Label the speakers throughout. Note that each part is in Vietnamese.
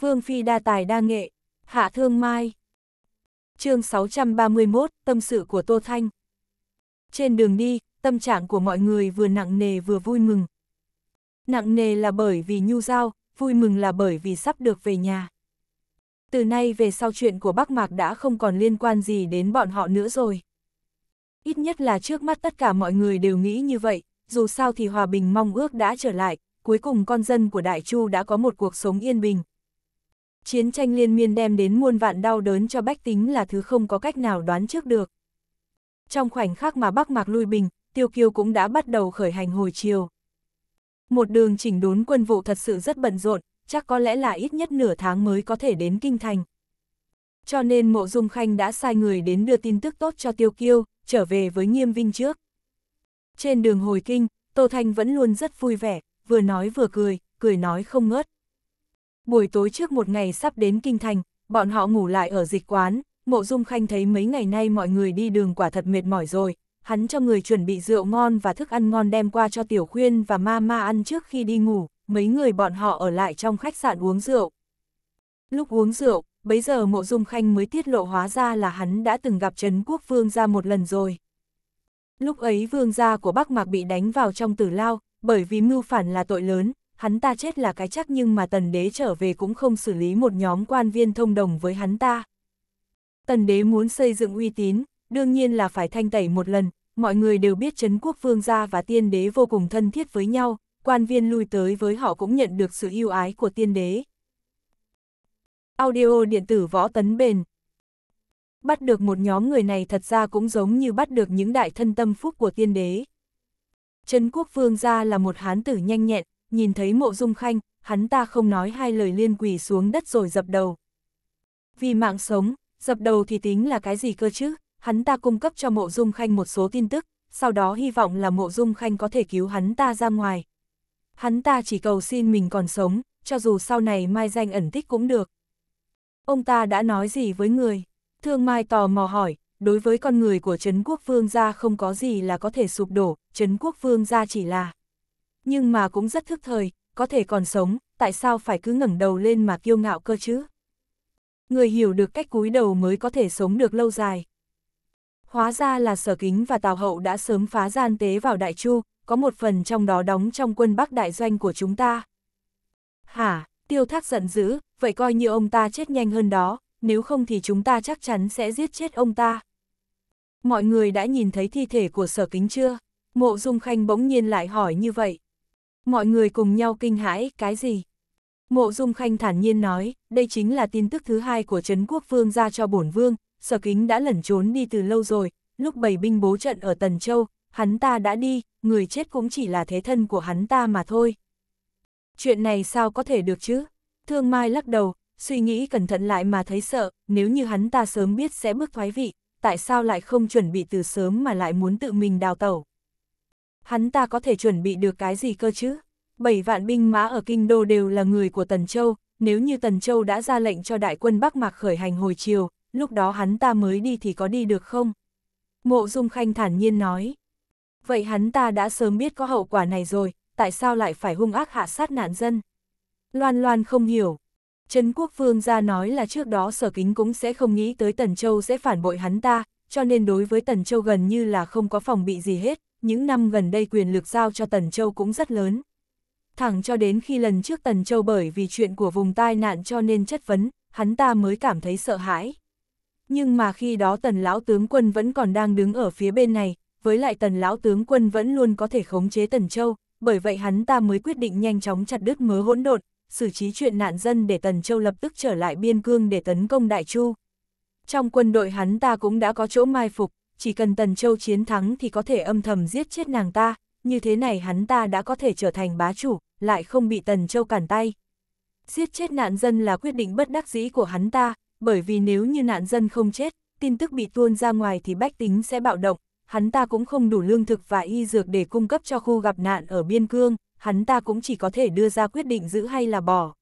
Speaker 1: Vương Phi đa tài đa nghệ, hạ thương mai. chương 631, tâm sự của Tô Thanh. Trên đường đi, tâm trạng của mọi người vừa nặng nề vừa vui mừng. Nặng nề là bởi vì nhu giao, vui mừng là bởi vì sắp được về nhà. Từ nay về sau chuyện của Bắc Mạc đã không còn liên quan gì đến bọn họ nữa rồi. Ít nhất là trước mắt tất cả mọi người đều nghĩ như vậy, dù sao thì hòa bình mong ước đã trở lại, cuối cùng con dân của Đại Chu đã có một cuộc sống yên bình, Chiến tranh liên miên đem đến muôn vạn đau đớn cho bách tính là thứ không có cách nào đoán trước được. Trong khoảnh khắc mà Bắc Mạc lui bình, Tiêu Kiêu cũng đã bắt đầu khởi hành hồi chiều. Một đường chỉnh đốn quân vụ thật sự rất bận rộn, chắc có lẽ là ít nhất nửa tháng mới có thể đến Kinh Thành. Cho nên Mộ Dung Khanh đã sai người đến đưa tin tức tốt cho Tiêu Kiêu, trở về với Nghiêm Vinh trước. Trên đường hồi kinh, Tô Thanh vẫn luôn rất vui vẻ, vừa nói vừa cười, cười nói không ngớt. Buổi tối trước một ngày sắp đến Kinh Thành, bọn họ ngủ lại ở dịch quán, mộ dung khanh thấy mấy ngày nay mọi người đi đường quả thật mệt mỏi rồi, hắn cho người chuẩn bị rượu ngon và thức ăn ngon đem qua cho Tiểu Khuyên và ma ma ăn trước khi đi ngủ, mấy người bọn họ ở lại trong khách sạn uống rượu. Lúc uống rượu, bấy giờ mộ dung khanh mới tiết lộ hóa ra là hắn đã từng gặp Trấn Quốc Vương ra một lần rồi. Lúc ấy vương gia của Bắc Mạc bị đánh vào trong tử lao, bởi vì mưu phản là tội lớn, hắn ta chết là cái chắc nhưng mà tần đế trở về cũng không xử lý một nhóm quan viên thông đồng với hắn ta. Tần đế muốn xây dựng uy tín, đương nhiên là phải thanh tẩy một lần, mọi người đều biết Trấn quốc vương gia và tiên đế vô cùng thân thiết với nhau, quan viên lui tới với họ cũng nhận được sự yêu ái của tiên đế. Audio điện tử võ tấn bền Bắt được một nhóm người này thật ra cũng giống như bắt được những đại thân tâm phúc của tiên đế. Trấn quốc vương gia là một hán tử nhanh nhẹn, nhìn thấy mộ dung khanh, hắn ta không nói hai lời liên quỳ xuống đất rồi dập đầu. Vì mạng sống, dập đầu thì tính là cái gì cơ chứ, hắn ta cung cấp cho mộ dung khanh một số tin tức, sau đó hy vọng là mộ dung khanh có thể cứu hắn ta ra ngoài. Hắn ta chỉ cầu xin mình còn sống, cho dù sau này mai danh ẩn tích cũng được. Ông ta đã nói gì với người? Thương Mai tò mò hỏi, đối với con người của Trấn Quốc Vương gia không có gì là có thể sụp đổ, Trấn Quốc Vương gia chỉ là nhưng mà cũng rất thức thời, có thể còn sống, tại sao phải cứ ngẩng đầu lên mà kiêu ngạo cơ chứ? Người hiểu được cách cúi đầu mới có thể sống được lâu dài. Hóa ra là sở kính và tào hậu đã sớm phá gian tế vào đại chu, có một phần trong đó đóng trong quân bắc đại doanh của chúng ta. Hả, tiêu thác giận dữ, vậy coi như ông ta chết nhanh hơn đó, nếu không thì chúng ta chắc chắn sẽ giết chết ông ta. Mọi người đã nhìn thấy thi thể của sở kính chưa? Mộ Dung Khanh bỗng nhiên lại hỏi như vậy. Mọi người cùng nhau kinh hãi, cái gì? Mộ Dung Khanh thản nhiên nói, đây chính là tin tức thứ hai của Trấn Quốc Vương ra cho bổn vương, sở kính đã lẩn trốn đi từ lâu rồi, lúc bảy binh bố trận ở Tần Châu, hắn ta đã đi, người chết cũng chỉ là thế thân của hắn ta mà thôi. Chuyện này sao có thể được chứ? Thương Mai lắc đầu, suy nghĩ cẩn thận lại mà thấy sợ, nếu như hắn ta sớm biết sẽ bước thoái vị, tại sao lại không chuẩn bị từ sớm mà lại muốn tự mình đào tẩu hắn ta có thể chuẩn bị được cái gì cơ chứ? Bảy vạn binh mã ở Kinh Đô đều là người của Tần Châu, nếu như Tần Châu đã ra lệnh cho đại quân Bắc Mạc khởi hành hồi chiều, lúc đó hắn ta mới đi thì có đi được không? Mộ Dung Khanh thản nhiên nói. Vậy hắn ta đã sớm biết có hậu quả này rồi, tại sao lại phải hung ác hạ sát nạn dân? Loan Loan không hiểu. Trấn Quốc Vương ra nói là trước đó sở kính cũng sẽ không nghĩ tới Tần Châu sẽ phản bội hắn ta, cho nên đối với Tần Châu gần như là không có phòng bị gì hết, những năm gần đây quyền lực giao cho Tần Châu cũng rất lớn. Thẳng cho đến khi lần trước Tần Châu bởi vì chuyện của vùng tai nạn cho nên chất vấn, hắn ta mới cảm thấy sợ hãi. Nhưng mà khi đó Tần Lão Tướng Quân vẫn còn đang đứng ở phía bên này, với lại Tần Lão Tướng Quân vẫn luôn có thể khống chế Tần Châu, bởi vậy hắn ta mới quyết định nhanh chóng chặt đứt mớ hỗn độn, xử trí chuyện nạn dân để Tần Châu lập tức trở lại biên cương để tấn công Đại Chu. Trong quân đội hắn ta cũng đã có chỗ mai phục, chỉ cần Tần Châu chiến thắng thì có thể âm thầm giết chết nàng ta, như thế này hắn ta đã có thể trở thành bá chủ, lại không bị Tần Châu cản tay. Giết chết nạn dân là quyết định bất đắc dĩ của hắn ta, bởi vì nếu như nạn dân không chết, tin tức bị tuôn ra ngoài thì bách tính sẽ bạo động, hắn ta cũng không đủ lương thực và y dược để cung cấp cho khu gặp nạn ở biên cương, hắn ta cũng chỉ có thể đưa ra quyết định giữ hay là bỏ.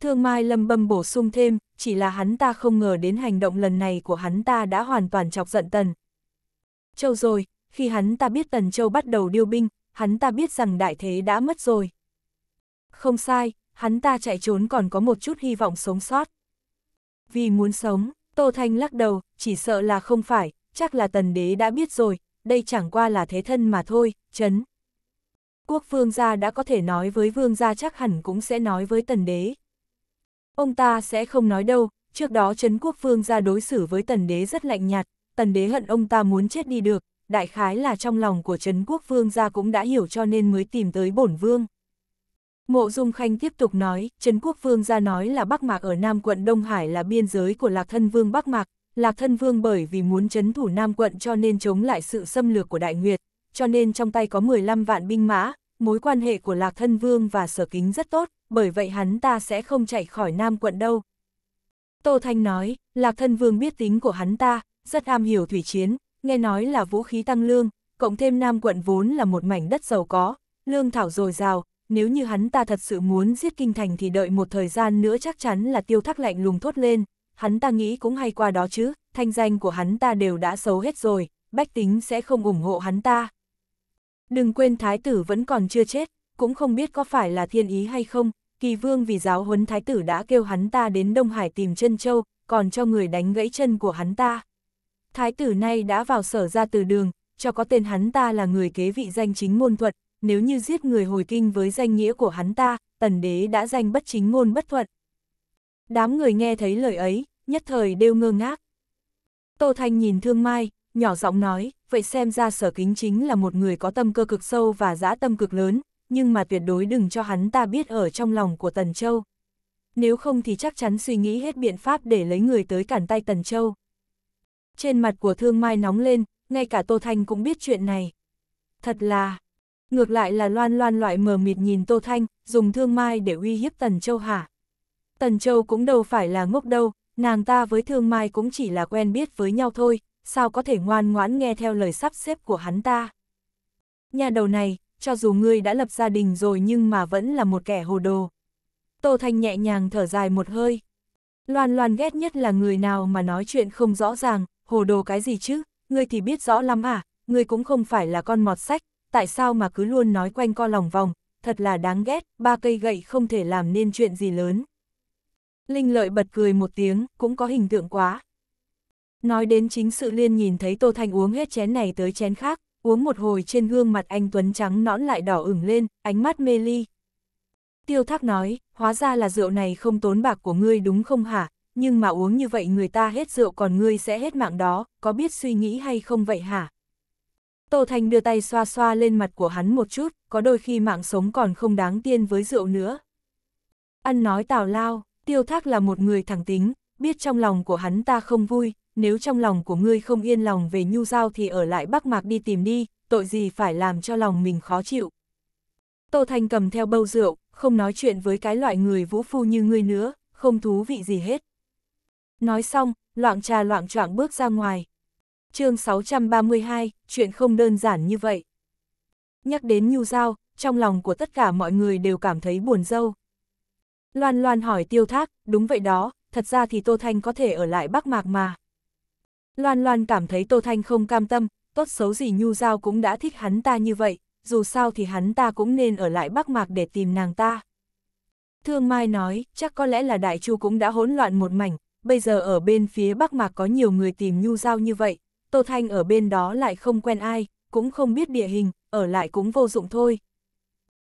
Speaker 1: Thương Mai lầm bầm bổ sung thêm, chỉ là hắn ta không ngờ đến hành động lần này của hắn ta đã hoàn toàn chọc giận Tần. Châu rồi, khi hắn ta biết Tần Châu bắt đầu điêu binh, hắn ta biết rằng đại thế đã mất rồi. Không sai, hắn ta chạy trốn còn có một chút hy vọng sống sót. Vì muốn sống, Tô Thanh lắc đầu, chỉ sợ là không phải, chắc là Tần Đế đã biết rồi, đây chẳng qua là thế thân mà thôi, chấn. Quốc vương gia đã có thể nói với vương gia chắc hẳn cũng sẽ nói với Tần Đế. Ông ta sẽ không nói đâu, trước đó Trấn Quốc Vương ra đối xử với tần đế rất lạnh nhạt, tần đế hận ông ta muốn chết đi được, đại khái là trong lòng của Trấn Quốc Vương ra cũng đã hiểu cho nên mới tìm tới bổn vương. Mộ Dung Khanh tiếp tục nói, Trấn Quốc Vương ra nói là Bắc Mạc ở Nam quận Đông Hải là biên giới của Lạc Thân Vương Bắc Mạc, Lạc Thân Vương bởi vì muốn chấn thủ Nam quận cho nên chống lại sự xâm lược của Đại Nguyệt, cho nên trong tay có 15 vạn binh mã, mối quan hệ của Lạc Thân Vương và Sở Kính rất tốt, bởi vậy hắn ta sẽ không chạy khỏi Nam quận đâu. Tô Thanh nói, Lạc Thân Vương biết tính của hắn ta, rất am hiểu thủy chiến, nghe nói là vũ khí tăng lương, cộng thêm Nam quận vốn là một mảnh đất giàu có, lương thảo dồi dào, nếu như hắn ta thật sự muốn giết kinh thành thì đợi một thời gian nữa chắc chắn là tiêu thác lạnh lùng thốt lên, hắn ta nghĩ cũng hay qua đó chứ, thanh danh của hắn ta đều đã xấu hết rồi, bách tính sẽ không ủng hộ hắn ta. Đừng quên thái tử vẫn còn chưa chết, cũng không biết có phải là thiên ý hay không, kỳ vương vì giáo huấn thái tử đã kêu hắn ta đến Đông Hải tìm chân châu, còn cho người đánh gãy chân của hắn ta. Thái tử nay đã vào sở ra từ đường, cho có tên hắn ta là người kế vị danh chính ngôn thuận, nếu như giết người hồi kinh với danh nghĩa của hắn ta, tần đế đã danh bất chính ngôn bất thuận. Đám người nghe thấy lời ấy, nhất thời đều ngơ ngác. Tô Thanh nhìn Thương Mai, nhỏ giọng nói, vậy xem ra sở kính chính là một người có tâm cơ cực sâu và dã tâm cực lớn, nhưng mà tuyệt đối đừng cho hắn ta biết ở trong lòng của Tần Châu. Nếu không thì chắc chắn suy nghĩ hết biện pháp để lấy người tới cản tay Tần Châu. Trên mặt của Thương Mai nóng lên, ngay cả Tô Thanh cũng biết chuyện này. Thật là, ngược lại là loan loan loại mờ mịt nhìn Tô Thanh, dùng Thương Mai để uy hiếp Tần Châu hả? Tần Châu cũng đâu phải là ngốc đâu, nàng ta với Thương Mai cũng chỉ là quen biết với nhau thôi, sao có thể ngoan ngoãn nghe theo lời sắp xếp của hắn ta. Nhà đầu này, cho dù ngươi đã lập gia đình rồi nhưng mà vẫn là một kẻ hồ đồ. Tô Thanh nhẹ nhàng thở dài một hơi. Loan loan ghét nhất là người nào mà nói chuyện không rõ ràng, hồ đồ cái gì chứ, ngươi thì biết rõ lắm à, ngươi cũng không phải là con mọt sách, tại sao mà cứ luôn nói quanh co lòng vòng, thật là đáng ghét, ba cây gậy không thể làm nên chuyện gì lớn. Linh lợi bật cười một tiếng, cũng có hình tượng quá. Nói đến chính sự liên nhìn thấy Tô Thanh uống hết chén này tới chén khác, uống một hồi trên gương mặt anh Tuấn trắng nõn lại đỏ ửng lên, ánh mắt mê ly. Tiêu thác nói, hóa ra là rượu này không tốn bạc của ngươi đúng không hả, nhưng mà uống như vậy người ta hết rượu còn ngươi sẽ hết mạng đó, có biết suy nghĩ hay không vậy hả? Tô Thành đưa tay xoa xoa lên mặt của hắn một chút, có đôi khi mạng sống còn không đáng tiên với rượu nữa. Ăn nói tào lao, tiêu thác là một người thẳng tính, biết trong lòng của hắn ta không vui, nếu trong lòng của ngươi không yên lòng về nhu giao thì ở lại Bắc Mạc đi tìm đi, tội gì phải làm cho lòng mình khó chịu. Tô Thanh cầm theo bầu rượu, không nói chuyện với cái loại người vũ phu như ngươi nữa, không thú vị gì hết. Nói xong, loạn trà loạn choạng bước ra ngoài. chương 632, chuyện không đơn giản như vậy. Nhắc đến nhu giao, trong lòng của tất cả mọi người đều cảm thấy buồn râu. Loan Loan hỏi tiêu thác, đúng vậy đó, thật ra thì Tô Thanh có thể ở lại Bắc Mạc mà. Loan Loan cảm thấy Tô Thanh không cam tâm, tốt xấu gì Nhu Giao cũng đã thích hắn ta như vậy, dù sao thì hắn ta cũng nên ở lại Bắc Mạc để tìm nàng ta. Thương Mai nói, chắc có lẽ là Đại Chu cũng đã hỗn loạn một mảnh, bây giờ ở bên phía Bắc Mạc có nhiều người tìm Nhu Giao như vậy, Tô Thanh ở bên đó lại không quen ai, cũng không biết địa hình, ở lại cũng vô dụng thôi.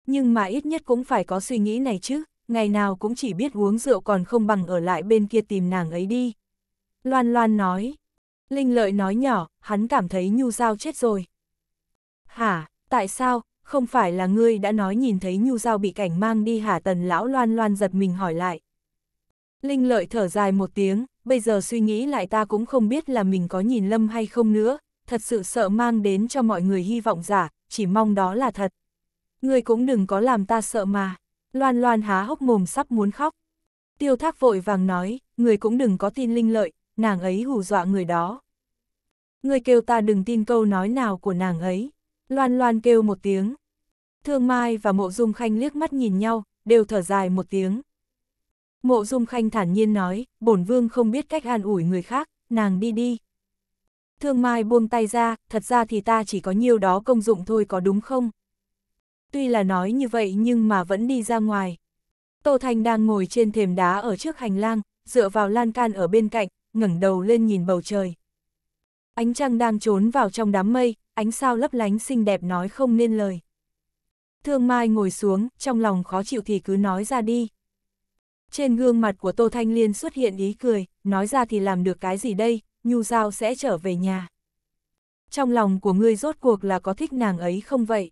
Speaker 1: Nhưng mà ít nhất cũng phải có suy nghĩ này chứ ngày nào cũng chỉ biết uống rượu còn không bằng ở lại bên kia tìm nàng ấy đi. Loan Loan nói. Linh lợi nói nhỏ, hắn cảm thấy Nhu Giao chết rồi. Hả, tại sao, không phải là ngươi đã nói nhìn thấy Nhu Giao bị cảnh mang đi hả tần lão Loan Loan giật mình hỏi lại. Linh lợi thở dài một tiếng, bây giờ suy nghĩ lại ta cũng không biết là mình có nhìn lâm hay không nữa, thật sự sợ mang đến cho mọi người hy vọng giả, chỉ mong đó là thật. Ngươi cũng đừng có làm ta sợ mà. Loan Loan há hốc mồm sắp muốn khóc. Tiêu thác vội vàng nói, người cũng đừng có tin linh lợi, nàng ấy hù dọa người đó. Người kêu ta đừng tin câu nói nào của nàng ấy. Loan Loan kêu một tiếng. Thương Mai và Mộ Dung Khanh liếc mắt nhìn nhau, đều thở dài một tiếng. Mộ Dung Khanh thản nhiên nói, bổn vương không biết cách an ủi người khác, nàng đi đi. Thương Mai buông tay ra, thật ra thì ta chỉ có nhiều đó công dụng thôi có đúng không? tuy là nói như vậy nhưng mà vẫn đi ra ngoài. Tô Thành đang ngồi trên thềm đá ở trước hành lang, dựa vào lan can ở bên cạnh, ngẩng đầu lên nhìn bầu trời. Ánh trăng đang trốn vào trong đám mây, ánh sao lấp lánh xinh đẹp nói không nên lời. Thương Mai ngồi xuống, trong lòng khó chịu thì cứ nói ra đi. Trên gương mặt của Tô Thanh Liên xuất hiện ý cười, nói ra thì làm được cái gì đây, Nhu Giao sẽ trở về nhà. Trong lòng của ngươi rốt cuộc là có thích nàng ấy không vậy?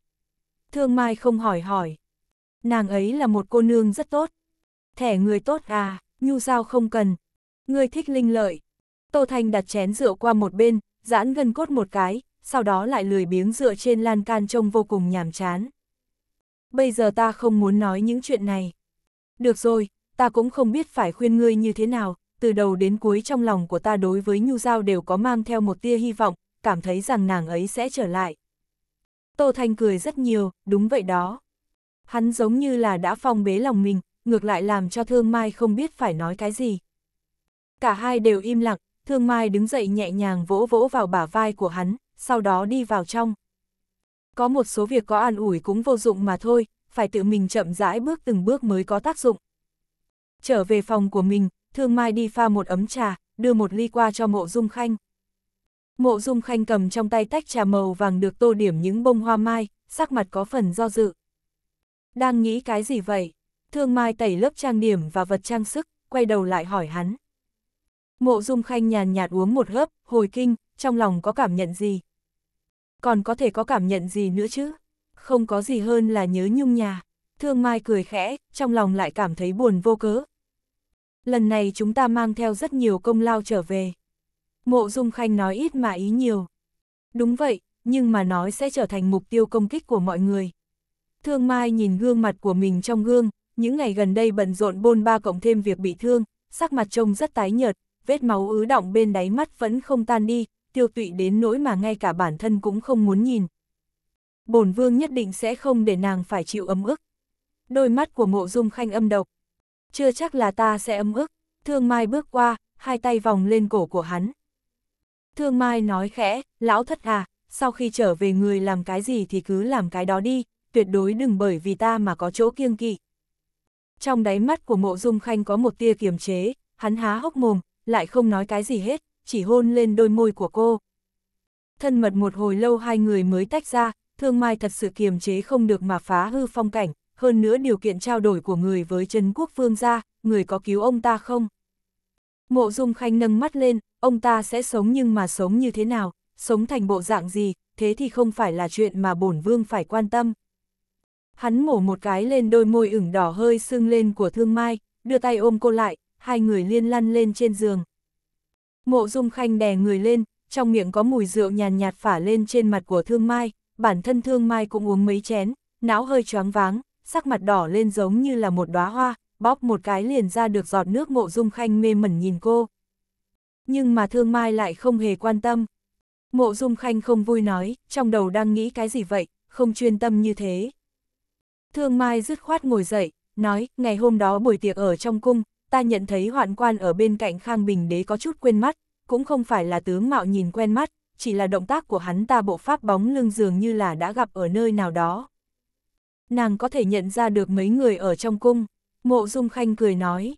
Speaker 1: Thương Mai không hỏi hỏi. Nàng ấy là một cô nương rất tốt. Thẻ người tốt à, nhu sao không cần. Người thích linh lợi. Tô Thanh đặt chén rượu qua một bên, giãn gân cốt một cái, sau đó lại lười biếng dựa trên lan can trông vô cùng nhàm chán. Bây giờ ta không muốn nói những chuyện này. Được rồi, ta cũng không biết phải khuyên ngươi như thế nào, từ đầu đến cuối trong lòng của ta đối với Nhu Giao đều có mang theo một tia hy vọng, cảm thấy rằng nàng ấy sẽ trở lại. Tô Thanh cười rất nhiều, đúng vậy đó. Hắn giống như là đã phong bế lòng mình, ngược lại làm cho Thương Mai không biết phải nói cái gì. Cả hai đều im lặng, Thương Mai đứng dậy nhẹ nhàng vỗ vỗ vào bả vai của hắn, sau đó đi vào trong. Có một số việc có an ủi cũng vô dụng mà thôi, phải tự mình chậm rãi bước từng bước mới có tác dụng. Trở về phòng của mình, Thương Mai đi pha một ấm trà, đưa một ly qua cho mộ dung khanh. Mộ Dung Khanh cầm trong tay tách trà màu vàng được tô điểm những bông hoa mai, sắc mặt có phần do dự. Đang nghĩ cái gì vậy? Thương Mai tẩy lớp trang điểm và vật trang sức, quay đầu lại hỏi hắn. Mộ Dung Khanh nhàn nhạt uống một hớp, hồi kinh, trong lòng có cảm nhận gì? Còn có thể có cảm nhận gì nữa chứ? Không có gì hơn là nhớ nhung nhà. Thương Mai cười khẽ, trong lòng lại cảm thấy buồn vô cớ. Lần này chúng ta mang theo rất nhiều công lao trở về. Mộ Dung Khanh nói ít mà ý nhiều. Đúng vậy, nhưng mà nói sẽ trở thành mục tiêu công kích của mọi người. Thương Mai nhìn gương mặt của mình trong gương, những ngày gần đây bận rộn bôn ba cộng thêm việc bị thương, sắc mặt trông rất tái nhợt, vết máu ứ động bên đáy mắt vẫn không tan đi, tiêu tụy đến nỗi mà ngay cả bản thân cũng không muốn nhìn. Bổn vương nhất định sẽ không để nàng phải chịu ấm ức. Đôi mắt của mộ dung khanh âm độc. Chưa chắc là ta sẽ ấm ức, thương mai bước qua, hai tay vòng lên cổ của hắn. Thương Mai nói khẽ, lão thất à, sau khi trở về người làm cái gì thì cứ làm cái đó đi, tuyệt đối đừng bởi vì ta mà có chỗ kiêng kỵ. Trong đáy mắt của mộ dung khanh có một tia kiềm chế, hắn há hốc mồm, lại không nói cái gì hết, chỉ hôn lên đôi môi của cô. Thân mật một hồi lâu hai người mới tách ra, thương mai thật sự kiềm chế không được mà phá hư phong cảnh, hơn nữa điều kiện trao đổi của người với Trần Quốc Vương ra, người có cứu ông ta không? Mộ Dung Khanh nâng mắt lên, ông ta sẽ sống nhưng mà sống như thế nào, sống thành bộ dạng gì, thế thì không phải là chuyện mà bổn vương phải quan tâm. Hắn mổ một cái lên đôi môi ửng đỏ hơi sưng lên của Thương Mai, đưa tay ôm cô lại, hai người liên lăn lên trên giường. Mộ Dung Khanh đè người lên, trong miệng có mùi rượu nhàn nhạt, phả lên trên mặt của Thương Mai, bản thân Thương Mai cũng uống mấy chén, não hơi choáng váng, sắc mặt đỏ lên giống như là một đóa hoa, bóp một cái liền ra được giọt nước mộ dung khanh mê mẩn nhìn cô. Nhưng mà thương mai lại không hề quan tâm. Mộ dung khanh không vui nói, trong đầu đang nghĩ cái gì vậy, không chuyên tâm như thế. Thương mai dứt khoát ngồi dậy, nói, ngày hôm đó buổi tiệc ở trong cung, ta nhận thấy hoạn quan ở bên cạnh Khang Bình Đế có chút quên mắt, cũng không phải là tướng mạo nhìn quen mắt, chỉ là động tác của hắn ta bộ pháp bóng lưng dường như là đã gặp ở nơi nào đó. Nàng có thể nhận ra được mấy người ở trong cung. Mộ Dung Khanh cười nói.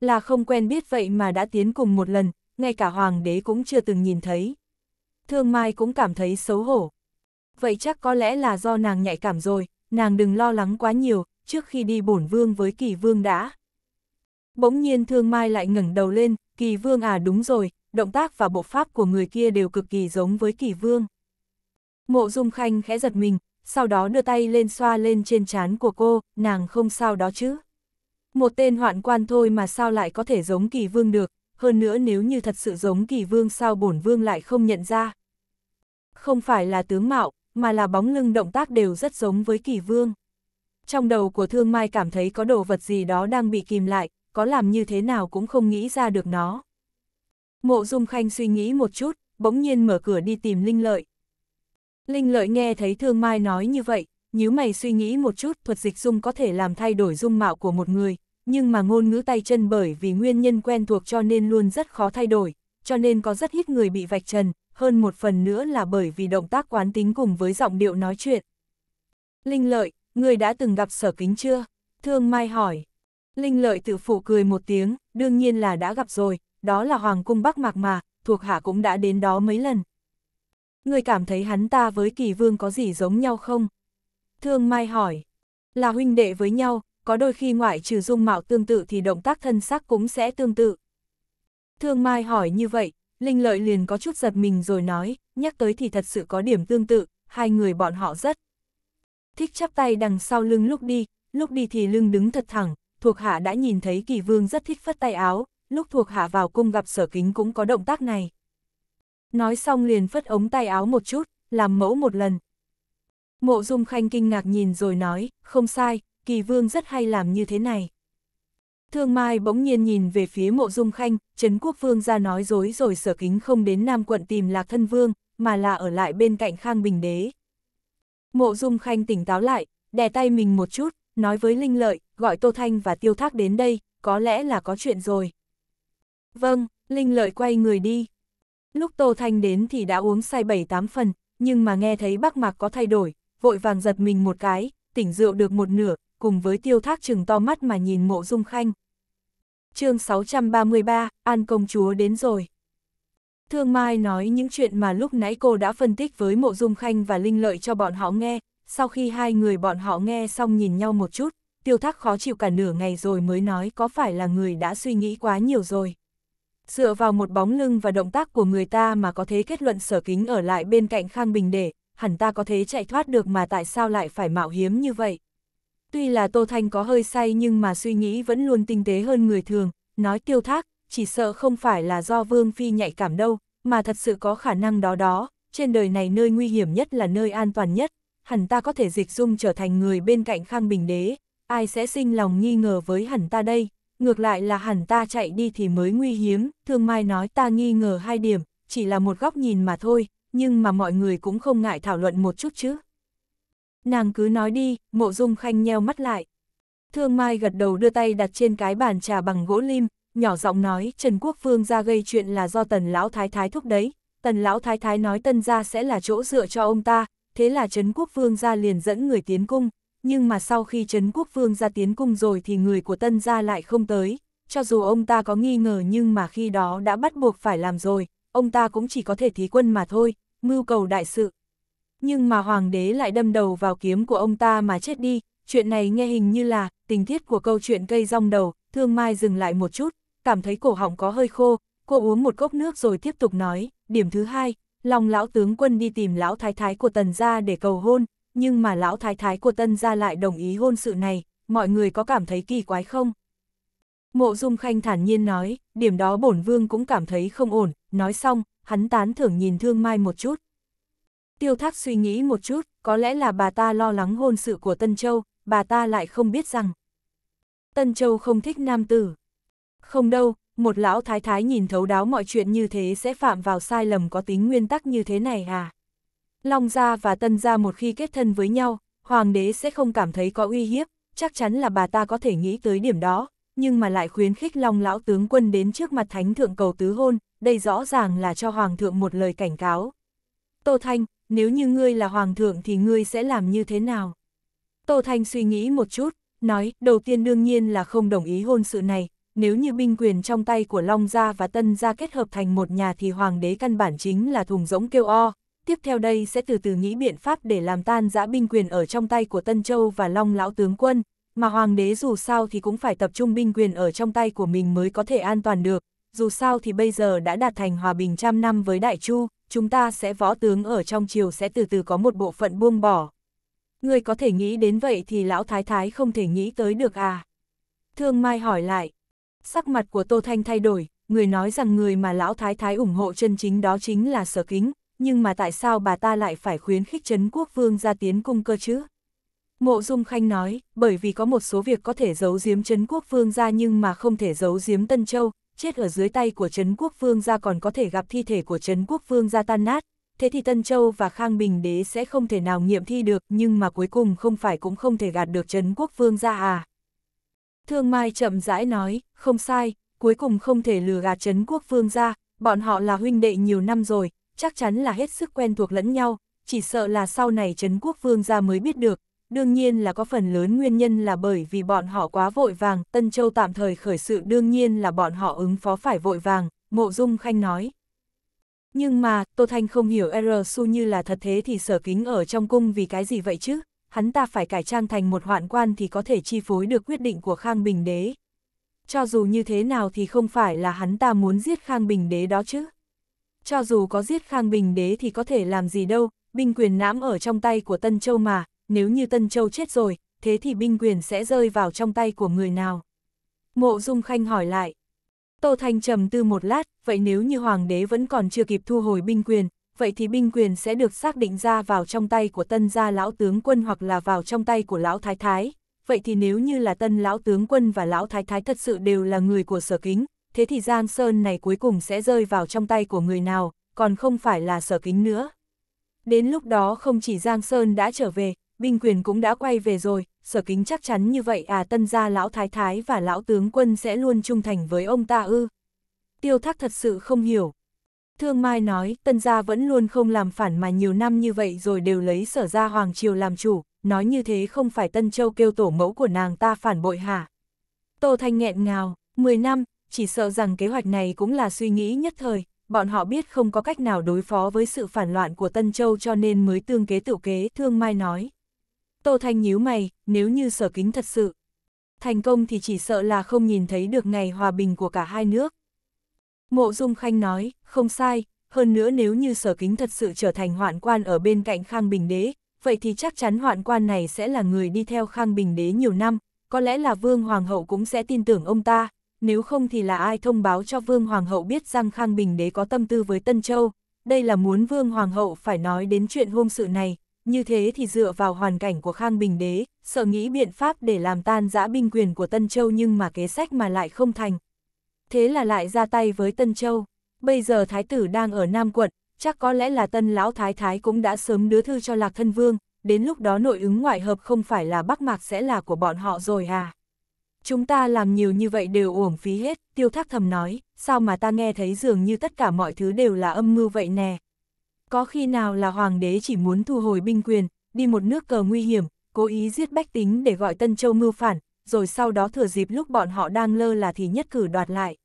Speaker 1: Là không quen biết vậy mà đã tiến cùng một lần, ngay cả hoàng đế cũng chưa từng nhìn thấy. Thương Mai cũng cảm thấy xấu hổ. Vậy chắc có lẽ là do nàng nhạy cảm rồi, nàng đừng lo lắng quá nhiều, trước khi đi bổn vương với kỳ vương đã. Bỗng nhiên Thương Mai lại ngẩng đầu lên, kỳ vương à đúng rồi, động tác và bộ pháp của người kia đều cực kỳ giống với kỳ vương. Mộ Dung Khanh khẽ giật mình, sau đó đưa tay lên xoa lên trên trán của cô, nàng không sao đó chứ. Một tên hoạn quan thôi mà sao lại có thể giống kỳ vương được, hơn nữa nếu như thật sự giống kỳ vương sao bổn vương lại không nhận ra. Không phải là tướng mạo, mà là bóng lưng động tác đều rất giống với kỳ vương. Trong đầu của thương mai cảm thấy có đồ vật gì đó đang bị kìm lại, có làm như thế nào cũng không nghĩ ra được nó. Mộ Dung Khanh suy nghĩ một chút, bỗng nhiên mở cửa đi tìm Linh Lợi. Linh Lợi nghe thấy Thương Mai nói như vậy, nhíu mày suy nghĩ một chút thuật dịch dung có thể làm thay đổi dung mạo của một người, nhưng mà ngôn ngữ tay chân bởi vì nguyên nhân quen thuộc cho nên luôn rất khó thay đổi, cho nên có rất ít người bị vạch trần, hơn một phần nữa là bởi vì động tác quán tính cùng với giọng điệu nói chuyện. Linh lợi, người đã từng gặp sở kính chưa? Thương Mai hỏi. Linh lợi tự phụ cười một tiếng, đương nhiên là đã gặp rồi, đó là Hoàng cung Bắc Mạc mà, thuộc hạ cũng đã đến đó mấy lần. Người cảm thấy hắn ta với kỳ vương có gì giống nhau không? Thương Mai hỏi. Là huynh đệ với nhau, có đôi khi ngoại trừ dung mạo tương tự thì động tác thân xác cũng sẽ tương tự. Thương Mai hỏi như vậy, Linh Lợi liền có chút giật mình rồi nói, nhắc tới thì thật sự có điểm tương tự, hai người bọn họ rất thích chắp tay đằng sau lưng lúc đi, lúc đi thì lưng đứng thật thẳng, thuộc hạ đã nhìn thấy kỳ vương rất thích phất tay áo, lúc thuộc hạ vào cung gặp sở kính cũng có động tác này. Nói xong liền phất ống tay áo một chút, làm mẫu một lần. Mộ Dung Khanh kinh ngạc nhìn rồi nói, không sai, kỳ vương rất hay làm như thế này. Thương Mai bỗng nhiên nhìn về phía mộ dung khanh, Trấn Quốc Vương ra nói dối rồi sở kính không đến Nam quận tìm lạc thân vương, mà là ở lại bên cạnh Khang Bình Đế. Mộ dung khanh tỉnh táo lại, đè tay mình một chút, nói với Linh Lợi, gọi Tô Thanh và Tiêu Thác đến đây, có lẽ là có chuyện rồi. Vâng, Linh Lợi quay người đi. Lúc Tô Thanh đến thì đã uống say bảy tám phần, nhưng mà nghe thấy bác mạc có thay đổi, vội vàng giật mình một cái, tỉnh rượu được một nửa, cùng với tiêu thác chừng to mắt mà nhìn mộ dung khanh. chương 633, An công chúa đến rồi. Thương Mai nói những chuyện mà lúc nãy cô đã phân tích với mộ dung khanh và linh lợi cho bọn họ nghe, sau khi hai người bọn họ nghe xong nhìn nhau một chút, tiêu thác khó chịu cả nửa ngày rồi mới nói có phải là người đã suy nghĩ quá nhiều rồi. Dựa vào một bóng lưng và động tác của người ta mà có thế kết luận sở kính ở lại bên cạnh Khang Bình để, hẳn ta có thế chạy thoát được mà tại sao lại phải mạo hiếm như vậy. Tuy là Tô Thanh có hơi say nhưng mà suy nghĩ vẫn luôn tinh tế hơn người thường, nói tiêu thác, chỉ sợ không phải là do Vương Phi nhạy cảm đâu, mà thật sự có khả năng đó đó, trên đời này nơi nguy hiểm nhất là nơi an toàn nhất, hẳn ta có thể dịch dung trở thành người bên cạnh Khang Bình Đế, ai sẽ sinh lòng nghi ngờ với hẳn ta đây, ngược lại là hẳn ta chạy đi thì mới nguy hiếm, Thương Mai nói ta nghi ngờ hai điểm, chỉ là một góc nhìn mà thôi, nhưng mà mọi người cũng không ngại thảo luận một chút chứ. Nàng cứ nói đi, mộ dung khanh nheo mắt lại. Thương Mai gật đầu đưa tay đặt trên cái bàn trà bằng gỗ lim, nhỏ giọng nói Trần Quốc Vương ra gây chuyện là do tần lão thái thái thúc đấy, tần lão thái thái nói tân gia sẽ là chỗ dựa cho ông ta, thế là Trấn Quốc Vương ra liền dẫn người tiến cung, nhưng mà sau khi Trấn Quốc Vương ra tiến cung rồi thì người của tân gia lại không tới, cho dù ông ta có nghi ngờ nhưng mà khi đó đã bắt buộc phải làm rồi, ông ta cũng chỉ có thể thí quân mà thôi, mưu cầu đại sự. Nhưng mà hoàng đế lại đâm đầu vào kiếm của ông ta mà chết đi, chuyện này nghe hình như là tình tiết của câu chuyện cây rong đầu, thương mai dừng lại một chút, cảm thấy cổ họng có hơi khô, cô uống một cốc nước rồi tiếp tục nói, điểm thứ hai, lòng lão tướng quân đi tìm lão thái thái của tần gia để cầu hôn, nhưng mà lão thái thái của tần gia lại đồng ý hôn sự này, mọi người có cảm thấy kỳ quái không? Mộ Dung Khanh thản nhiên nói, điểm đó bổn vương cũng cảm thấy không ổn, nói xong, hắn tán thưởng nhìn Thương Mai một chút, Tiêu thác suy nghĩ một chút, có lẽ là bà ta lo lắng hôn sự của Tân Châu, bà ta lại không biết rằng. Tân Châu không thích nam tử. Không đâu, một lão thái thái nhìn thấu đáo mọi chuyện như thế sẽ phạm vào sai lầm có tính nguyên tắc như thế này à. Long gia và tân gia một khi kết thân với nhau, hoàng đế sẽ không cảm thấy có uy hiếp, chắc chắn là bà ta có thể nghĩ tới điểm đó, nhưng mà lại khuyến khích long lão tướng quân đến trước mặt thánh thượng cầu tứ hôn, đây rõ ràng là cho hoàng thượng một lời cảnh cáo. Tô Thanh, nếu như ngươi là hoàng thượng thì ngươi sẽ làm như thế nào? Tô Thanh suy nghĩ một chút, nói, đầu tiên đương nhiên là không đồng ý hôn sự này, nếu như binh quyền trong tay của Long Gia và Tân Gia kết hợp thành một nhà thì hoàng đế căn bản chính là thùng rỗng kêu o. Tiếp theo đây sẽ từ từ nghĩ biện pháp để làm tan giã binh quyền ở trong tay của Tân Châu và Long Lão Tướng Quân, mà hoàng đế dù sao thì cũng phải tập trung binh quyền ở trong tay của mình mới có thể an toàn được, dù sao thì bây giờ đã đạt thành hòa bình trăm năm với Đại Chu, chúng ta sẽ võ tướng ở trong triều sẽ từ từ có một bộ phận buông bỏ. Ngươi có thể nghĩ đến vậy thì lão thái thái không thể nghĩ tới được à? Thương Mai hỏi lại. Sắc mặt của Tô Thanh thay đổi, người nói rằng người mà lão thái thái ủng hộ chân chính đó chính là sở kính, nhưng mà tại sao bà ta lại phải khuyến khích Trấn Quốc Vương ra tiến cung cơ chứ? Mộ Dung Khanh nói, bởi vì có một số việc có thể giấu giếm Trấn Quốc Vương ra nhưng mà không thể giấu giếm Tân Châu, chết ở dưới tay của Trấn Quốc Vương ra còn có thể gặp thi thể của Trấn Quốc Vương ra tan nát, thế thì Tân Châu và Khang Bình Đế sẽ không thể nào nghiệm thi được nhưng mà cuối cùng không phải cũng không thể gạt được Trấn Quốc Vương ra à. Thương Mai chậm rãi nói, không sai, cuối cùng không thể lừa gạt Trấn Quốc Vương ra, bọn họ là huynh đệ nhiều năm rồi, chắc chắn là hết sức quen thuộc lẫn nhau, chỉ sợ là sau này Trấn Quốc Vương ra mới biết được, đương nhiên là có phần lớn nguyên nhân là bởi vì bọn họ quá vội vàng, Tân Châu tạm thời khởi sự đương nhiên là bọn họ ứng phó phải vội vàng, Mộ Dung Khanh nói. Nhưng mà, Tô Thanh không hiểu R. Su như là thật thế thì sở kính ở trong cung vì cái gì vậy chứ, hắn ta phải cải trang thành một hoạn quan thì có thể chi phối được quyết định của Khang Bình Đế. Cho dù như thế nào thì không phải là hắn ta muốn giết Khang Bình Đế đó chứ. Cho dù có giết Khang Bình Đế thì có thể làm gì đâu, binh quyền nãm ở trong tay của Tân Châu mà, nếu như Tân Châu chết rồi, thế thì binh quyền sẽ rơi vào trong tay của người nào? Mộ Dung Khanh hỏi lại. Tô Thanh trầm tư một lát, vậy nếu như Hoàng đế vẫn còn chưa kịp thu hồi binh quyền, vậy thì binh quyền sẽ được xác định ra vào trong tay của tân gia lão tướng quân hoặc là vào trong tay của lão thái thái. Vậy thì nếu như là tân lão tướng quân và lão thái thái thật sự đều là người của sở kính, thế thì Giang Sơn này cuối cùng sẽ rơi vào trong tay của người nào, còn không phải là sở kính nữa. Đến lúc đó không chỉ Giang Sơn đã trở về, binh quyền cũng đã quay về rồi, sở kính chắc chắn như vậy à tân gia lão thái thái và lão tướng quân sẽ luôn trung thành với ông ta ư. Tiêu thác thật sự không hiểu. Thương Mai nói, tân gia vẫn luôn không làm phản mà nhiều năm như vậy rồi đều lấy sở gia Hoàng Triều làm chủ, nói như thế không phải Tân Châu kêu tổ mẫu của nàng ta phản bội hả? Tô Thanh nghẹn ngào, 10 năm, chỉ sợ rằng kế hoạch này cũng là suy nghĩ nhất thời, bọn họ biết không có cách nào đối phó với sự phản loạn của Tân Châu cho nên mới tương kế tự kế, Thương Mai nói. Tô Thanh nhíu mày, nếu như sở kính thật sự. Thành công thì chỉ sợ là không nhìn thấy được ngày hòa bình của cả hai nước. Mộ Dung Khanh nói, không sai, hơn nữa nếu như sở kính thật sự trở thành hoạn quan ở bên cạnh Khang Bình Đế, vậy thì chắc chắn hoạn quan này sẽ là người đi theo Khang Bình Đế nhiều năm, có lẽ là Vương Hoàng hậu cũng sẽ tin tưởng ông ta, nếu không thì là ai thông báo cho Vương Hoàng hậu biết rằng Khang Bình Đế có tâm tư với Tân Châu, đây là muốn Vương Hoàng hậu phải nói đến chuyện hôn sự này, như thế thì dựa vào hoàn cảnh của Khang Bình Đế, sợ nghĩ biện pháp để làm tan giã binh quyền của Tân Châu nhưng mà kế sách mà lại không thành. Thế là lại ra tay với Tân Châu. Bây giờ Thái tử đang ở Nam quận, chắc có lẽ là Tân Lão Thái Thái cũng đã sớm đưa thư cho Lạc Thân Vương, đến lúc đó nội ứng ngoại hợp không phải là Bắc Mạc sẽ là của bọn họ rồi à. Chúng ta làm nhiều như vậy đều uổng phí hết, tiêu thác thầm nói, sao mà ta nghe thấy dường như tất cả mọi thứ đều là âm mưu vậy nè, có khi nào là hoàng đế chỉ muốn thu hồi binh quyền, đi một nước cờ nguy hiểm, cố ý giết bách tính để gọi Tân Châu mưu phản, rồi sau đó thừa dịp lúc bọn họ đang lơ là thì nhất cử đoạt lại.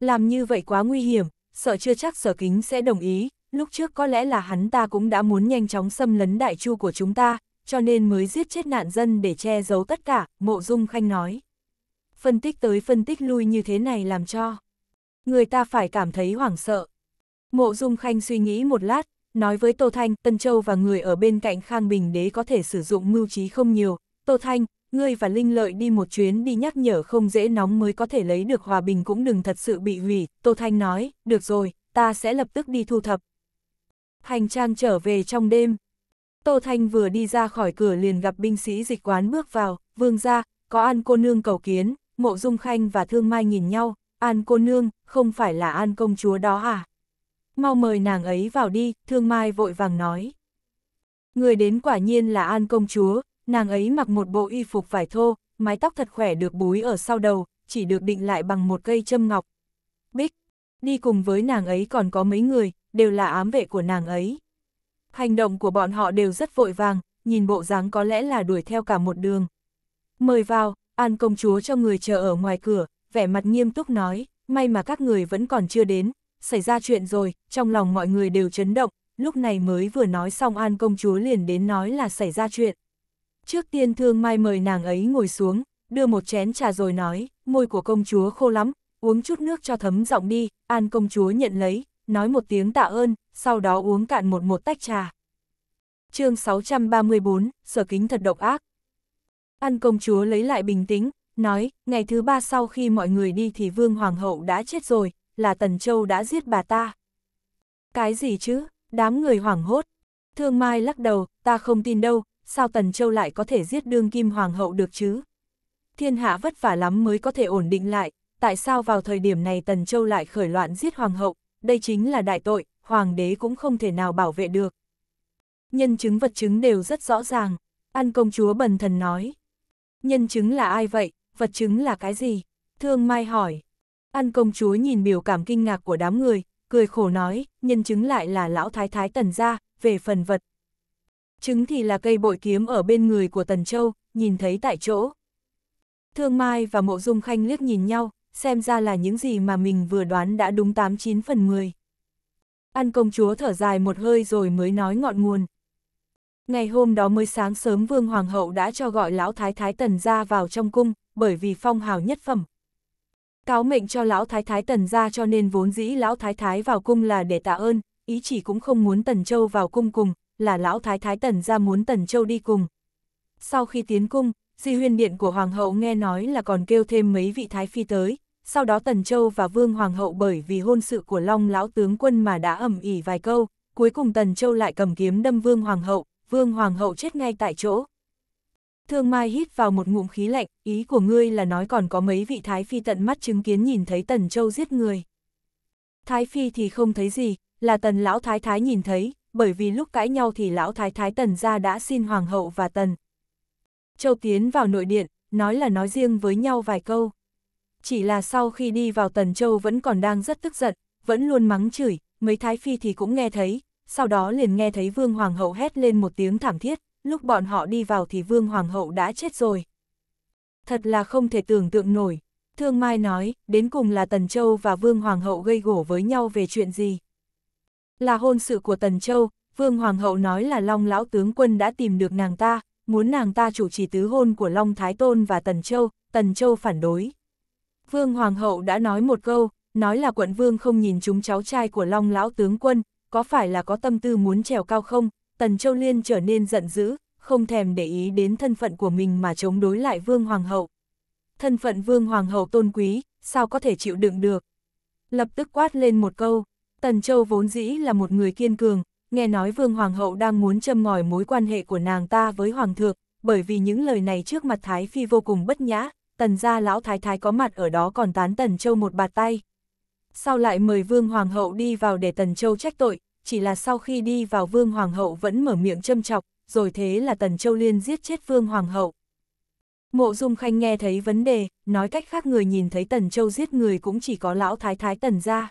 Speaker 1: Làm như vậy quá nguy hiểm, sợ chưa chắc sở kính sẽ đồng ý, lúc trước có lẽ là hắn ta cũng đã muốn nhanh chóng xâm lấn đại chu của chúng ta, cho nên mới giết chết nạn dân để che giấu tất cả, mộ dung khanh nói. Phân tích tới phân tích lui như thế này làm cho. Người ta phải cảm thấy hoảng sợ, Mộ Dung Khanh suy nghĩ một lát, nói với Tô Thanh, Tân Châu và người ở bên cạnh Khang Bình Đế có thể sử dụng mưu trí không nhiều. Tô Thanh, ngươi và Linh Lợi đi một chuyến đi nhắc nhở không dễ nóng mới có thể lấy được hòa bình cũng đừng thật sự bị hủy. Tô Thanh nói, được rồi, ta sẽ lập tức đi thu thập. Hành trang trở về trong đêm. Tô Thanh vừa đi ra khỏi cửa liền gặp binh sĩ dịch quán bước vào, vương ra, có An cô nương cầu kiến, mộ dung khanh và thương mai nhìn nhau, An cô nương, không phải là An công chúa đó à? mau mời nàng ấy vào đi, thương mai vội vàng nói. Người đến quả nhiên là An công chúa, nàng ấy mặc một bộ y phục vải thô, mái tóc thật khỏe được búi ở sau đầu, chỉ được định lại bằng một cây châm ngọc. Bích, đi cùng với nàng ấy còn có mấy người, đều là ám vệ của nàng ấy. Hành động của bọn họ đều rất vội vàng, nhìn bộ dáng có lẽ là đuổi theo cả một đường. Mời vào, An công chúa cho người chờ ở ngoài cửa, vẻ mặt nghiêm túc nói, may mà các người vẫn còn chưa đến, xảy ra chuyện rồi, trong lòng mọi người đều chấn động, lúc này mới vừa nói xong An công chúa liền đến nói là xảy ra chuyện. Trước tiên thương mai mời nàng ấy ngồi xuống, đưa một chén trà rồi nói, môi của công chúa khô lắm, uống chút nước cho thấm giọng đi, An công chúa nhận lấy, nói một tiếng tạ ơn, sau đó uống cạn một một tách trà. chương 634, Sở Kính thật độc ác. An công chúa lấy lại bình tĩnh, nói, ngày thứ ba sau khi mọi người đi thì vương hoàng hậu đã chết rồi, là Tần Châu đã giết bà ta. Cái gì chứ, đám người hoảng hốt. Thương Mai lắc đầu, ta không tin đâu, sao Tần Châu lại có thể giết đương kim hoàng hậu được chứ? Thiên hạ vất vả lắm mới có thể ổn định lại, tại sao vào thời điểm này Tần Châu lại khởi loạn giết hoàng hậu, đây chính là đại tội, hoàng đế cũng không thể nào bảo vệ được. Nhân chứng vật chứng đều rất rõ ràng, An công chúa bần thần nói. Nhân chứng là ai vậy, vật chứng là cái gì? Thương Mai hỏi. An công chúa nhìn biểu cảm kinh ngạc của đám người, cười khổ nói, nhân chứng lại là lão thái thái tần gia, về phần vật. Chứng thì là cây bội kiếm ở bên người của tần châu, nhìn thấy tại chỗ. Thương Mai và Mộ Dung Khanh liếc nhìn nhau, xem ra là những gì mà mình vừa đoán đã đúng 89 phần 10. An công chúa thở dài một hơi rồi mới nói ngọn nguồn. Ngày hôm đó mới sáng sớm Vương Hoàng hậu đã cho gọi lão thái thái tần ra vào trong cung, bởi vì phong hào nhất phẩm, cáo mệnh cho lão thái thái tần ra cho nên vốn dĩ lão thái thái vào cung là để tạ ơn, ý chỉ cũng không muốn tần châu vào cung cùng, là lão thái thái tần ra muốn tần châu đi cùng. Sau khi tiến cung, di huyên điện của hoàng hậu nghe nói là còn kêu thêm mấy vị thái phi tới, sau đó tần châu và vương hoàng hậu bởi vì hôn sự của long lão tướng quân mà đã ẩm ỉ vài câu, cuối cùng tần châu lại cầm kiếm đâm vương hoàng hậu, vương hoàng hậu chết ngay tại chỗ. Thương Mai hít vào một ngụm khí lạnh, ý của ngươi là nói còn có mấy vị Thái Phi tận mắt chứng kiến nhìn thấy Tần Châu giết người. Thái Phi thì không thấy gì, là Tần Lão Thái Thái nhìn thấy, bởi vì lúc cãi nhau thì Lão Thái Thái Tần ra đã xin Hoàng hậu và Tần. Châu tiến vào nội điện, nói là nói riêng với nhau vài câu. Chỉ là sau khi đi vào Tần Châu vẫn còn đang rất tức giận, vẫn luôn mắng chửi, mấy Thái Phi thì cũng nghe thấy, sau đó liền nghe thấy Vương Hoàng hậu hét lên một tiếng thảm thiết, lúc bọn họ đi vào thì Vương Hoàng hậu đã chết rồi. Thật là không thể tưởng tượng nổi. Thương Mai nói, đến cùng là Tần Châu và Vương Hoàng hậu gây gổ với nhau về chuyện gì? Là hôn sự của Tần Châu, Vương Hoàng hậu nói là Long Lão Tướng Quân đã tìm được nàng ta, muốn nàng ta chủ trì tứ hôn của Long Thái Tôn và Tần Châu, Tần Châu phản đối. Vương Hoàng hậu đã nói một câu, nói là quận vương không nhìn chúng cháu trai của Long Lão Tướng Quân, có phải là có tâm tư muốn trèo cao không, Tần Châu Liên trở nên giận dữ, không thèm để ý đến thân phận của mình mà chống đối lại Vương Hoàng hậu. Thân phận Vương Hoàng hậu tôn quý, sao có thể chịu đựng được? Lập tức quát lên một câu, Tần Châu vốn dĩ là một người kiên cường, nghe nói Vương Hoàng hậu đang muốn châm ngòi mối quan hệ của nàng ta với Hoàng thượng, bởi vì những lời này trước mặt Thái Phi vô cùng bất nhã, Tần gia lão Thái Thái có mặt ở đó còn tán Tần Châu một bạt tay. Sau lại mời Vương Hoàng hậu đi vào để Tần Châu trách tội, chỉ là sau khi đi vào Vương Hoàng hậu vẫn mở miệng châm chọc, rồi thế là Tần Châu Liên giết chết Vương Hoàng hậu. Mộ Dung Khanh nghe thấy vấn đề, nói cách khác người nhìn thấy Tần Châu giết người cũng chỉ có lão thái thái Tần gia.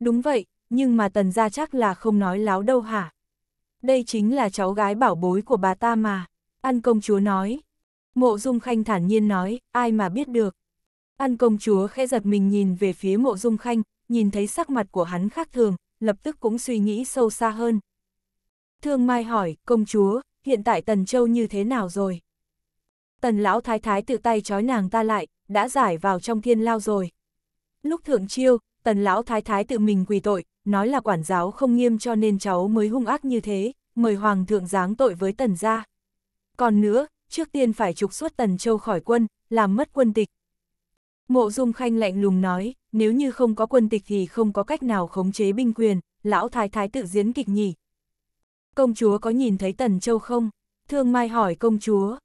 Speaker 1: Đúng vậy, nhưng mà Tần gia chắc là không nói láo đâu hả? Đây chính là cháu gái bảo bối của bà ta mà, An công chúa nói. Mộ Dung Khanh thản nhiên nói, ai mà biết được. An công chúa khẽ giật mình nhìn về phía Mộ Dung Khanh, nhìn thấy sắc mặt của hắn khác thường, lập tức cũng suy nghĩ sâu xa hơn. Thương Mai hỏi, công chúa, hiện tại Tần Châu như thế nào rồi? Tần lão thái thái tự tay trói nàng ta lại, đã giải vào trong thiên lao rồi. Lúc thượng chiêu, tần lão thái thái tự mình quỳ tội, nói là quản giáo không nghiêm cho nên cháu mới hung ác như thế, mời hoàng thượng giáng tội với tần gia. Còn nữa, trước tiên phải trục xuất tần châu khỏi quân, làm mất quân tịch, Mộ Dung Khanh lạnh lùng nói, nếu như không có quân tịch thì không có cách nào khống chế binh quyền, lão thái thái tự diễn kịch nhỉ. Công chúa có nhìn thấy Tần Châu không? Thương Mai hỏi công chúa.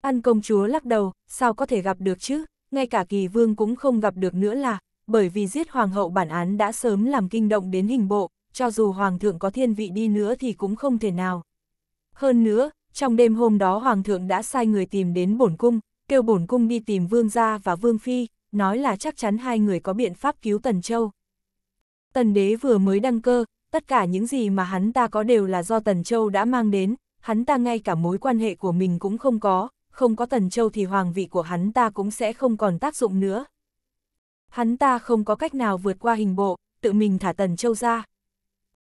Speaker 1: Ăn công chúa lắc đầu, sao có thể gặp được chứ, ngay cả kỳ vương cũng không gặp được nữa là, bởi vì giết hoàng hậu bản án đã sớm làm kinh động đến hình bộ, cho dù hoàng thượng có thiên vị đi nữa thì cũng không thể nào. Hơn nữa, trong đêm hôm đó hoàng thượng đã sai người tìm đến bổn cung, kêu bổn cung đi tìm vương gia và vương phi, nói là chắc chắn hai người có biện pháp cứu Tần Châu. Tần đế vừa mới đăng cơ, tất cả những gì mà hắn ta có đều là do Tần Châu đã mang đến, hắn ta ngay cả mối quan hệ của mình cũng không có, không có Tần Châu thì hoàng vị của hắn ta cũng sẽ không còn tác dụng nữa. Hắn ta không có cách nào vượt qua hình bộ, tự mình thả Tần Châu ra.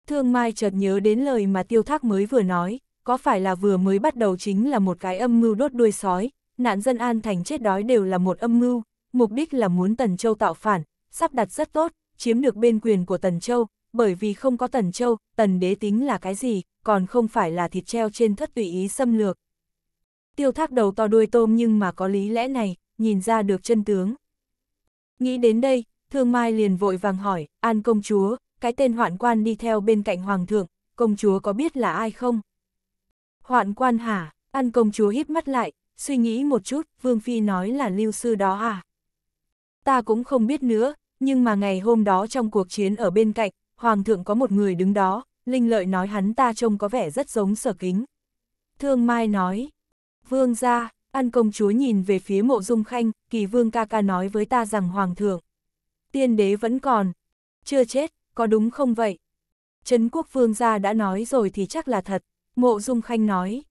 Speaker 1: Thương Mai chợt nhớ đến lời mà Tiêu Thác mới vừa nói, có phải là vừa mới bắt đầu chính là một cái âm mưu đốt đuôi sói, nạn dân An Thành chết đói đều là một âm mưu, mục đích là muốn Tần Châu tạo phản, sắp đặt rất tốt, chiếm được bên quyền của Tần Châu, bởi vì không có Tần Châu, Tần đế tính là cái gì, còn không phải là thịt treo trên thất tùy ý xâm lược. Tiêu thác đầu to đuôi tôm nhưng mà có lý lẽ này, nhìn ra được chân tướng. Nghĩ đến đây, Thương Mai liền vội vàng hỏi, An công chúa, cái tên hoạn quan đi theo bên cạnh hoàng thượng, công chúa có biết là ai không? Hoạn quan hả? An công chúa híp mắt lại, suy nghĩ một chút, Vương Phi nói là lưu sư đó à? Ta cũng không biết nữa, nhưng mà ngày hôm đó trong cuộc chiến ở bên cạnh, Hoàng thượng có một người đứng đó, Linh Lợi nói hắn ta trông có vẻ rất giống sở kính. Thương Mai nói, Vương ra, An công chúa nhìn về phía mộ dung khanh, kỳ vương ca ca nói với ta rằng hoàng thượng. Tiên đế vẫn còn. Chưa chết, có đúng không vậy? Trấn quốc vương gia đã nói rồi thì chắc là thật. Mộ dung khanh nói.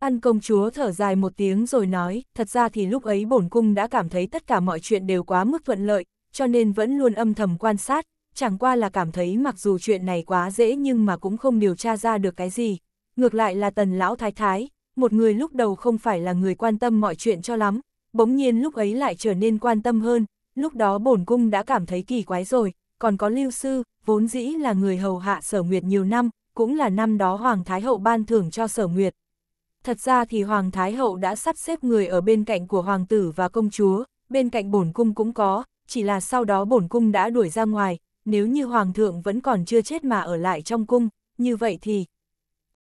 Speaker 1: Ăn công chúa thở dài một tiếng rồi nói, thật ra thì lúc ấy bổn cung đã cảm thấy tất cả mọi chuyện đều quá mức thuận lợi, cho nên vẫn luôn âm thầm quan sát, chẳng qua là cảm thấy mặc dù chuyện này quá dễ nhưng mà cũng không điều tra ra được cái gì. Ngược lại là tần lão thái thái, một người lúc đầu không phải là người quan tâm mọi chuyện cho lắm, bỗng nhiên lúc ấy lại trở nên quan tâm hơn, lúc đó bổn cung đã cảm thấy kỳ quái rồi, còn có lưu sư, vốn dĩ là người hầu hạ sở nguyệt nhiều năm, cũng là năm đó Hoàng Thái Hậu ban thưởng cho sở nguyệt, Thật ra thì Hoàng Thái Hậu đã sắp xếp người ở bên cạnh của Hoàng tử và công chúa, bên cạnh bổn cung cũng có, chỉ là sau đó bổn cung đã đuổi ra ngoài, nếu như Hoàng thượng vẫn còn chưa chết mà ở lại trong cung, như vậy thì...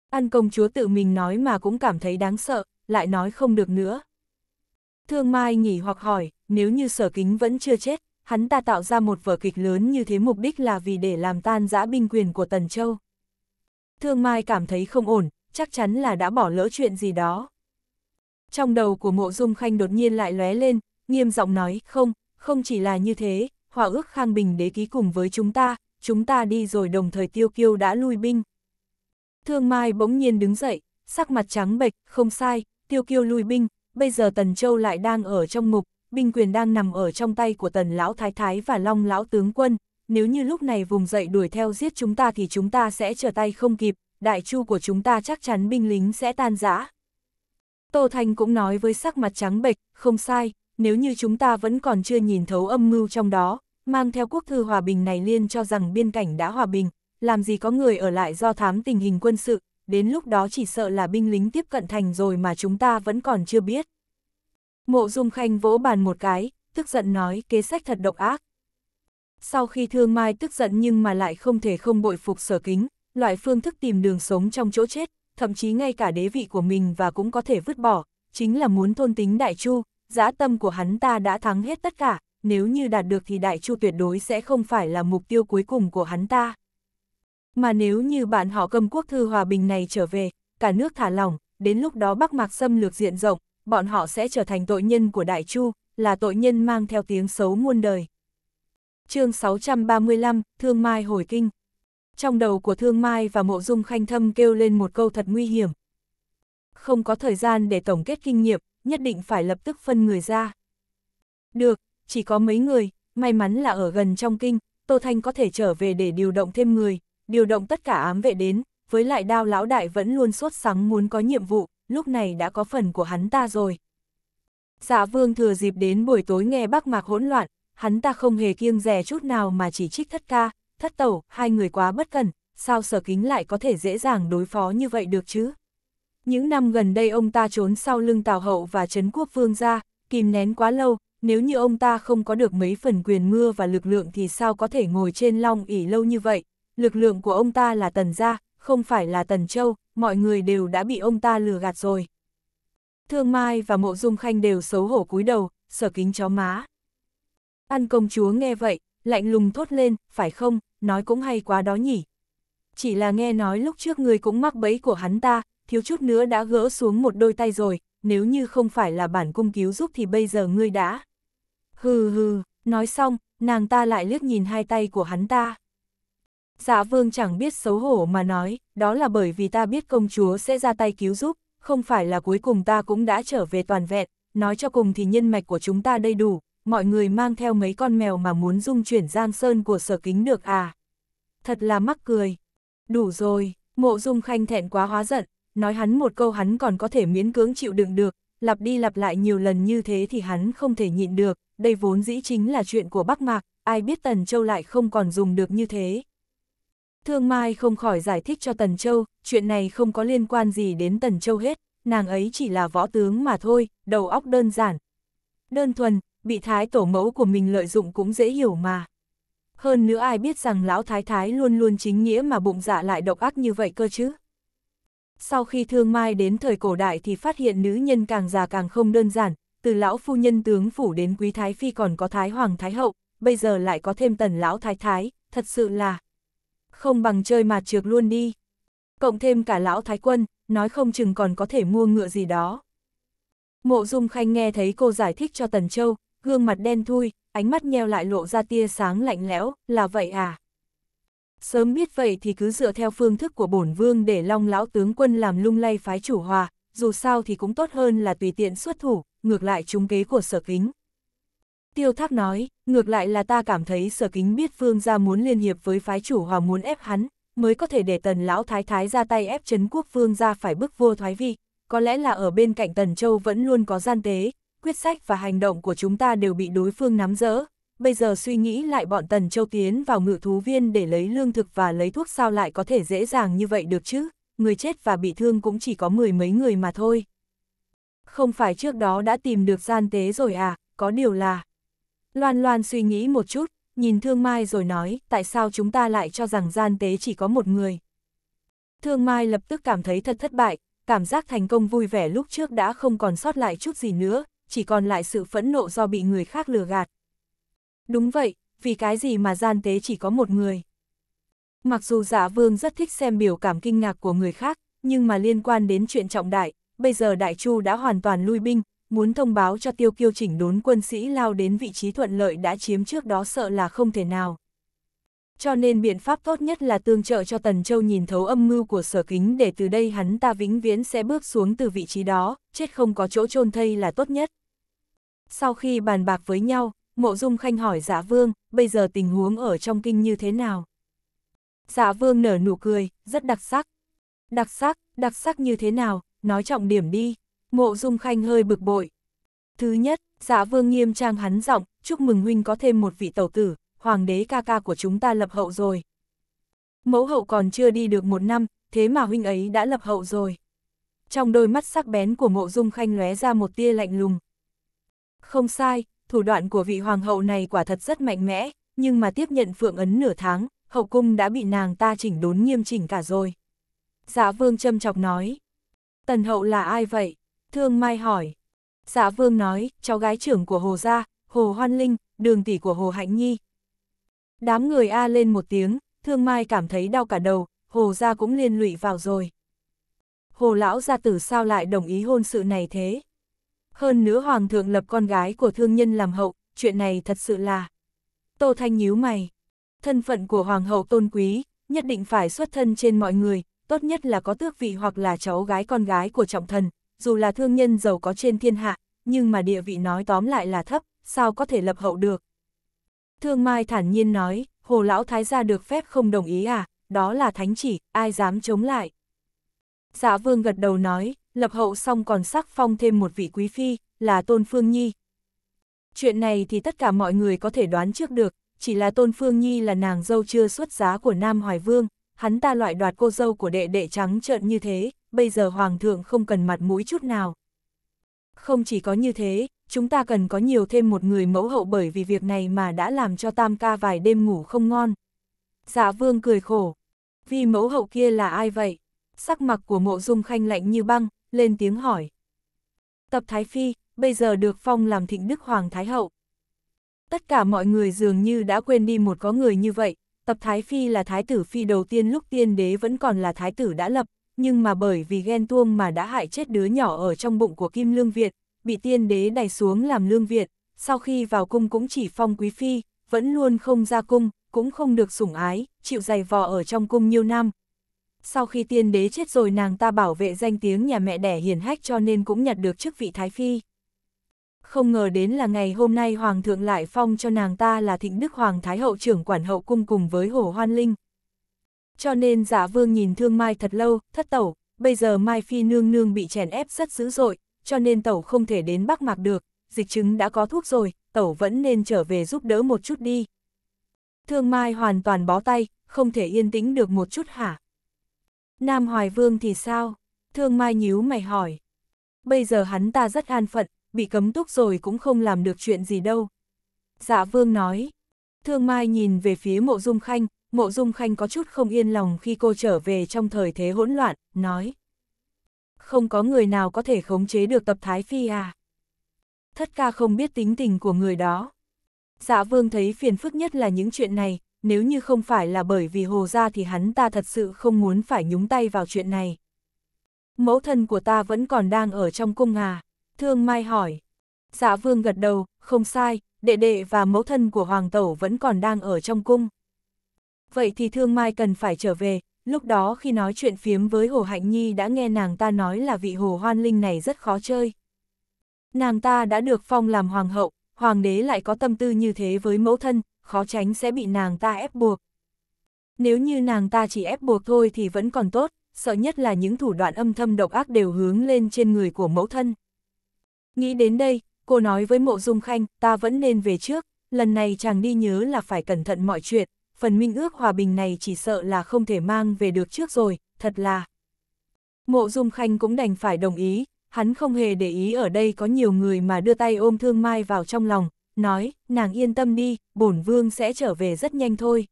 Speaker 1: An công chúa tự mình nói mà cũng cảm thấy đáng sợ, lại nói không được nữa. Thương Mai nghỉ hoặc hỏi, nếu như sở kính vẫn chưa chết, hắn ta tạo ra một vở kịch lớn như thế mục đích là vì để làm tan giã binh quyền của Tần Châu. Thương Mai cảm thấy không ổn, chắc chắn là đã bỏ lỡ chuyện gì đó. Trong đầu của mộ dung khanh đột nhiên lại lóe lên, nghiêm giọng nói, không, không chỉ là như thế, hòa ước khang bình đế ký cùng với chúng ta, chúng ta đi rồi đồng thời tiêu kiêu đã lui binh. Thương Mai bỗng nhiên đứng dậy, sắc mặt trắng bệch, không sai, tiêu kiêu lui binh, bây giờ Tần Châu lại đang ở trong ngục, binh quyền đang nằm ở trong tay của Tần Lão Thái Thái và Long Lão Tướng Quân, nếu như lúc này vùng dậy đuổi theo giết chúng ta thì chúng ta sẽ trở tay không kịp, đại chu của chúng ta chắc chắn binh lính sẽ tan rã. Tô Thanh cũng nói với sắc mặt trắng bệch, không sai, nếu như chúng ta vẫn còn chưa nhìn thấu âm mưu trong đó, mang theo quốc thư hòa bình này liên cho rằng biên cảnh đã hòa bình, làm gì có người ở lại do thám tình hình quân sự, đến lúc đó chỉ sợ là binh lính tiếp cận thành rồi mà chúng ta vẫn còn chưa biết. Mộ Dung Khanh vỗ bàn một cái, tức giận nói kế sách thật độc ác. Sau khi Thương Mai tức giận nhưng mà lại không thể không bội phục sở kính, loại phương thức tìm đường sống trong chỗ chết, thậm chí ngay cả đế vị của mình và cũng có thể vứt bỏ, chính là muốn thôn tính Đại Chu, Giá tâm của hắn ta đã thắng hết tất cả, nếu như đạt được thì Đại Chu tuyệt đối sẽ không phải là mục tiêu cuối cùng của hắn ta. Mà nếu như bạn họ cầm quốc thư hòa bình này trở về, cả nước thả lỏng, đến lúc đó Bắc Mạc xâm lược diện rộng, bọn họ sẽ trở thành tội nhân của Đại Chu, là tội nhân mang theo tiếng xấu muôn đời. chương 635, Thương Mai Hồi Kinh trong đầu của Thương Mai và Mộ Dung Khanh Thâm kêu lên một câu thật nguy hiểm. Không có thời gian để tổng kết kinh nghiệm, nhất định phải lập tức phân người ra. Được, chỉ có mấy người, may mắn là ở gần trong kinh, Tô Thanh có thể trở về để điều động thêm người, điều động tất cả ám vệ đến, với lại đao lão đại vẫn luôn sốt sắng muốn có nhiệm vụ, lúc này đã có phần của hắn ta rồi. Dạ vương thừa dịp đến buổi tối nghe bác mạc hỗn loạn, hắn ta không hề kiêng rẻ chút nào mà chỉ trích thất ca, thất tẩu, hai người quá bất cẩn, sao sở kính lại có thể dễ dàng đối phó như vậy được chứ? Những năm gần đây ông ta trốn sau lưng Tào Hậu và Trấn Quốc Vương ra, kìm nén quá lâu, nếu như ông ta không có được mấy phần quyền mưa và lực lượng thì sao có thể ngồi trên long ỉ lâu như vậy? Lực lượng của ông ta là Tần Gia, không phải là Tần Châu, mọi người đều đã bị ông ta lừa gạt rồi. Thương Mai và Mộ Dung Khanh đều xấu hổ cúi đầu, sở kính chó má. An công chúa nghe vậy, lạnh lùng thốt lên, phải không, nói cũng hay quá đó nhỉ. Chỉ là nghe nói lúc trước người cũng mắc bẫy của hắn ta, thiếu chút nữa đã gỡ xuống một đôi tay rồi, nếu như không phải là bản cung cứu giúp thì bây giờ ngươi đã. Hừ hừ, nói xong, nàng ta lại liếc nhìn hai tay của hắn ta. Dạ vương chẳng biết xấu hổ mà nói, đó là bởi vì ta biết công chúa sẽ ra tay cứu giúp, không phải là cuối cùng ta cũng đã trở về toàn vẹn, nói cho cùng thì nhân mạch của chúng ta đầy đủ, mọi người mang theo mấy con mèo mà muốn dung chuyển giang sơn của sở kính được à. Thật là mắc cười. Đủ rồi, mộ dung khanh thẹn quá hóa giận, nói hắn một câu hắn còn có thể miễn cưỡng chịu đựng được, lặp đi lặp lại nhiều lần như thế thì hắn không thể nhịn được, đây vốn dĩ chính là chuyện của Bắc Mạc, ai biết Tần Châu lại không còn dùng được như thế. Thương Mai không khỏi giải thích cho Tần Châu, chuyện này không có liên quan gì đến Tần Châu hết, nàng ấy chỉ là võ tướng mà thôi, đầu óc đơn giản. Đơn thuần, bị thái tổ mẫu của mình lợi dụng cũng dễ hiểu mà. Hơn nữa ai biết rằng lão thái thái luôn luôn chính nghĩa mà bụng dạ lại độc ác như vậy cơ chứ. Sau khi thương mai đến thời cổ đại thì phát hiện nữ nhân càng già càng không đơn giản, từ lão phu nhân tướng phủ đến quý thái phi còn có thái hoàng thái hậu, bây giờ lại có thêm tần lão thái thái, thật sự là không bằng chơi mà trượt luôn đi. Cộng thêm cả lão thái quân, nói không chừng còn có thể mua ngựa gì đó. Mộ Dung Khanh nghe thấy cô giải thích cho Tần Châu, gương mặt đen thui, ánh mắt nheo lại lộ ra tia sáng lạnh lẽo, là vậy à? Sớm biết vậy thì cứ dựa theo phương thức của bổn vương để long lão tướng quân làm lung lay phái chủ hòa, dù sao thì cũng tốt hơn là tùy tiện xuất thủ, ngược lại trúng kế của sở kính. Tiêu thác nói, ngược lại là ta cảm thấy sở kính biết phương ra muốn liên hiệp với phái chủ hòa muốn ép hắn, mới có thể để tần lão thái thái ra tay ép chấn quốc phương ra phải bức vua thoái vị, có lẽ là ở bên cạnh tần châu vẫn luôn có gian tế, quyết sách và hành động của chúng ta đều bị đối phương nắm giữ. Bây giờ suy nghĩ lại bọn Tần Châu tiến vào ngự thú viên để lấy lương thực và lấy thuốc sao lại có thể dễ dàng như vậy được chứ, người chết và bị thương cũng chỉ có mười mấy người mà thôi. Không phải trước đó đã tìm được gian tế rồi à, có điều là... Loan Loan suy nghĩ một chút, nhìn Thương Mai rồi nói, tại sao chúng ta lại cho rằng gian tế chỉ có một người. Thương Mai lập tức cảm thấy thật thất bại, cảm giác thành công vui vẻ lúc trước đã không còn sót lại chút gì nữa, chỉ còn lại sự phẫn nộ do bị người khác lừa gạt. Đúng vậy, vì cái gì mà gian tế chỉ có một người. Mặc dù giả dạ vương rất thích xem biểu cảm kinh ngạc của người khác, nhưng mà liên quan đến chuyện trọng đại, bây giờ Đại Chu đã hoàn toàn lui binh, muốn thông báo cho tiêu kiêu chỉnh đốn quân sĩ lao đến vị trí thuận lợi đã chiếm trước đó sợ là không thể nào. Cho nên biện pháp tốt nhất là tương trợ cho Tần Châu nhìn thấu âm mưu của sở kính để từ đây hắn ta vĩnh viễn sẽ bước xuống từ vị trí đó, chết không có chỗ chôn thây là tốt nhất. Sau khi bàn bạc với nhau, Mộ Dung Khanh hỏi Dạ Vương, bây giờ tình huống ở trong kinh như thế nào? Dạ Vương nở nụ cười, rất đặc sắc. Đặc sắc, đặc sắc như thế nào, nói trọng điểm đi. Mộ Dung Khanh hơi bực bội. Thứ nhất, Dạ Vương nghiêm trang hắn giọng, chúc mừng huynh có thêm một vị tẩu tử, hoàng đế ca ca của chúng ta lập hậu rồi. Mẫu hậu còn chưa đi được một năm, thế mà huynh ấy đã lập hậu rồi. Trong đôi mắt sắc bén của Mộ Dung Khanh lóe ra một tia lạnh lùng, không sai, thủ đoạn của vị hoàng hậu này quả thật rất mạnh mẽ, nhưng mà tiếp nhận phượng ấn nửa tháng, hậu cung đã bị nàng ta chỉnh đốn nghiêm chỉnh cả rồi. giả dạ vương châm chọc nói. Tần hậu là ai vậy? Thương Mai hỏi. giả dạ vương nói, cháu gái trưởng của Hồ Gia, Hồ Hoan Linh, đường tỷ của Hồ Hạnh Nhi. Đám người A lên một tiếng, Thương Mai cảm thấy đau cả đầu, Hồ Gia cũng liên lụy vào rồi. Hồ lão gia tử sao lại đồng ý hôn sự này thế? Hơn nữa hoàng thượng lập con gái của thương nhân làm hậu, chuyện này thật sự là... Tô Thanh nhíu mày. Thân phận của hoàng hậu tôn quý, nhất định phải xuất thân trên mọi người, tốt nhất là có tước vị hoặc là cháu gái con gái của trọng thần, dù là thương nhân giàu có trên thiên hạ, nhưng mà địa vị nói tóm lại là thấp, sao có thể lập hậu được. Thương Mai thản nhiên nói, hồ lão thái gia được phép không đồng ý à, đó là thánh chỉ, ai dám chống lại. Dạ vương gật đầu nói, lập hậu xong còn sắc phong thêm một vị quý phi, là Tôn Phương Nhi. Chuyện này thì tất cả mọi người có thể đoán trước được, chỉ là Tôn Phương Nhi là nàng dâu chưa xuất giá của Nam Hoài Vương, hắn ta loại đoạt cô dâu của đệ đệ trắng trợn như thế, bây giờ Hoàng thượng không cần mặt mũi chút nào. Không chỉ có như thế, chúng ta cần có nhiều thêm một người mẫu hậu bởi vì việc này mà đã làm cho Tam ca vài đêm ngủ không ngon. Dạ Vương cười khổ, vì mẫu hậu kia là ai vậy? Sắc mặt của mộ dung khanh lạnh như băng, lên tiếng hỏi. Tập Thái Phi, bây giờ được phong làm thịnh đức Hoàng Thái Hậu. Tất cả mọi người dường như đã quên đi một có người như vậy, Tập Thái Phi là Thái tử Phi đầu tiên lúc tiên đế vẫn còn là Thái tử đã lập, nhưng mà bởi vì ghen tuông mà đã hại chết đứa nhỏ ở trong bụng của Kim Lương Việt, bị tiên đế đày xuống làm Lương Việt, sau khi vào cung cũng chỉ phong Quý Phi, vẫn luôn không ra cung, cũng không được sủng ái, chịu dày vò ở trong cung nhiều năm, sau khi tiên đế chết rồi nàng ta bảo vệ danh tiếng nhà mẹ đẻ hiền hách cho nên cũng nhặt được chức vị thái phi. Không ngờ đến là ngày hôm nay hoàng thượng lại phong cho nàng ta là thịnh đức hoàng thái hậu trưởng quản hậu cung cùng với hồ hoan linh. Cho nên giả dạ vương nhìn thương mai thật lâu, thất tẩu, bây giờ mai phi nương nương bị chèn ép rất dữ dội, cho nên tẩu không thể đến bắc mạc được, dịch chứng đã có thuốc rồi, tẩu vẫn nên trở về giúp đỡ một chút đi. Thương mai hoàn toàn bó tay, không thể yên tĩnh được một chút hả? Nam Hoài Vương thì sao? Thương Mai nhíu mày hỏi. Bây giờ hắn ta rất an phận, bị cấm túc rồi cũng không làm được chuyện gì đâu. Dạ Vương nói. Thương Mai nhìn về phía mộ dung khanh, mộ dung khanh có chút không yên lòng khi cô trở về trong thời thế hỗn loạn, nói. Không có người nào có thể khống chế được tập Thái Phi à? Thất ca không biết tính tình của người đó. Dạ Vương thấy phiền phức nhất là những chuyện này, nếu như không phải là bởi vì hồ gia thì hắn ta thật sự không muốn phải nhúng tay vào chuyện này. Mẫu thân của ta vẫn còn đang ở trong cung à? Thương Mai hỏi. Dạ vương gật đầu, không sai, đệ đệ và mẫu thân của hoàng tẩu vẫn còn đang ở trong cung. Vậy thì Thương Mai cần phải trở về, lúc đó khi nói chuyện phiếm với Hồ Hạnh Nhi đã nghe nàng ta nói là vị Hồ Hoan Linh này rất khó chơi. Nàng ta đã được phong làm hoàng hậu, hoàng đế lại có tâm tư như thế với mẫu thân, khó tránh sẽ bị nàng ta ép buộc. Nếu như nàng ta chỉ ép buộc thôi thì vẫn còn tốt, sợ nhất là những thủ đoạn âm thâm độc ác đều hướng lên trên người của mẫu thân. Nghĩ đến đây, cô nói với mộ dung khanh, ta vẫn nên về trước, lần này chàng đi nhớ là phải cẩn thận mọi chuyện, phần minh ước hòa bình này chỉ sợ là không thể mang về được trước rồi, thật là. Mộ dung khanh cũng đành phải đồng ý, hắn không hề để ý ở đây có nhiều người mà đưa tay ôm thương mai vào trong lòng, nói, nàng yên tâm đi, bổn vương sẽ trở về rất nhanh thôi.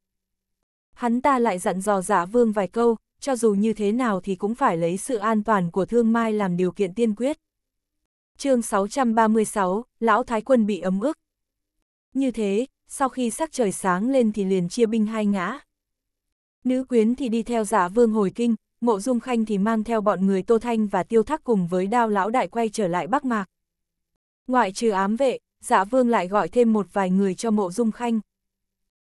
Speaker 1: Hắn ta lại dặn dò giả dạ vương vài câu, cho dù như thế nào thì cũng phải lấy sự an toàn của thương mai làm điều kiện tiên quyết. chương 636, Lão Thái Quân bị ấm ức. Như thế, sau khi sắc trời sáng lên thì liền chia binh hai ngã. Nữ quyến thì đi theo giả dạ vương hồi kinh, mộ dung khanh thì mang theo bọn người Tô Thanh và Tiêu Thác cùng với đao lão đại quay trở lại Bắc Mạc. Ngoại trừ ám vệ, dạ vương lại gọi thêm một vài người cho mộ dung khanh.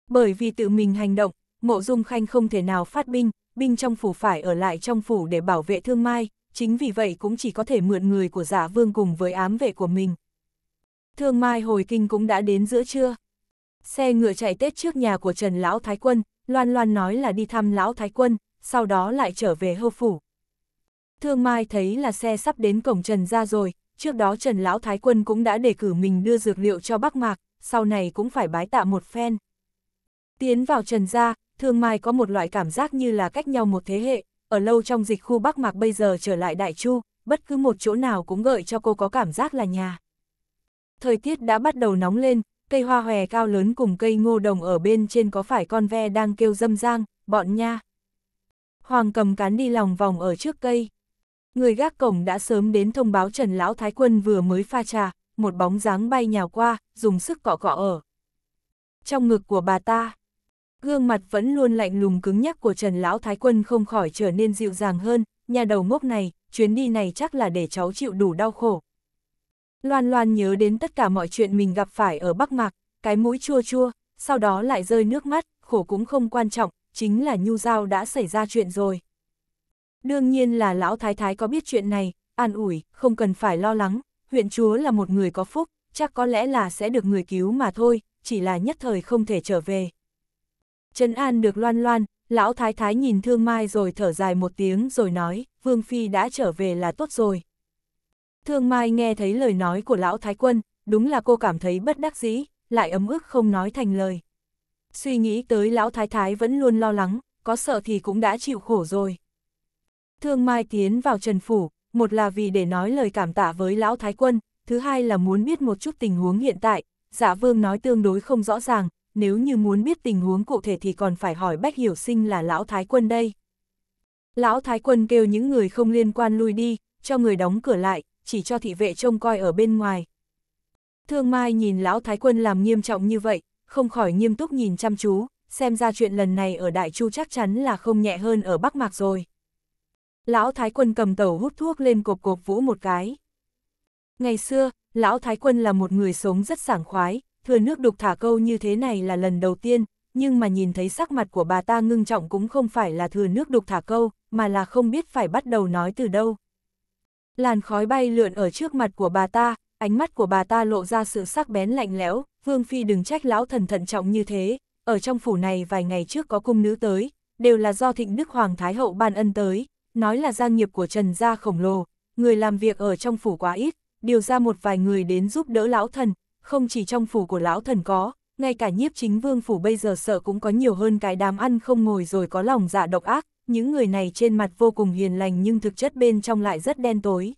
Speaker 1: Bởi vì tự mình hành động, mộ dung khanh không thể nào phát binh, binh trong phủ phải ở lại trong phủ để bảo vệ thương mai, chính vì vậy cũng chỉ có thể mượn người của Dạ vương cùng với ám vệ của mình. Thương mai hồi kinh cũng đã đến giữa trưa. Xe ngựa chạy Tết trước nhà của Trần Lão Thái Quân, loan loan nói là đi thăm Lão Thái Quân, sau đó lại trở về hô phủ. Thương mai thấy là xe sắp đến cổng Trần ra rồi, trước đó Trần Lão Thái Quân cũng đã đề cử mình đưa dược liệu cho Bắc Mạc, sau này cũng phải bái tạ một phen. Tiến vào Trần gia, Thương Mai có một loại cảm giác như là cách nhau một thế hệ, ở lâu trong dịch khu Bắc Mạc bây giờ trở lại Đại Chu, bất cứ một chỗ nào cũng gợi cho cô có cảm giác là nhà. Thời tiết đã bắt đầu nóng lên, cây hoa hòe cao lớn cùng cây ngô đồng ở bên trên có phải con ve đang kêu râm rang bọn nha. Hoàng cầm cán đi lòng vòng ở trước cây. Người gác cổng đã sớm đến thông báo Trần Lão Thái Quân vừa mới pha trà, một bóng dáng bay nhào qua, dùng sức cọ cọ ở. Trong ngực của bà ta, gương mặt vẫn luôn lạnh lùng cứng nhắc của Trần Lão Thái Quân không khỏi trở nên dịu dàng hơn, nhà đầu ngốc này, chuyến đi này chắc là để cháu chịu đủ đau khổ. Loan Loan nhớ đến tất cả mọi chuyện mình gặp phải ở Bắc Mạc, cái mũi chua chua, sau đó lại rơi nước mắt, khổ cũng không quan trọng, chính là Nhu Giao đã xảy ra chuyện rồi. Đương nhiên là lão thái thái có biết chuyện này, an ủi, không cần phải lo lắng, huyện chúa là một người có phúc, chắc có lẽ là sẽ được người cứu mà thôi, chỉ là nhất thời không thể trở về. Trấn an được loan loan, lão thái thái nhìn thương mai rồi thở dài một tiếng rồi nói, vương phi đã trở về là tốt rồi. Thương mai nghe thấy lời nói của lão thái quân, đúng là cô cảm thấy bất đắc dĩ, lại ấm ức không nói thành lời. Suy nghĩ tới lão thái thái vẫn luôn lo lắng, có sợ thì cũng đã chịu khổ rồi. Thương Mai tiến vào Trần Phủ, một là vì để nói lời cảm tạ với Lão Thái Quân, thứ hai là muốn biết một chút tình huống hiện tại, Dạ Vương nói tương đối không rõ ràng, nếu như muốn biết tình huống cụ thể thì còn phải hỏi Bách Hiểu Sinh là Lão Thái Quân đây. Lão Thái Quân kêu những người không liên quan lui đi, cho người đóng cửa lại, chỉ cho thị vệ trông coi ở bên ngoài. Thương Mai nhìn Lão Thái Quân làm nghiêm trọng như vậy, không khỏi nghiêm túc nhìn chăm chú, xem ra chuyện lần này ở Đại Chu chắc chắn là không nhẹ hơn ở Bắc Mạc rồi. Lão Thái Quân cầm tẩu hút thuốc lên cộp cộp vũ một cái. Ngày xưa, Lão Thái Quân là một người sống rất sảng khoái, thừa nước đục thả câu như thế này là lần đầu tiên, nhưng mà nhìn thấy sắc mặt của bà ta ngưng trọng cũng không phải là thừa nước đục thả câu, mà là không biết phải bắt đầu nói từ đâu. Làn khói bay lượn ở trước mặt của bà ta, ánh mắt của bà ta lộ ra sự sắc bén lạnh lẽo, Vương Phi đừng trách lão thần thận trọng như thế, ở trong phủ này vài ngày trước có cung nữ tới, đều là do thịnh đức Hoàng Thái Hậu ban ân tới, nói là gia nghiệp của Trần gia khổng lồ, người làm việc ở trong phủ quá ít, điều ra một vài người đến giúp đỡ lão thần, không chỉ trong phủ của lão thần có, ngay cả nhiếp chính vương phủ bây giờ sợ cũng có nhiều hơn cái đám ăn không ngồi rồi có lòng dạ độc ác, những người này trên mặt vô cùng hiền lành nhưng thực chất bên trong lại rất đen tối.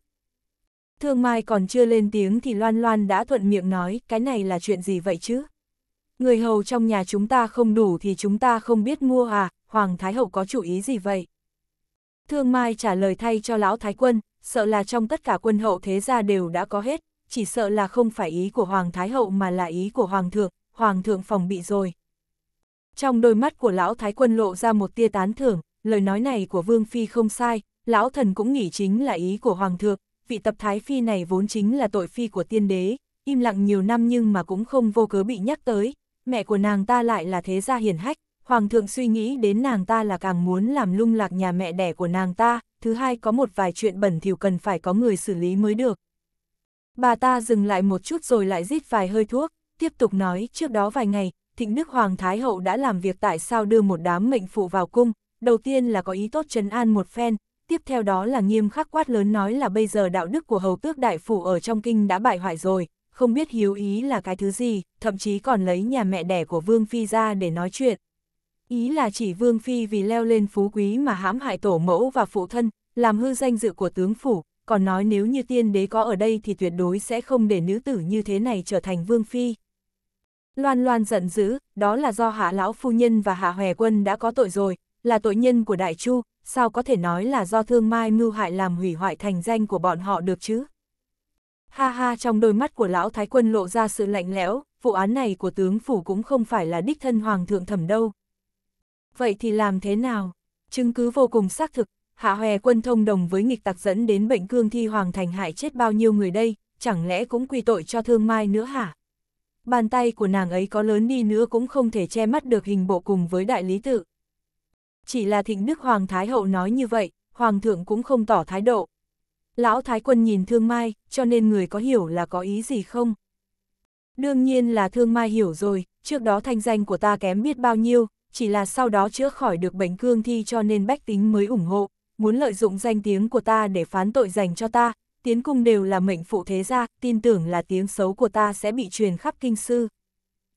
Speaker 1: Thương Mai còn chưa lên tiếng thì Loan Loan đã thuận miệng nói, cái này là chuyện gì vậy chứ? Người hầu trong nhà chúng ta không đủ thì chúng ta không biết mua à, Hoàng Thái Hậu có chủ ý gì vậy? Thương Mai trả lời thay cho Lão Thái Quân, sợ là trong tất cả quân hậu thế gia đều đã có hết, chỉ sợ là không phải ý của Hoàng Thái Hậu mà là ý của Hoàng Thượng, Hoàng Thượng phòng bị rồi. Trong đôi mắt của Lão Thái Quân lộ ra một tia tán thưởng, lời nói này của Vương Phi không sai, Lão Thần cũng nghĩ chính là ý của Hoàng Thượng, vị tập Thái Phi này vốn chính là tội phi của tiên đế, im lặng nhiều năm nhưng mà cũng không vô cớ bị nhắc tới, mẹ của nàng ta lại là thế gia hiền hách, Hoàng thượng suy nghĩ đến nàng ta là càng muốn làm lung lạc nhà mẹ đẻ của nàng ta, thứ hai có một vài chuyện bẩn thỉu cần phải có người xử lý mới được. Bà ta dừng lại một chút rồi lại rít vài hơi thuốc, tiếp tục nói trước đó vài ngày, thịnh đức Hoàng Thái Hậu đã làm việc tại sao đưa một đám mệnh phụ vào cung, đầu tiên là có ý tốt trấn an một phen, tiếp theo đó là nghiêm khắc quát lớn nói là bây giờ đạo đức của hầu tước đại phủ ở trong kinh đã bại hoại rồi, không biết hiếu ý là cái thứ gì, thậm chí còn lấy nhà mẹ đẻ của Vương Phi ra để nói chuyện. Ý là chỉ Vương Phi vì leo lên phú quý mà hãm hại tổ mẫu và phụ thân, làm hư danh dự của tướng phủ, còn nói nếu như tiên đế có ở đây thì tuyệt đối sẽ không để nữ tử như thế này trở thành Vương Phi. Loan Loan giận dữ, đó là do hạ lão phu nhân và hạ hòe quân đã có tội rồi, là tội nhân của Đại Chu, sao có thể nói là do thương mai mưu hại làm hủy hoại thành danh của bọn họ được chứ? Ha ha trong đôi mắt của lão thái quân lộ ra sự lạnh lẽo, vụ án này của tướng phủ cũng không phải là đích thân hoàng thượng thẩm đâu. Vậy thì làm thế nào? Chứng cứ vô cùng xác thực, Hạ Hòe quân thông đồng với nghịch tặc dẫn đến bệnh cương thi hoàng thành hại chết bao nhiêu người đây, chẳng lẽ cũng quy tội cho thương mai nữa hả? Bàn tay của nàng ấy có lớn đi nữa cũng không thể che mắt được hình bộ cùng với đại lý tự. Chỉ là thịnh đức hoàng thái hậu nói như vậy, hoàng thượng cũng không tỏ thái độ. Lão thái quân nhìn thương mai, cho nên người có hiểu là có ý gì không? Đương nhiên là thương mai hiểu rồi, trước đó thanh danh của ta kém biết bao nhiêu, chỉ là sau đó chữa khỏi được bệnh cương thi cho nên bách tính mới ủng hộ, muốn lợi dụng danh tiếng của ta để phán tội dành cho ta, tiến cung đều là mệnh phụ thế gia, tin tưởng là tiếng xấu của ta sẽ bị truyền khắp kinh sư.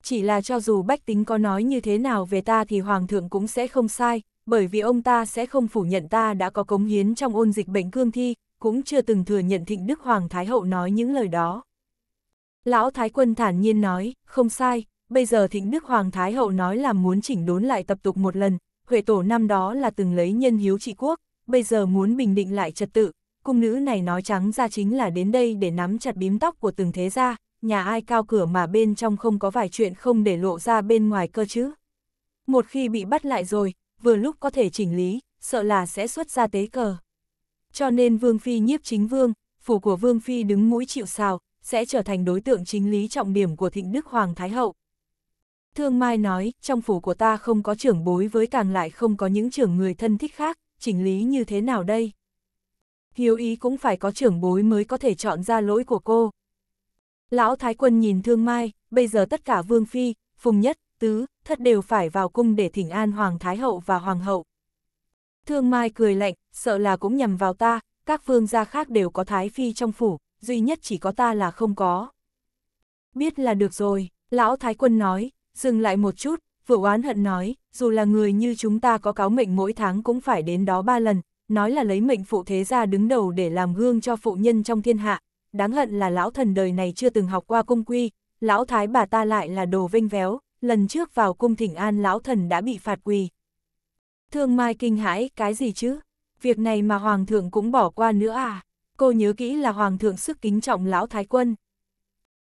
Speaker 1: Chỉ là cho dù bách tính có nói như thế nào về ta thì hoàng thượng cũng sẽ không sai, bởi vì ông ta sẽ không phủ nhận ta đã có cống hiến trong ôn dịch bệnh cương thi, cũng chưa từng thừa nhận thịnh đức hoàng thái hậu nói những lời đó. Lão Thái Quân thản nhiên nói, không sai, bây giờ thịnh đức Hoàng Thái Hậu nói là muốn chỉnh đốn lại tập tục một lần, Huệ Tổ năm đó là từng lấy nhân hiếu trị quốc, bây giờ muốn bình định lại trật tự, cung nữ này nói trắng ra chính là đến đây để nắm chặt bím tóc của từng thế gia, nhà ai cao cửa mà bên trong không có vài chuyện không để lộ ra bên ngoài cơ chứ. Một khi bị bắt lại rồi, vừa lúc có thể chỉnh lý, sợ là sẽ xuất ra tế cờ. Cho nên Vương Phi nhiếp chính Vương, phủ của Vương Phi đứng mũi chịu sào, sẽ trở thành đối tượng chính lý trọng điểm của thịnh đức Hoàng Thái Hậu, Thương Mai nói, trong phủ của ta không có trưởng bối với càng lại không có những trưởng người thân thích khác, chỉnh lý như thế nào đây? Hiếu ý cũng phải có trưởng bối mới có thể chọn ra lỗi của cô. Lão Thái Quân nhìn Thương Mai, bây giờ tất cả Vương Phi, Phùng Nhất, Tứ, Thất đều phải vào cung để thỉnh an Hoàng Thái Hậu và Hoàng Hậu. Thương Mai cười lạnh, sợ là cũng nhằm vào ta, các vương gia khác đều có Thái Phi trong phủ, duy nhất chỉ có ta là không có. Biết là được rồi, Lão Thái Quân nói, dừng lại một chút, vừa oán hận nói, dù là người như chúng ta có cáo mệnh mỗi tháng cũng phải đến đó ba lần, nói là lấy mệnh phụ thế ra đứng đầu để làm gương cho phụ nhân trong thiên hạ, đáng hận là lão thần đời này chưa từng học qua cung quy, lão thái bà ta lại là đồ vinh véo, lần trước vào cung thỉnh an lão thần đã bị phạt quỳ. Thương Mai kinh hãi, cái gì chứ? Việc này mà Hoàng thượng cũng bỏ qua nữa à? Cô nhớ kỹ là Hoàng thượng sức kính trọng lão thái quân.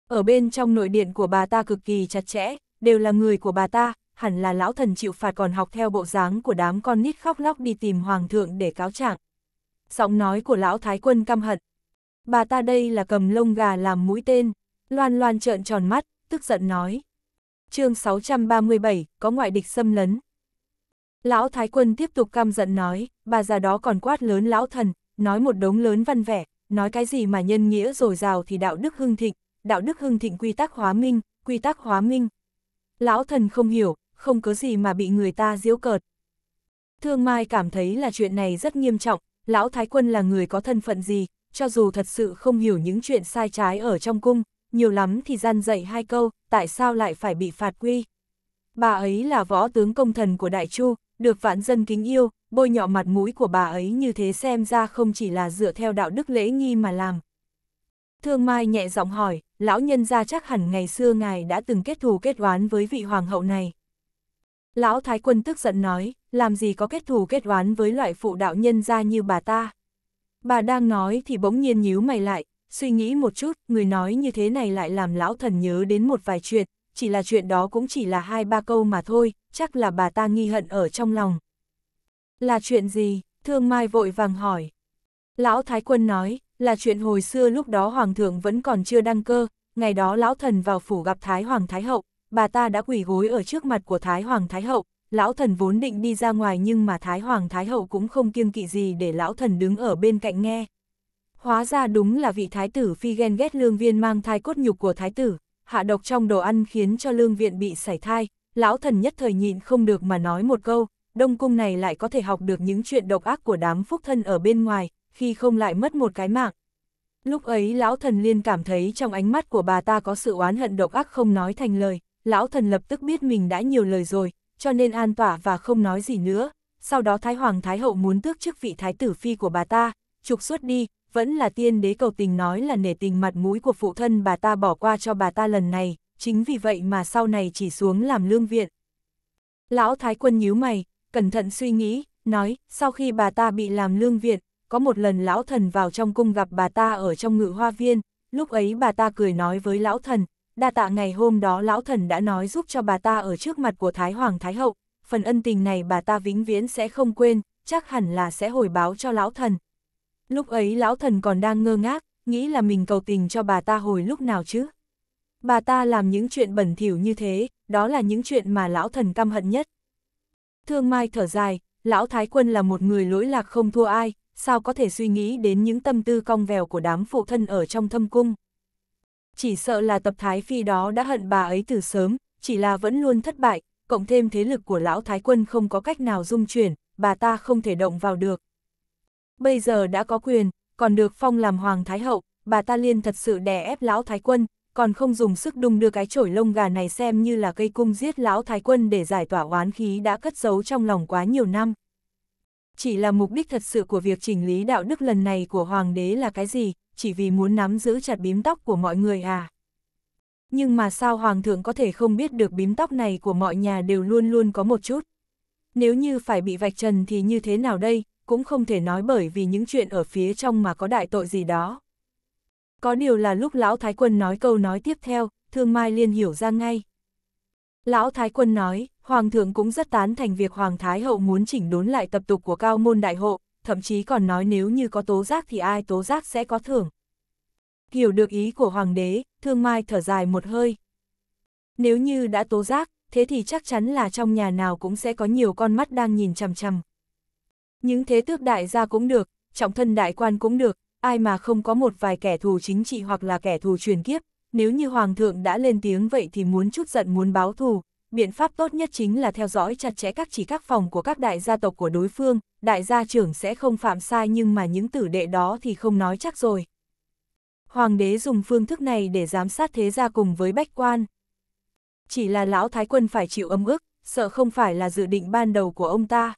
Speaker 1: Ở bên trong nội điện của bà ta cực kỳ chặt chẽ, đều là người của bà ta, hẳn là lão thần chịu phạt còn học theo bộ dáng của đám con nít khóc lóc đi tìm hoàng thượng để cáo trạng. Giọng nói của lão thái quân căm hận. Bà ta đây là cầm lông gà làm mũi tên, loan loan trợn tròn mắt, tức giận nói. chương 637, có ngoại địch xâm lấn. Lão thái quân tiếp tục căm giận nói, bà già đó còn quát lớn lão thần, nói một đống lớn văn vẻ, nói cái gì mà nhân nghĩa rồi rào thì đạo đức hưng thịnh, đạo đức hưng thịnh quy tắc hóa minh, quy tắc hóa minh, Lão thần không hiểu, không có gì mà bị người ta diễu cợt. Thương Mai cảm thấy là chuyện này rất nghiêm trọng, lão thái quân là người có thân phận gì, cho dù thật sự không hiểu những chuyện sai trái ở trong cung, nhiều lắm thì gian dạy hai câu, tại sao lại phải bị phạt quy. Bà ấy là võ tướng công thần của Đại Chu, được vạn dân kính yêu, bôi nhọ mặt mũi của bà ấy như thế xem ra không chỉ là dựa theo đạo đức lễ nghi mà làm, Thương Mai nhẹ giọng hỏi, lão nhân ra chắc hẳn ngày xưa ngài đã từng kết thù kết oán với vị hoàng hậu này. Lão Thái Quân tức giận nói, làm gì có kết thù kết oán với loại phụ đạo nhân ra như bà ta. Bà đang nói thì bỗng nhiên nhíu mày lại, suy nghĩ một chút, người nói như thế này lại làm lão thần nhớ đến một vài chuyện, chỉ là chuyện đó cũng chỉ là hai ba câu mà thôi, chắc là bà ta nghi hận ở trong lòng. Là chuyện gì? Thương Mai vội vàng hỏi. Lão Thái Quân nói, là chuyện hồi xưa lúc đó Hoàng thượng vẫn còn chưa đăng cơ, ngày đó lão thần vào phủ gặp Thái Hoàng Thái Hậu, bà ta đã quỳ gối ở trước mặt của Thái Hoàng Thái Hậu, lão thần vốn định đi ra ngoài nhưng mà Thái Hoàng Thái Hậu cũng không kiêng kỵ gì để lão thần đứng ở bên cạnh nghe. Hóa ra đúng là vị thái tử phi ghen ghét lương viên mang thai cốt nhục của thái tử, hạ độc trong đồ ăn khiến cho lương viện bị sảy thai, lão thần nhất thời nhịn không được mà nói một câu, đông cung này lại có thể học được những chuyện độc ác của đám phúc thân ở bên ngoài, khi không lại mất một cái mạng. Lúc ấy lão thần liên cảm thấy trong ánh mắt của bà ta có sự oán hận độc ác không nói thành lời, lão thần lập tức biết mình đã nhiều lời rồi, cho nên an tỏa và không nói gì nữa. Sau đó Thái Hoàng Thái Hậu muốn tước chức vị Thái tử Phi của bà ta, trục xuất đi, vẫn là tiên đế cầu tình nói là nể tình mặt mũi của phụ thân bà ta bỏ qua cho bà ta lần này, chính vì vậy mà sau này chỉ xuống làm lương viện. Lão Thái Quân nhíu mày, cẩn thận suy nghĩ, nói, sau khi bà ta bị làm lương viện, có một lần lão thần vào trong cung gặp bà ta ở trong ngự hoa viên, lúc ấy bà ta cười nói với lão thần, đa tạ ngày hôm đó lão thần đã nói giúp cho bà ta ở trước mặt của Thái Hoàng Thái Hậu, phần ân tình này bà ta vĩnh viễn sẽ không quên, chắc hẳn là sẽ hồi báo cho lão thần. Lúc ấy lão thần còn đang ngơ ngác, nghĩ là mình cầu tình cho bà ta hồi lúc nào chứ. Bà ta làm những chuyện bẩn thỉu như thế, đó là những chuyện mà lão thần căm hận nhất. Thương Mai thở dài, lão Thái Quân là một người lỗi lạc không thua ai, sao có thể suy nghĩ đến những tâm tư cong vèo của đám phụ thân ở trong thâm cung. Chỉ sợ là tập thái phi đó đã hận bà ấy từ sớm, chỉ là vẫn luôn thất bại, cộng thêm thế lực của lão thái quân không có cách nào dung chuyển, bà ta không thể động vào được. Bây giờ đã có quyền, còn được phong làm hoàng thái hậu, bà ta liên thật sự đè ép lão thái quân, còn không dùng sức đung đưa cái chổi lông gà này xem như là cây cung giết lão thái quân để giải tỏa oán khí đã cất giấu trong lòng quá nhiều năm. Chỉ là mục đích thật sự của việc chỉnh lý đạo đức lần này của Hoàng đế là cái gì, chỉ vì muốn nắm giữ chặt bím tóc của mọi người à? Nhưng mà sao Hoàng thượng có thể không biết được bím tóc này của mọi nhà đều luôn luôn có một chút? Nếu như phải bị vạch trần thì như thế nào đây, cũng không thể nói bởi vì những chuyện ở phía trong mà có đại tội gì đó. Có điều là lúc Lão Thái Quân nói câu nói tiếp theo, Thương Mai Liên hiểu ra ngay. Lão Thái Quân nói, Hoàng thượng cũng rất tán thành việc Hoàng Thái Hậu muốn chỉnh đốn lại tập tục của cao môn đại hộ, thậm chí còn nói nếu như có tố giác thì ai tố giác sẽ có thưởng. Hiểu được ý của Hoàng đế, Thương Mai thở dài một hơi. Nếu như đã tố giác, thế thì chắc chắn là trong nhà nào cũng sẽ có nhiều con mắt đang nhìn chằm chằm. Những thế tước đại gia cũng được, trọng thân đại quan cũng được, ai mà không có một vài kẻ thù chính trị hoặc là kẻ thù truyền kiếp, nếu như Hoàng thượng đã lên tiếng vậy thì muốn chút giận muốn báo thù, biện pháp tốt nhất chính là theo dõi chặt chẽ các chỉ các phòng của các đại gia tộc của đối phương, đại gia trưởng sẽ không phạm sai nhưng mà những tử đệ đó thì không nói chắc rồi. Hoàng đế dùng phương thức này để giám sát thế gia cùng với bách quan. Chỉ là lão thái quân phải chịu âm ức, sợ không phải là dự định ban đầu của ông ta.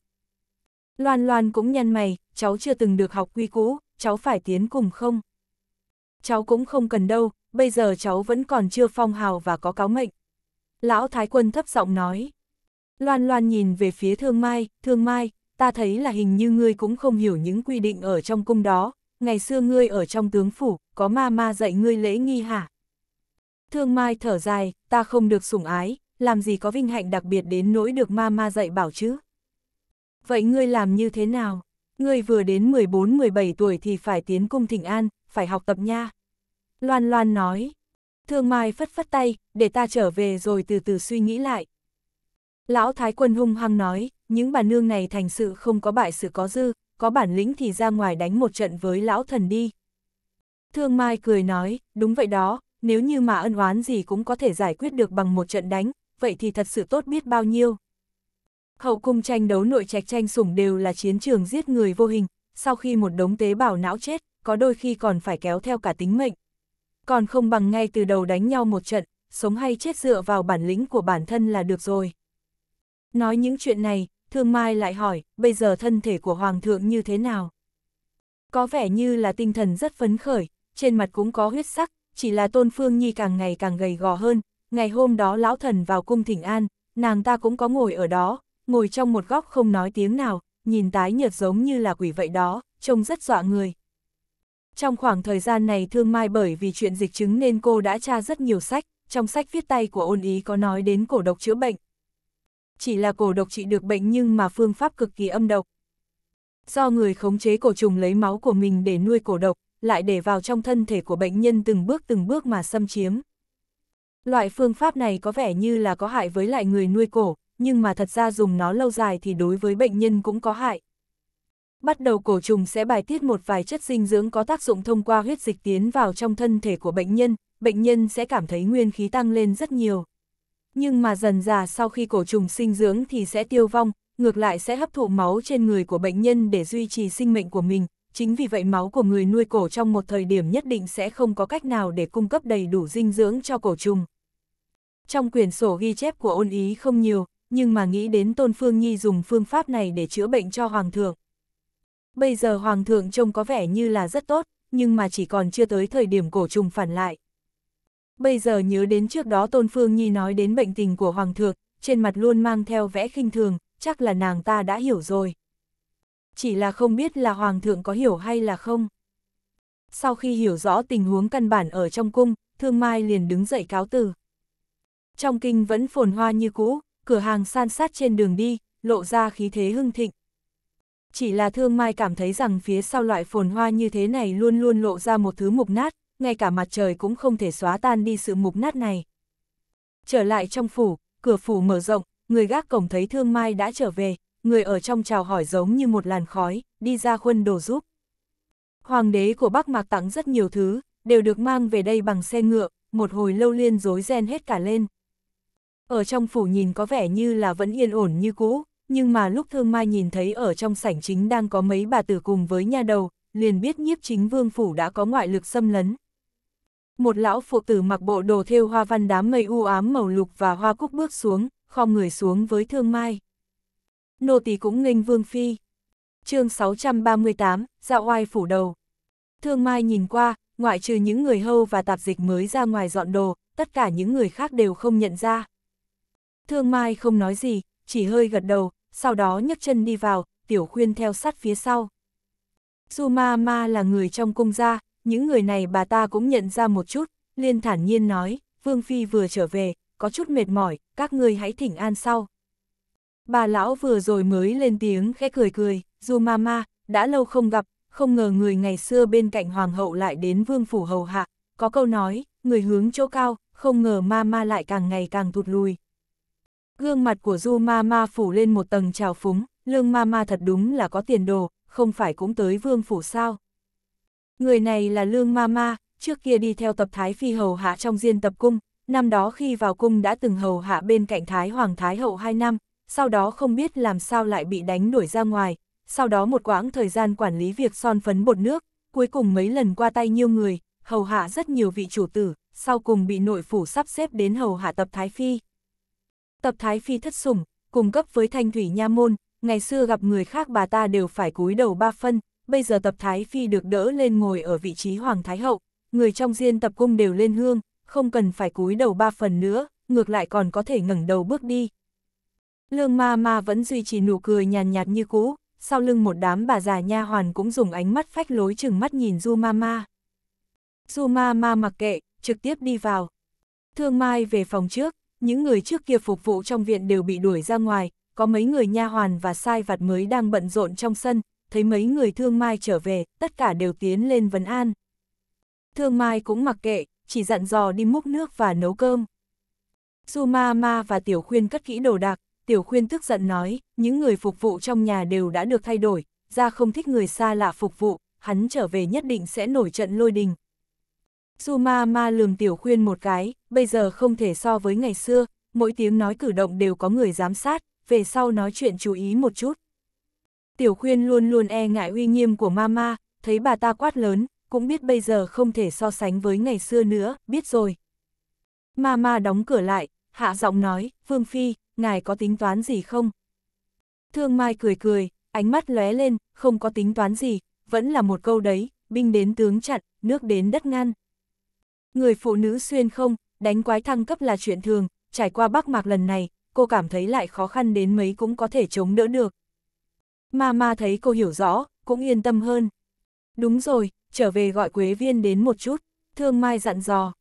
Speaker 1: Loan Loan cũng nhăn mày, cháu chưa từng được học quy cũ, cháu phải tiến cùng không? Cháu cũng không cần đâu, bây giờ cháu vẫn còn chưa phong hào và có cáo mệnh. Lão Thái Quân thấp giọng nói. Loan Loan nhìn về phía Thương Mai, Thương Mai, ta thấy là hình như ngươi cũng không hiểu những quy định ở trong cung đó, ngày xưa ngươi ở trong tướng phủ, có ma ma dạy ngươi lễ nghi hả? Thương Mai thở dài, ta không được sủng ái, làm gì có vinh hạnh đặc biệt đến nỗi được ma ma dạy bảo chứ? Vậy ngươi làm như thế nào? Ngươi vừa đến 14-17 tuổi thì phải tiến cung thỉnh an, phải học tập nha. Loan Loan nói. Thương Mai phất phất tay, để ta trở về rồi từ từ suy nghĩ lại. Lão Thái Quân hung hăng nói, những bà nương này thành sự không có bại sự có dư, có bản lĩnh thì ra ngoài đánh một trận với lão thần đi. Thương Mai cười nói, đúng vậy đó, nếu như mà ân oán gì cũng có thể giải quyết được bằng một trận đánh, vậy thì thật sự tốt biết bao nhiêu. Hậu cung tranh đấu nội trạch tranh sủng đều là chiến trường giết người vô hình, sau khi một đống tế bào não chết, có đôi khi còn phải kéo theo cả tính mệnh còn không bằng ngay từ đầu đánh nhau một trận, sống hay chết dựa vào bản lĩnh của bản thân là được rồi. Nói những chuyện này, Thương Mai lại hỏi, bây giờ thân thể của Hoàng thượng như thế nào? Có vẻ như là tinh thần rất phấn khởi, trên mặt cũng có huyết sắc, chỉ là Tôn Phương Nhi càng ngày càng gầy gò hơn. Ngày hôm đó lão thần vào cung thỉnh an, nàng ta cũng có ngồi ở đó, ngồi trong một góc không nói tiếng nào, nhìn tái nhợt giống như là quỷ vậy đó, trông rất dọa người, trong khoảng thời gian này thương mai bởi vì chuyện dịch chứng nên cô đã tra rất nhiều sách, trong sách viết tay của ôn ý có nói đến cổ độc chữa bệnh. Chỉ là cổ độc trị được bệnh nhưng mà phương pháp cực kỳ âm độc. Do người khống chế cổ trùng lấy máu của mình để nuôi cổ độc, lại để vào trong thân thể của bệnh nhân từng bước từng bước mà xâm chiếm. Loại phương pháp này có vẻ như là có hại với lại người nuôi cổ, nhưng mà thật ra dùng nó lâu dài thì đối với bệnh nhân cũng có hại bắt đầu cổ trùng sẽ bài tiết một vài chất dinh dưỡng có tác dụng thông qua huyết dịch tiến vào trong thân thể của bệnh nhân, bệnh nhân sẽ cảm thấy nguyên khí tăng lên rất nhiều. Nhưng mà dần dà sau khi cổ trùng sinh dưỡng thì sẽ tiêu vong, ngược lại sẽ hấp thụ máu trên người của bệnh nhân để duy trì sinh mệnh của mình. Chính vì vậy máu của người nuôi cổ trong một thời điểm nhất định sẽ không có cách nào để cung cấp đầy đủ dinh dưỡng cho cổ trùng. Trong quyển sổ ghi chép của ôn ý không nhiều, nhưng mà nghĩ đến Tôn Phương Nhi dùng phương pháp này để chữa bệnh cho Hoàng thượng, Bây giờ Hoàng thượng trông có vẻ như là rất tốt, nhưng mà chỉ còn chưa tới thời điểm cổ trùng phản lại. Bây giờ nhớ đến trước đó Tôn Phương Nhi nói đến bệnh tình của Hoàng thượng, trên mặt luôn mang theo vẽ khinh thường, chắc là nàng ta đã hiểu rồi. Chỉ là không biết là Hoàng thượng có hiểu hay là không. Sau khi hiểu rõ tình huống căn bản ở trong cung, Thương Mai liền đứng dậy cáo từ. Trong kinh vẫn phồn hoa như cũ, cửa hàng san sát trên đường đi, lộ ra khí thế hưng thịnh. Chỉ là thương mai cảm thấy rằng phía sau loại phồn hoa như thế này luôn luôn lộ ra một thứ mục nát, ngay cả mặt trời cũng không thể xóa tan đi sự mục nát này. Trở lại trong phủ, cửa phủ mở rộng, người gác cổng thấy thương mai đã trở về, người ở trong chào hỏi giống như một làn khói, đi ra khuân đồ giúp. Hoàng đế của Bắc Mạc tặng rất nhiều thứ, đều được mang về đây bằng xe ngựa, một hồi lâu liên rối ren hết cả lên. Ở trong phủ nhìn có vẻ như là vẫn yên ổn như cũ, nhưng mà lúc Thương Mai nhìn thấy ở trong sảnh chính đang có mấy bà tử cùng với nha đầu, liền biết nhiếp chính vương phủ đã có ngoại lực xâm lấn. Một lão phụ tử mặc bộ đồ thêu hoa văn đám mây u ám màu lục và hoa cúc bước xuống, khom người xuống với Thương Mai. Nô tỳ cũng nghênh vương phi. Chương 638, Dạ oai phủ đầu. Thương Mai nhìn qua, ngoại trừ những người hâu và tạp dịch mới ra ngoài dọn đồ, tất cả những người khác đều không nhận ra. Thương Mai không nói gì, chỉ hơi gật đầu, sau đó nhấc chân đi vào, tiểu khuyên theo sát phía sau. Dù ma ma là người trong cung gia, những người này bà ta cũng nhận ra một chút, liên thản nhiên nói, Vương Phi vừa trở về, có chút mệt mỏi, các ngươi hãy thỉnh an sau. Bà lão vừa rồi mới lên tiếng khẽ cười cười, dù ma ma, đã lâu không gặp, không ngờ người ngày xưa bên cạnh hoàng hậu lại đến vương phủ hầu hạ, có câu nói, người hướng chỗ cao, không ngờ ma ma lại càng ngày càng thụt lùi. Gương mặt của Du Ma Ma phủ lên một tầng trào phúng, Lương Ma Ma thật đúng là có tiền đồ, không phải cũng tới vương phủ sao. Người này là Lương Ma Ma, trước kia đi theo tập Thái Phi hầu hạ trong diên tập cung, năm đó khi vào cung đã từng hầu hạ bên cạnh Thái Hoàng Thái Hậu 2 năm, sau đó không biết làm sao lại bị đánh đuổi ra ngoài, sau đó một quãng thời gian quản lý việc son phấn bột nước, cuối cùng mấy lần qua tay nhiều người, hầu hạ rất nhiều vị chủ tử, sau cùng bị nội phủ sắp xếp đến hầu hạ tập Thái Phi. Tập Thái Phi thất sủng, cùng cấp với Thanh Thủy Nha Môn, ngày xưa gặp người khác bà ta đều phải cúi đầu ba phân, bây giờ Tập Thái Phi được đỡ lên ngồi ở vị trí Hoàng Thái Hậu, người trong diên tập cung đều lên hương, không cần phải cúi đầu ba phần nữa, ngược lại còn có thể ngẩng đầu bước đi. Lương ma ma vẫn duy trì nụ cười nhàn nhạt, nhạt như cũ, sau lưng một đám bà già nha hoàn cũng dùng ánh mắt phách lối chừng mắt nhìn Du ma ma. Du ma ma mặc kệ, trực tiếp đi vào. Thương Mai về phòng trước, những người trước kia phục vụ trong viện đều bị đuổi ra ngoài, có mấy người nha hoàn và sai vặt mới đang bận rộn trong sân, thấy mấy người thương mai trở về, tất cả đều tiến lên vấn an. Thương mai cũng mặc kệ, chỉ dặn dò đi múc nước và nấu cơm. Su ma ma và tiểu khuyên cất kỹ đồ đạc, tiểu khuyên tức giận nói, những người phục vụ trong nhà đều đã được thay đổi, ra không thích người xa lạ phục vụ, hắn trở về nhất định sẽ nổi trận lôi đình, Su ma ma lườm tiểu khuyên một cái, bây giờ không thể so với ngày xưa, mỗi tiếng nói cử động đều có người giám sát, về sau nói chuyện chú ý một chút. Tiểu khuyên luôn luôn e ngại uy nghiêm của mama, thấy bà ta quát lớn, cũng biết bây giờ không thể so sánh với ngày xưa nữa, biết rồi. Mama đóng cửa lại, hạ giọng nói, Phương Phi, ngài có tính toán gì không? Thương Mai cười cười, ánh mắt lóe lên, không có tính toán gì, vẫn là một câu đấy, binh đến tướng chặn, nước đến đất ngăn. Người phụ nữ xuyên không, đánh quái thăng cấp là chuyện thường, trải qua bắc mạc lần này, cô cảm thấy lại khó khăn đến mấy cũng có thể chống đỡ được. Ma ma thấy cô hiểu rõ, cũng yên tâm hơn. Đúng rồi, trở về gọi Quế Viên đến một chút, Thương Mai dặn dò.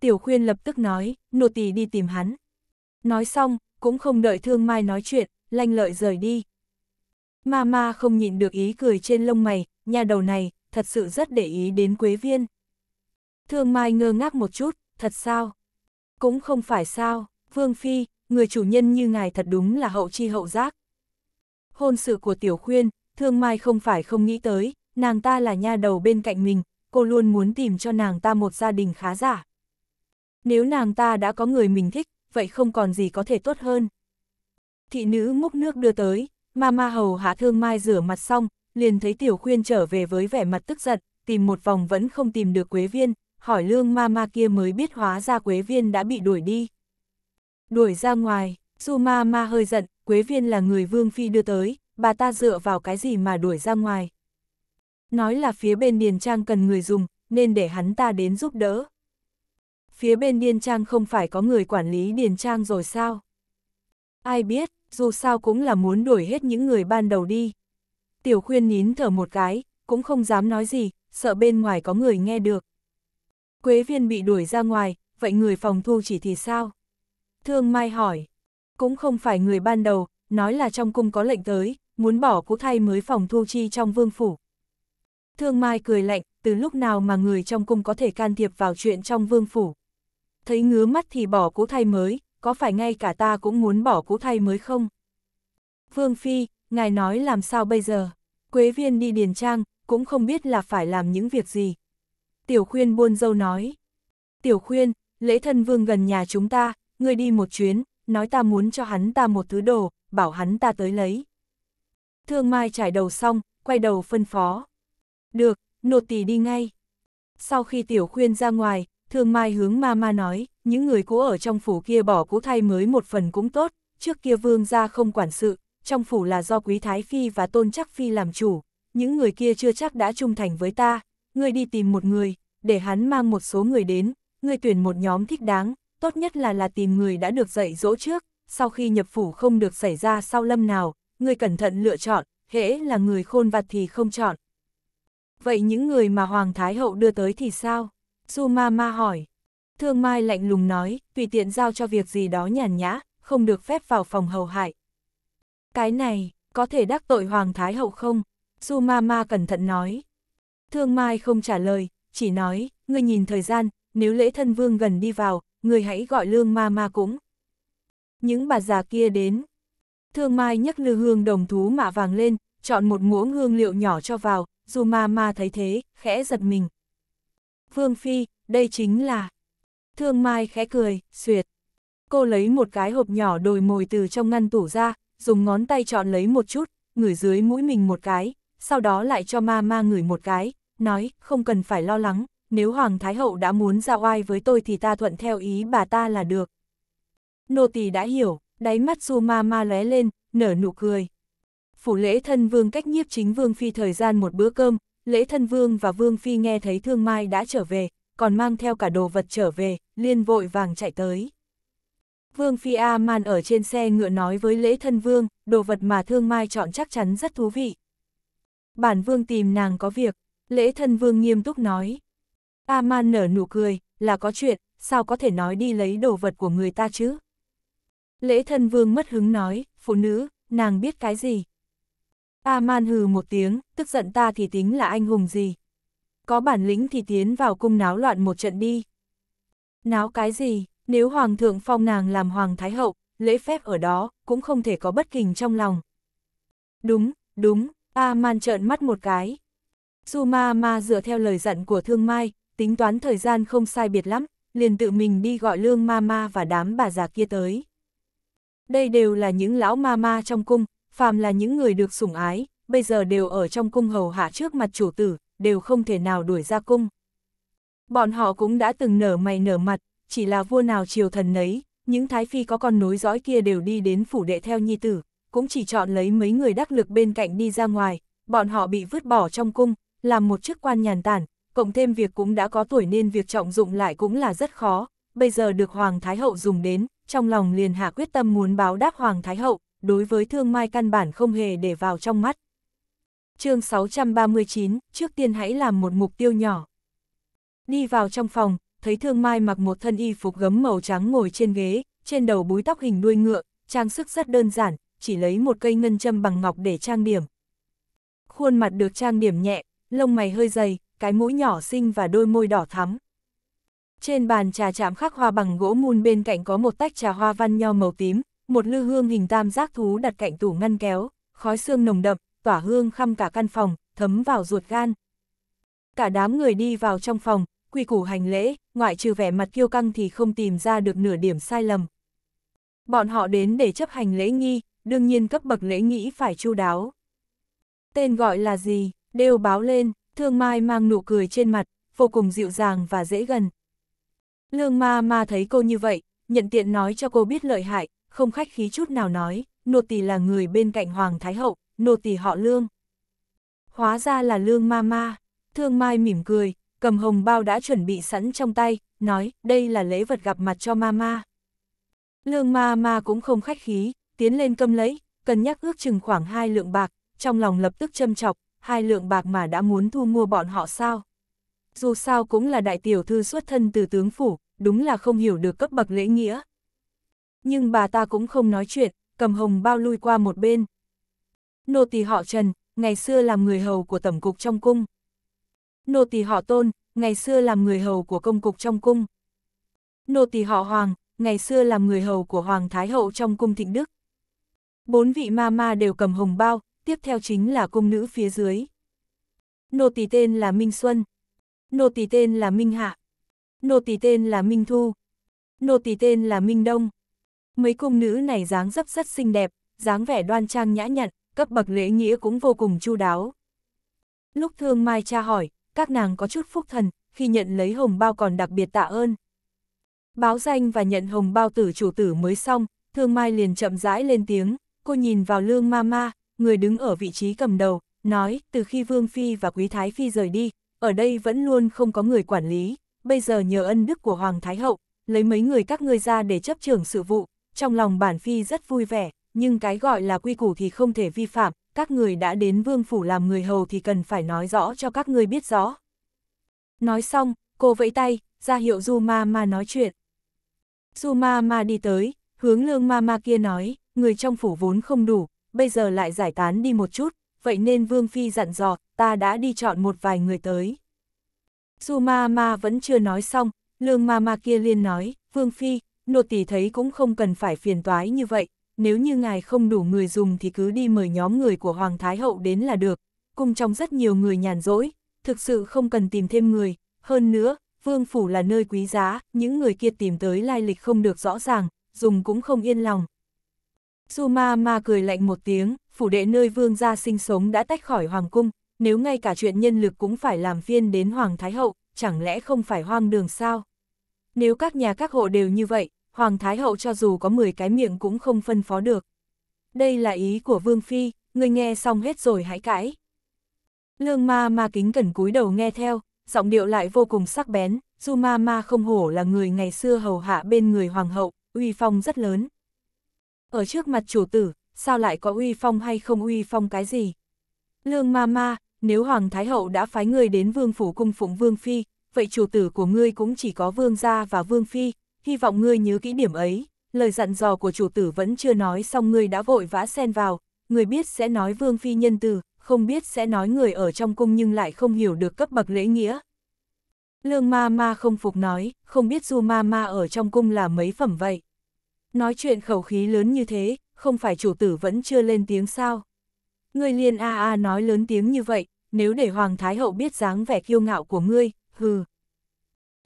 Speaker 1: Tiểu Khuyên lập tức nói, nô tỳ đi tìm hắn. Nói xong, cũng không đợi Thương Mai nói chuyện, lanh lợi rời đi. Ma ma không nhịn được ý cười trên lông mày, nhà đầu này, thật sự rất để ý đến Quế Viên. Thương Mai ngơ ngác một chút, thật sao? Cũng không phải sao, Vương Phi, người chủ nhân như ngài thật đúng là hậu chi hậu giác. Hôn sự của Tiểu Khuyên, Thương Mai không phải không nghĩ tới, nàng ta là nha đầu bên cạnh mình, cô luôn muốn tìm cho nàng ta một gia đình khá giả. Nếu nàng ta đã có người mình thích, vậy không còn gì có thể tốt hơn. Thị nữ múc nước đưa tới, ma ma hầu hạ Thương Mai rửa mặt xong, liền thấy Tiểu Khuyên trở về với vẻ mặt tức giận, tìm một vòng vẫn không tìm được Quế Viên, hỏi lương ma ma kia mới biết hóa ra Quế Viên đã bị đuổi đi. Đuổi ra ngoài, Su ma ma hơi giận, Quế Viên là người Vương Phi đưa tới, bà ta dựa vào cái gì mà đuổi ra ngoài. Nói là phía bên Điền Trang cần người dùng, nên để hắn ta đến giúp đỡ. Phía bên Điền Trang không phải có người quản lý Điền Trang rồi sao? Ai biết, dù sao cũng là muốn đuổi hết những người ban đầu đi. Tiểu khuyên nín thở một cái, cũng không dám nói gì, sợ bên ngoài có người nghe được. Quế viên bị đuổi ra ngoài, vậy người phòng thu chỉ thì sao? Thương Mai hỏi. Cũng không phải người ban đầu, nói là trong cung có lệnh tới, muốn bỏ cũ thay mới phòng thu chi trong vương phủ. Thương Mai cười lạnh, từ lúc nào mà người trong cung có thể can thiệp vào chuyện trong vương phủ. Thấy ngứa mắt thì bỏ cũ thay mới, có phải ngay cả ta cũng muốn bỏ cũ thay mới không? Vương Phi, ngài nói làm sao bây giờ? Quế viên đi điền trang, cũng không biết là phải làm những việc gì. Tiểu khuyên buôn dâu nói. Tiểu khuyên, lễ thân vương gần nhà chúng ta, ngươi đi một chuyến, nói ta muốn cho hắn ta một thứ đồ, bảo hắn ta tới lấy. Thương Mai trải đầu xong, quay đầu phân phó. Được, nột tỷ đi ngay. Sau khi tiểu khuyên ra ngoài, Thương Mai hướng ma ma nói, những người cũ ở trong phủ kia bỏ cũ thay mới một phần cũng tốt, trước kia vương gia không quản sự, trong phủ là do quý thái phi và tôn chắc phi làm chủ, những người kia chưa chắc đã trung thành với ta, ngươi đi tìm một người, để hắn mang một số người đến, ngươi tuyển một nhóm thích đáng, tốt nhất là là tìm người đã được dạy dỗ trước, sau khi nhập phủ không được xảy ra sau lâm nào, ngươi cẩn thận lựa chọn, hễ là người khôn vặt thì không chọn. Vậy những người mà Hoàng Thái Hậu đưa tới thì sao? Su Ma Ma hỏi. Thương Mai lạnh lùng nói, tùy tiện giao cho việc gì đó nhàn nhã, không được phép vào phòng hầu hại. Cái này, có thể đắc tội Hoàng Thái Hậu không? Su Ma Ma cẩn thận nói. Thương Mai không trả lời, chỉ nói, ngươi nhìn thời gian, nếu lễ thân vương gần đi vào, ngươi hãy gọi lương ma ma cũng. Những bà già kia đến. Thương Mai nhấc lư hương đồng thú mạ vàng lên, chọn một muỗng hương liệu nhỏ cho vào, dù ma ma thấy thế, khẽ giật mình. Vương Phi, đây chính là... Thương Mai khẽ cười, xuyệt. Cô lấy một cái hộp nhỏ đồi mồi từ trong ngăn tủ ra, dùng ngón tay chọn lấy một chút, ngửi dưới mũi mình một cái, sau đó lại cho ma ma ngửi một cái, nói, không cần phải lo lắng, nếu Hoàng Thái Hậu đã muốn ra oai với tôi thì ta thuận theo ý bà ta là được. Nô tỳ đã hiểu, đáy mắt Su Ma Ma lóe lên, nở nụ cười. Phủ lễ thân vương cách nhiếp chính vương phi thời gian một bữa cơm, lễ thân vương và vương phi nghe thấy thương mai đã trở về, còn mang theo cả đồ vật trở về, liên vội vàng chạy tới. Vương phi A Man ở trên xe ngựa nói với lễ thân vương, đồ vật mà thương mai chọn chắc chắn rất thú vị. Bản vương tìm nàng có việc, Lễ thân vương nghiêm túc nói. Aman nở nụ cười, là có chuyện, sao có thể nói đi lấy đồ vật của người ta chứ? Lễ thân vương mất hứng nói, phụ nữ, nàng biết cái gì? Aman hừ một tiếng, tức giận ta thì tính là anh hùng gì? Có bản lĩnh thì tiến vào cung náo loạn một trận đi. Náo cái gì, nếu hoàng thượng phong nàng làm hoàng thái hậu, lễ phép ở đó, cũng không thể có bất kình trong lòng. Đúng, đúng, Aman trợn mắt một cái, Su Ma Ma dựa theo lời dặn của Thương Mai, tính toán thời gian không sai biệt lắm, liền tự mình đi gọi Lương Ma Ma và đám bà già kia tới. Đây đều là những lão ma ma trong cung, phàm là những người được sủng ái, bây giờ đều ở trong cung hầu hạ trước mặt chủ tử, đều không thể nào đuổi ra cung. Bọn họ cũng đã từng nở mày nở mặt, chỉ là vua nào triều thần nấy, những thái phi có con nối dõi kia đều đi đến phủ đệ theo nhi tử, cũng chỉ chọn lấy mấy người đắc lực bên cạnh đi ra ngoài, bọn họ bị vứt bỏ trong cung, làm một chức quan nhàn tản, cộng thêm việc cũng đã có tuổi nên việc trọng dụng lại cũng là rất khó, bây giờ được Hoàng Thái Hậu dùng đến, trong lòng liền hạ quyết tâm muốn báo đáp Hoàng Thái Hậu, đối với thương mai căn bản không hề để vào trong mắt. chương 639, trước tiên hãy làm một mục tiêu nhỏ. Đi vào trong phòng, thấy thương mai mặc một thân y phục gấm màu trắng ngồi trên ghế, trên đầu búi tóc hình đuôi ngựa, trang sức rất đơn giản, chỉ lấy một cây ngân châm bằng ngọc để trang điểm. Khuôn mặt được trang điểm nhẹ, lông mày hơi dày, cái mũi nhỏ xinh và đôi môi đỏ thắm. Trên bàn trà chạm khắc hoa bằng gỗ mun bên cạnh có một tách trà hoa văn nho màu tím, một lư hương hình tam giác thú đặt cạnh tủ ngăn kéo, khói xương nồng đậm, tỏa hương khăm cả căn phòng, thấm vào ruột gan. Cả đám người đi vào trong phòng, quy củ hành lễ, ngoại trừ vẻ mặt kiêu căng thì không tìm ra được nửa điểm sai lầm. Bọn họ đến để chấp hành lễ nghi, đương nhiên cấp bậc lễ nghĩ phải chu đáo. Tên gọi là gì? đều báo lên, thương mai mang nụ cười trên mặt, vô cùng dịu dàng và dễ gần. Lương ma ma thấy cô như vậy, nhận tiện nói cho cô biết lợi hại, không khách khí chút nào nói, nô tỳ là người bên cạnh Hoàng Thái Hậu, nô tỳ họ lương. Hóa ra là lương ma ma, thương mai mỉm cười, cầm hồng bao đã chuẩn bị sẵn trong tay, nói đây là lễ vật gặp mặt cho ma ma. Lương ma ma cũng không khách khí, tiến lên câm lấy, cân nhắc ước chừng khoảng hai lượng bạc, trong lòng lập tức châm chọc, hai lượng bạc mà đã muốn thu mua bọn họ sao? Dù sao cũng là đại tiểu thư xuất thân từ tướng phủ, đúng là không hiểu được cấp bậc lễ nghĩa. Nhưng bà ta cũng không nói chuyện, cầm hồng bao lui qua một bên. Nô tỳ họ Trần, ngày xưa làm người hầu của tẩm cục trong cung. Nô tỳ họ Tôn, ngày xưa làm người hầu của công cục trong cung. Nô tỳ họ Hoàng, ngày xưa làm người hầu của Hoàng Thái Hậu trong cung Thịnh Đức. Bốn vị ma ma đều cầm hồng bao, tiếp theo chính là cung nữ phía dưới. Nô tỳ tên là Minh Xuân, nô tỳ tên là Minh Hạ, nô tỳ tên là Minh Thu, nô tỳ tên là Minh Đông. Mấy cung nữ này dáng dấp rất xinh đẹp, dáng vẻ đoan trang nhã nhặn, cấp bậc lễ nghĩa cũng vô cùng chu đáo. Lúc Thương Mai cha hỏi, các nàng có chút phúc thần, khi nhận lấy hồng bao còn đặc biệt tạ ơn. Báo danh và nhận hồng bao tử chủ tử mới xong, Thương Mai liền chậm rãi lên tiếng, cô nhìn vào Lương Mama, người đứng ở vị trí cầm đầu, nói, từ khi Vương Phi và Quý Thái Phi rời đi, ở đây vẫn luôn không có người quản lý, bây giờ nhờ ân đức của Hoàng Thái Hậu, lấy mấy người các ngươi ra để chấp trưởng sự vụ, trong lòng bản Phi rất vui vẻ, nhưng cái gọi là quy củ thì không thể vi phạm, các người đã đến Vương Phủ làm người hầu thì cần phải nói rõ cho các ngươi biết rõ. Nói xong, cô vẫy tay, ra hiệu Du Ma Ma nói chuyện. Du Ma Ma đi tới, hướng lương Ma Ma kia nói, người trong phủ vốn không đủ, bây giờ lại giải tán đi một chút, vậy nên Vương Phi dặn dò, ta đã đi chọn một vài người tới. Su ma ma vẫn chưa nói xong, lương ma ma kia liên nói, Vương Phi, nô tỳ thấy cũng không cần phải phiền toái như vậy, nếu như ngài không đủ người dùng thì cứ đi mời nhóm người của Hoàng Thái Hậu đến là được, cùng trong rất nhiều người nhàn rỗi, thực sự không cần tìm thêm người, hơn nữa, Vương Phủ là nơi quý giá, những người kia tìm tới lai lịch không được rõ ràng, dùng cũng không yên lòng, Su ma ma cười lạnh một tiếng, phủ đệ nơi vương gia sinh sống đã tách khỏi hoàng cung, nếu ngay cả chuyện nhân lực cũng phải làm phiên đến hoàng thái hậu, chẳng lẽ không phải hoang đường sao? Nếu các nhà các hộ đều như vậy, hoàng thái hậu cho dù có 10 cái miệng cũng không phân phó được. Đây là ý của vương phi, người nghe xong hết rồi hãy cãi. Lương ma ma kính cẩn cúi đầu nghe theo, giọng điệu lại vô cùng sắc bén, Du ma ma không hổ là người ngày xưa hầu hạ bên người hoàng hậu, uy phong rất lớn. Ở trước mặt chủ tử, sao lại có uy phong hay không uy phong cái gì? Lương ma ma, nếu Hoàng Thái Hậu đã phái ngươi đến vương phủ cung phụng vương phi, vậy chủ tử của ngươi cũng chỉ có vương gia và vương phi, hy vọng ngươi nhớ kỹ điểm ấy. Lời dặn dò của chủ tử vẫn chưa nói xong ngươi đã vội vã xen vào, người biết sẽ nói vương phi nhân từ, không biết sẽ nói người ở trong cung nhưng lại không hiểu được cấp bậc lễ nghĩa. Lương ma ma không phục nói, không biết du ma ma ở trong cung là mấy phẩm vậy. Nói chuyện khẩu khí lớn như thế, không phải chủ tử vẫn chưa lên tiếng sao? Ngươi liên a a nói lớn tiếng như vậy, nếu để Hoàng Thái Hậu biết dáng vẻ kiêu ngạo của ngươi, hừ.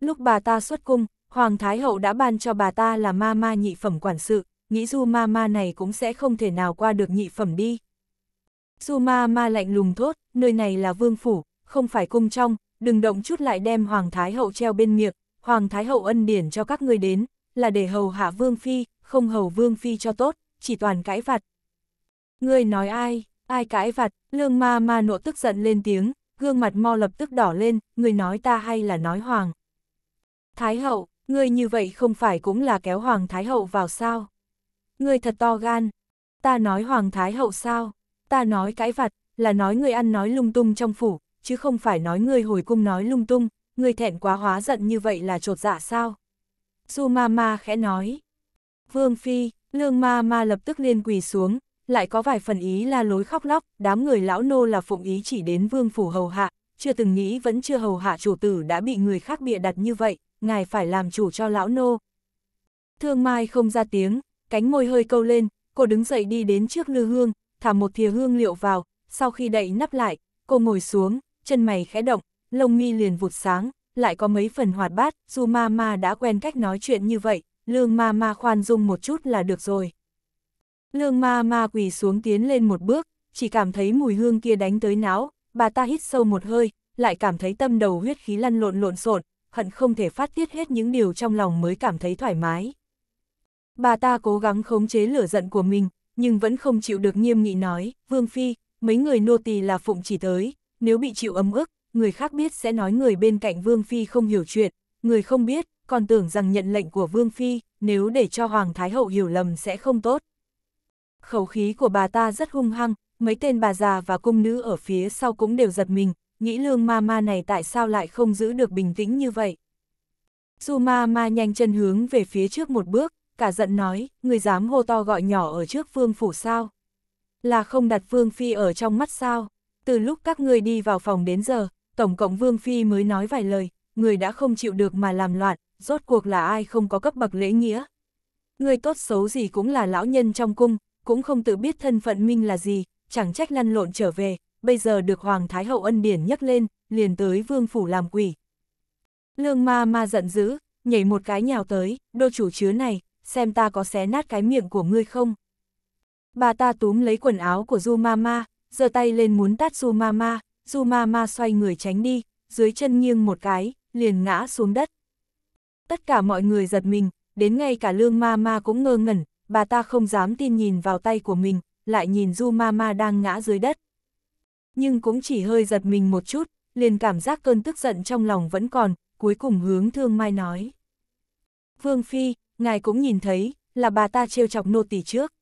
Speaker 1: Lúc bà ta xuất cung, Hoàng Thái Hậu đã ban cho bà ta là ma ma nhị phẩm quản sự, nghĩ du ma ma này cũng sẽ không thể nào qua được nhị phẩm đi. Du ma ma lạnh lùng thốt, nơi này là vương phủ, không phải cung trong, đừng động chút lại đem Hoàng Thái Hậu treo bên miệng, Hoàng Thái Hậu ân điển cho các ngươi đến, là để hầu hạ vương phi, không hầu vương phi cho tốt, chỉ toàn cãi vặt. Người nói ai, ai cãi vặt, lương ma ma nộ tức giận lên tiếng, gương mặt mo lập tức đỏ lên, người nói ta hay là nói hoàng. Thái hậu, người như vậy không phải cũng là kéo hoàng thái hậu vào sao? Người thật to gan, ta nói hoàng thái hậu sao? Ta nói cãi vặt, là nói người ăn nói lung tung trong phủ, chứ không phải nói người hồi cung nói lung tung, người thẹn quá hóa giận như vậy là trột dạ sao? Su Mama khẽ nói, Vương Phi, Lương Ma Ma lập tức liên quỳ xuống, lại có vài phần ý là lối khóc lóc, đám người lão nô là phụng ý chỉ đến vương phủ hầu hạ, chưa từng nghĩ vẫn chưa hầu hạ chủ tử đã bị người khác bịa đặt như vậy, ngài phải làm chủ cho lão nô. Thương Mai không ra tiếng, cánh môi hơi câu lên, cô đứng dậy đi đến trước lư hương, thả một thìa hương liệu vào, sau khi đậy nắp lại, cô ngồi xuống, chân mày khẽ động, lông mi liền vụt sáng, lại có mấy phần hoạt bát, dù ma ma đã quen cách nói chuyện như vậy, lương ma ma khoan dung một chút là được rồi. Lương ma ma quỳ xuống tiến lên một bước, chỉ cảm thấy mùi hương kia đánh tới não, bà ta hít sâu một hơi, lại cảm thấy tâm đầu huyết khí lăn lộn lộn xộn, hận không thể phát tiết hết những điều trong lòng mới cảm thấy thoải mái. Bà ta cố gắng khống chế lửa giận của mình, nhưng vẫn không chịu được nghiêm nghị nói, Vương Phi, mấy người nô tỳ là phụng chỉ tới, nếu bị chịu ấm ức, người khác biết sẽ nói người bên cạnh Vương Phi không hiểu chuyện, người không biết, còn tưởng rằng nhận lệnh của Vương Phi, nếu để cho Hoàng Thái Hậu hiểu lầm sẽ không tốt. Khẩu khí của bà ta rất hung hăng, mấy tên bà già và cung nữ ở phía sau cũng đều giật mình, nghĩ lương ma ma này tại sao lại không giữ được bình tĩnh như vậy. Dù ma ma nhanh chân hướng về phía trước một bước, cả giận nói, người dám hô to gọi nhỏ ở trước vương phủ sao? Là không đặt vương phi ở trong mắt sao? Từ lúc các người đi vào phòng đến giờ, tổng cộng vương phi mới nói vài lời, người đã không chịu được mà làm loạn, rốt cuộc là ai không có cấp bậc lễ nghĩa. Người tốt xấu gì cũng là lão nhân trong cung, cũng không tự biết thân phận minh là gì, chẳng trách lăn lộn trở về, bây giờ được Hoàng Thái Hậu ân điển nhắc lên, liền tới vương phủ làm quỷ. Lương ma ma giận dữ, nhảy một cái nhào tới, đô chủ chứa này, xem ta có xé nát cái miệng của ngươi không. Bà ta túm lấy quần áo của Du Mama, giơ tay lên muốn tát Du Mama, Du Mama xoay người tránh đi, dưới chân nghiêng một cái, liền ngã xuống đất tất cả mọi người giật mình, đến ngay cả lương ma ma cũng ngơ ngẩn, bà ta không dám tin nhìn vào tay của mình, lại nhìn du ma ma đang ngã dưới đất. Nhưng cũng chỉ hơi giật mình một chút, liền cảm giác cơn tức giận trong lòng vẫn còn, cuối cùng hướng thương mai nói. Vương Phi, ngài cũng nhìn thấy, là bà ta trêu chọc nô tỳ trước.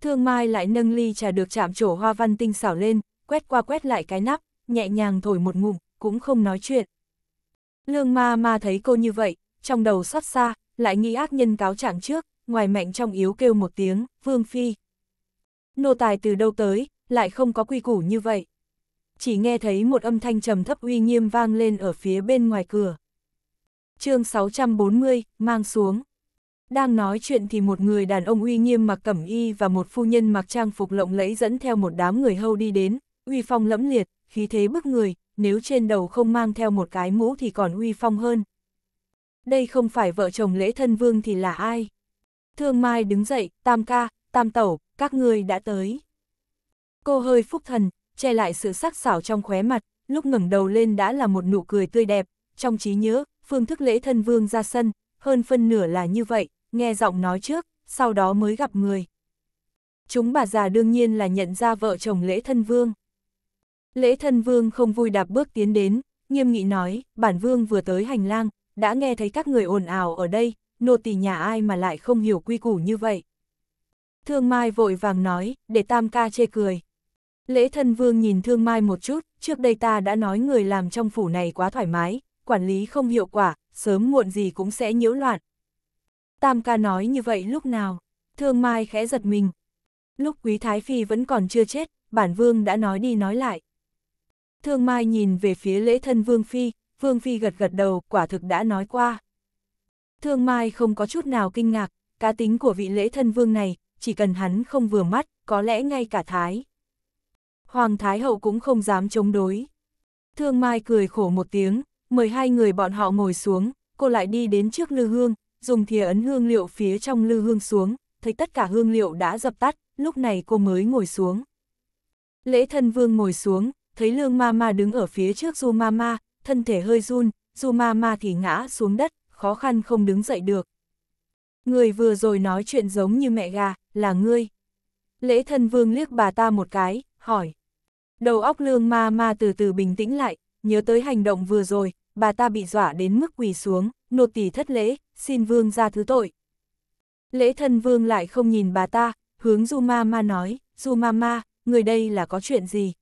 Speaker 1: Thương mai lại nâng ly trà được chạm trổ hoa văn tinh xảo lên, quét qua quét lại cái nắp, nhẹ nhàng thổi một ngụm, cũng không nói chuyện. Lương ma ma thấy cô như vậy, trong đầu xót xa, lại nghĩ ác nhân cáo trạng trước, ngoài mạnh trong yếu kêu một tiếng, vương phi. Nô tài từ đâu tới, lại không có quy củ như vậy. Chỉ nghe thấy một âm thanh trầm thấp uy nghiêm vang lên ở phía bên ngoài cửa. chương 640, mang xuống. Đang nói chuyện thì một người đàn ông uy nghiêm mặc cẩm y và một phu nhân mặc trang phục lộng lẫy dẫn theo một đám người hâu đi đến, uy phong lẫm liệt, khí thế bức người, nếu trên đầu không mang theo một cái mũ thì còn uy phong hơn, đây không phải vợ chồng lễ thân vương thì là ai? Thương Mai đứng dậy, tam ca, tam tẩu, các người đã tới. Cô hơi phúc thần, che lại sự sắc sảo trong khóe mặt, lúc ngẩng đầu lên đã là một nụ cười tươi đẹp, trong trí nhớ, phương thức lễ thân vương ra sân, hơn phân nửa là như vậy, nghe giọng nói trước, sau đó mới gặp người. Chúng bà già đương nhiên là nhận ra vợ chồng lễ thân vương. Lễ thân vương không vui đạp bước tiến đến, nghiêm nghị nói, bản vương vừa tới hành lang, đã nghe thấy các người ồn ào ở đây, nô tỳ nhà ai mà lại không hiểu quy củ như vậy. Thương Mai vội vàng nói, để Tam ca chê cười. Lễ thân vương nhìn Thương Mai một chút, trước đây ta đã nói người làm trong phủ này quá thoải mái, quản lý không hiệu quả, sớm muộn gì cũng sẽ nhiễu loạn. Tam ca nói như vậy lúc nào, Thương Mai khẽ giật mình. Lúc Quý Thái Phi vẫn còn chưa chết, bản vương đã nói đi nói lại. Thương Mai nhìn về phía lễ thân vương phi, Vương Phi gật gật đầu, quả thực đã nói qua. Thương Mai không có chút nào kinh ngạc, cá tính của vị lễ thân vương này, chỉ cần hắn không vừa mắt, có lẽ ngay cả Thái. Hoàng Thái Hậu cũng không dám chống đối. Thương Mai cười khổ một tiếng, mời hai người bọn họ ngồi xuống, cô lại đi đến trước lư hương, dùng thìa ấn hương liệu phía trong lư hương xuống, thấy tất cả hương liệu đã dập tắt, lúc này cô mới ngồi xuống. Lễ thân vương ngồi xuống, thấy lương ma ma đứng ở phía trước du ma ma, thân thể hơi run, dù ma ma thì ngã xuống đất, khó khăn không đứng dậy được. Người vừa rồi nói chuyện giống như mẹ gà, là ngươi. Lễ thân vương liếc bà ta một cái, hỏi. Đầu óc lương ma ma từ từ bình tĩnh lại, nhớ tới hành động vừa rồi, bà ta bị dọa đến mức quỳ xuống, nột tỷ thất lễ, xin vương ra thứ tội. Lễ thân vương lại không nhìn bà ta, hướng Du Ma Ma nói, Du Ma Ma, người đây là có chuyện gì?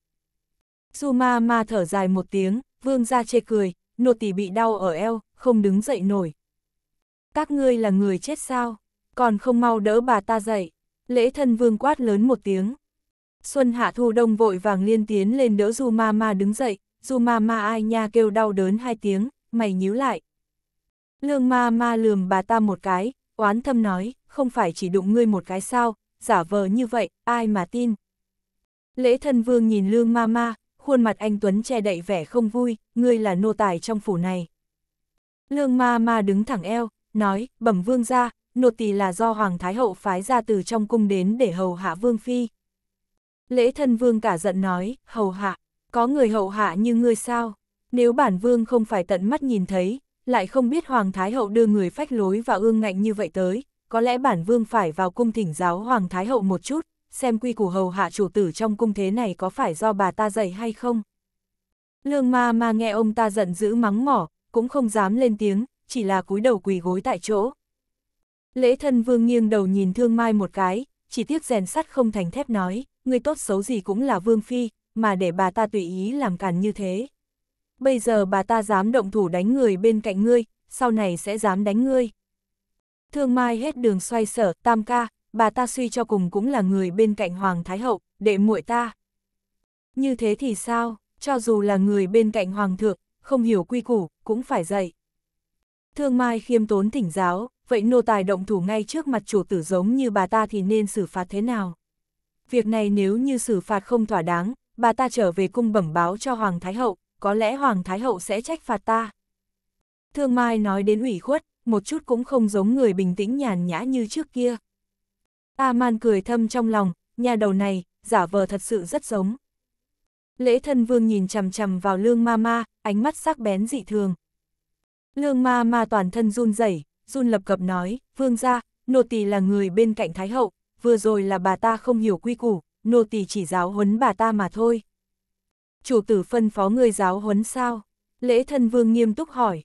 Speaker 1: Du Ma Ma thở dài một tiếng, vương ra chê cười, nô tỳ bị đau ở eo, không đứng dậy nổi. Các ngươi là người chết sao, còn không mau đỡ bà ta dậy. Lễ thân vương quát lớn một tiếng. Xuân hạ thu đông vội vàng liên tiến lên đỡ du ma ma đứng dậy, du ma ma ai nha kêu đau đớn hai tiếng, mày nhíu lại. Lương ma ma lườm bà ta một cái, oán thâm nói, không phải chỉ đụng ngươi một cái sao, giả vờ như vậy, ai mà tin. Lễ thân vương nhìn lương ma ma, khuôn mặt anh Tuấn che đậy vẻ không vui, ngươi là nô tài trong phủ này. Lương ma ma đứng thẳng eo, nói, bẩm vương ra, nô tỳ là do Hoàng Thái Hậu phái ra từ trong cung đến để hầu hạ vương phi. Lễ thân vương cả giận nói, hầu hạ, có người hậu hạ như ngươi sao? Nếu bản vương không phải tận mắt nhìn thấy, lại không biết Hoàng Thái Hậu đưa người phách lối và ương ngạnh như vậy tới, có lẽ bản vương phải vào cung thỉnh giáo Hoàng Thái Hậu một chút, xem quy củ hầu hạ chủ tử trong cung thế này có phải do bà ta dạy hay không. Lương ma ma nghe ông ta giận dữ mắng mỏ, cũng không dám lên tiếng, chỉ là cúi đầu quỳ gối tại chỗ. Lễ thân vương nghiêng đầu nhìn thương mai một cái, chỉ tiếc rèn sắt không thành thép nói, người tốt xấu gì cũng là vương phi, mà để bà ta tùy ý làm càn như thế. Bây giờ bà ta dám động thủ đánh người bên cạnh ngươi, sau này sẽ dám đánh ngươi. Thương Mai hết đường xoay sở, tam ca, bà ta suy cho cùng cũng là người bên cạnh Hoàng Thái Hậu, đệ muội ta. Như thế thì sao, cho dù là người bên cạnh Hoàng thượng, không hiểu quy củ, cũng phải dạy. Thương Mai khiêm tốn thỉnh giáo, vậy nô tài động thủ ngay trước mặt chủ tử giống như bà ta thì nên xử phạt thế nào? Việc này nếu như xử phạt không thỏa đáng, bà ta trở về cung bẩm báo cho Hoàng Thái Hậu, có lẽ Hoàng Thái Hậu sẽ trách phạt ta. Thương Mai nói đến ủy khuất, một chút cũng không giống người bình tĩnh nhàn nhã như trước kia. A-man cười thâm trong lòng, nhà đầu này, giả vờ thật sự rất giống. Lễ thân vương nhìn chằm chằm vào lương ma ma, ánh mắt sắc bén dị thường. Lương ma ma toàn thân run rẩy, run lập cập nói, vương ra, nô tỳ là người bên cạnh thái hậu, vừa rồi là bà ta không hiểu quy củ, nô tỳ chỉ giáo huấn bà ta mà thôi. Chủ tử phân phó người giáo huấn sao? Lễ thân vương nghiêm túc hỏi.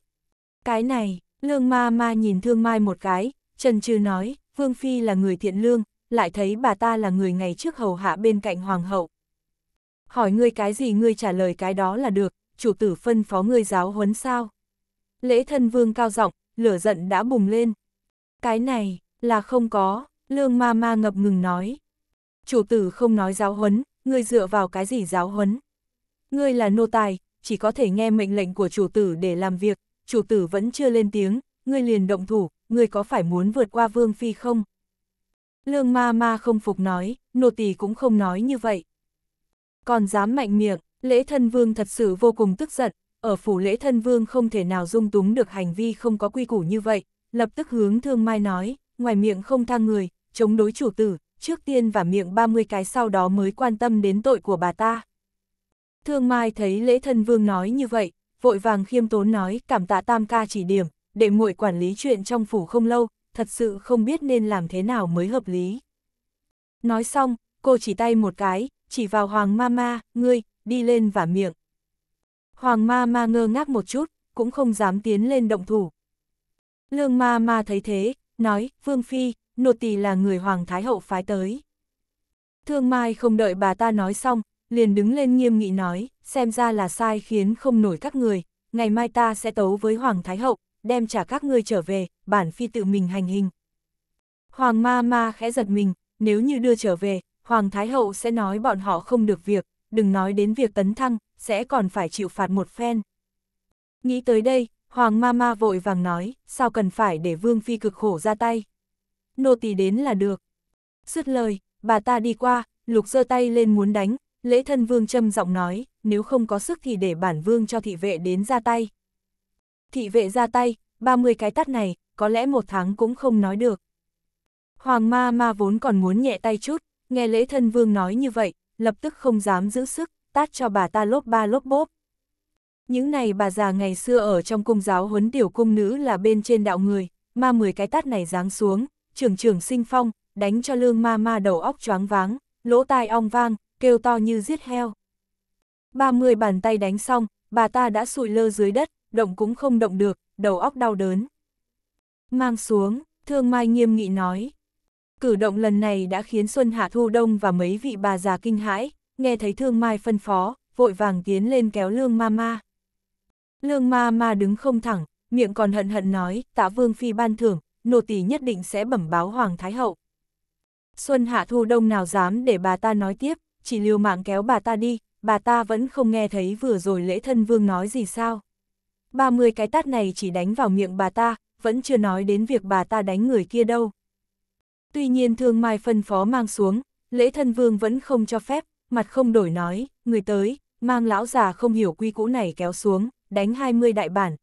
Speaker 1: Cái này, lương ma ma nhìn thương mai một cái, trần trừ nói, Vương Phi là người thiện lương, lại thấy bà ta là người ngày trước hầu hạ bên cạnh hoàng hậu. Hỏi ngươi cái gì ngươi trả lời cái đó là được, chủ tử phân phó ngươi giáo huấn sao. Lễ thân vương cao giọng lửa giận đã bùng lên. Cái này, là không có, lương ma ma ngập ngừng nói. Chủ tử không nói giáo huấn, ngươi dựa vào cái gì giáo huấn. Ngươi là nô tài, chỉ có thể nghe mệnh lệnh của chủ tử để làm việc, chủ tử vẫn chưa lên tiếng, ngươi liền động thủ, người có phải muốn vượt qua Vương Phi không? Lương ma ma không phục nói, nô tỳ cũng không nói như vậy. Còn dám mạnh miệng, lễ thân vương thật sự vô cùng tức giận, ở phủ lễ thân vương không thể nào dung túng được hành vi không có quy củ như vậy, lập tức hướng thương mai nói, ngoài miệng không tha người, chống đối chủ tử, trước tiên và miệng 30 cái sau đó mới quan tâm đến tội của bà ta. Thương mai thấy lễ thân vương nói như vậy, vội vàng khiêm tốn nói cảm tạ tam ca chỉ điểm, để muội quản lý chuyện trong phủ không lâu, thật sự không biết nên làm thế nào mới hợp lý. Nói xong, cô chỉ tay một cái, chỉ vào Hoàng Ma Ma, ngươi, đi lên và miệng. Hoàng Ma Ma ngơ ngác một chút, cũng không dám tiến lên động thủ. Lương Ma Ma thấy thế, nói, Vương Phi, nô tỳ là người Hoàng Thái Hậu phái tới. Thương Mai không đợi bà ta nói xong, liền đứng lên nghiêm nghị nói, xem ra là sai khiến không nổi các người, ngày mai ta sẽ tấu với Hoàng Thái Hậu, đem trả các ngươi trở về, bản phi tự mình hành hình. Hoàng ma ma khẽ giật mình, nếu như đưa trở về, Hoàng Thái Hậu sẽ nói bọn họ không được việc, đừng nói đến việc tấn thăng, sẽ còn phải chịu phạt một phen. Nghĩ tới đây, Hoàng ma ma vội vàng nói, sao cần phải để Vương Phi cực khổ ra tay. Nô tỳ đến là được. Dứt lời, bà ta đi qua, lục giơ tay lên muốn đánh, lễ thân Vương châm giọng nói, nếu không có sức thì để bản Vương cho thị vệ đến ra tay thị vệ ra tay, 30 cái tát này, có lẽ một tháng cũng không nói được. Hoàng ma ma vốn còn muốn nhẹ tay chút, nghe lễ thân vương nói như vậy, lập tức không dám giữ sức, tát cho bà ta lốp ba lốp bốp. Những này bà già ngày xưa ở trong cung giáo huấn tiểu cung nữ là bên trên đạo người, ma 10 cái tát này giáng xuống, trưởng trưởng sinh phong, đánh cho lương ma ma đầu óc choáng váng, lỗ tai ong vang, kêu to như giết heo. 30 bàn tay đánh xong, bà ta đã sụi lơ dưới đất, động cũng không động được, đầu óc đau đớn. Mang xuống, thương mai nghiêm nghị nói. Cử động lần này đã khiến Xuân Hạ Thu Đông và mấy vị bà già kinh hãi, nghe thấy thương mai phân phó, vội vàng tiến lên kéo lương ma ma. Lương ma ma đứng không thẳng, miệng còn hận hận nói, tạ vương phi ban thưởng, nô tỳ nhất định sẽ bẩm báo Hoàng Thái Hậu. Xuân Hạ Thu Đông nào dám để bà ta nói tiếp, chỉ liều mạng kéo bà ta đi, bà ta vẫn không nghe thấy vừa rồi lễ thân vương nói gì sao. 30 cái tát này chỉ đánh vào miệng bà ta, vẫn chưa nói đến việc bà ta đánh người kia đâu. Tuy nhiên thương mai phân phó mang xuống, lễ thân vương vẫn không cho phép, mặt không đổi nói, người tới, mang lão già không hiểu quy cũ này kéo xuống, đánh 20 đại bản.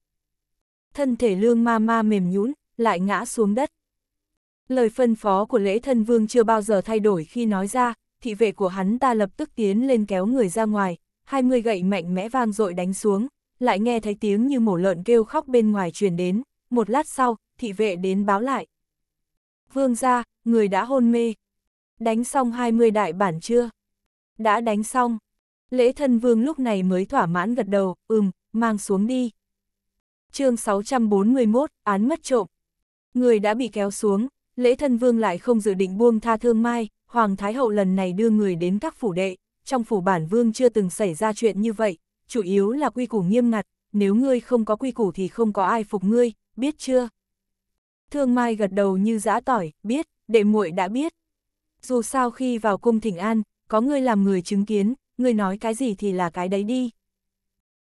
Speaker 1: Thân thể lương ma ma mềm nhũn lại ngã xuống đất. Lời phân phó của lễ thân vương chưa bao giờ thay đổi khi nói ra, thị vệ của hắn ta lập tức tiến lên kéo người ra ngoài, 20 gậy mạnh mẽ vang dội đánh xuống, lại nghe thấy tiếng như mổ lợn kêu khóc bên ngoài truyền đến, một lát sau, thị vệ đến báo lại. Vương ra, người đã hôn mê. Đánh xong 20 đại bản chưa? Đã đánh xong. Lễ thân vương lúc này mới thỏa mãn gật đầu, ừm, mang xuống đi. chương 641, án mất trộm. Người đã bị kéo xuống, lễ thân vương lại không dự định buông tha thương mai, Hoàng Thái Hậu lần này đưa người đến các phủ đệ, trong phủ bản vương chưa từng xảy ra chuyện như vậy, chủ yếu là quy củ nghiêm ngặt, nếu ngươi không có quy củ thì không có ai phục ngươi, biết chưa? Thương Mai gật đầu như giã tỏi, biết, đệ muội đã biết. Dù sao khi vào cung thỉnh an, có ngươi làm người chứng kiến, ngươi nói cái gì thì là cái đấy đi.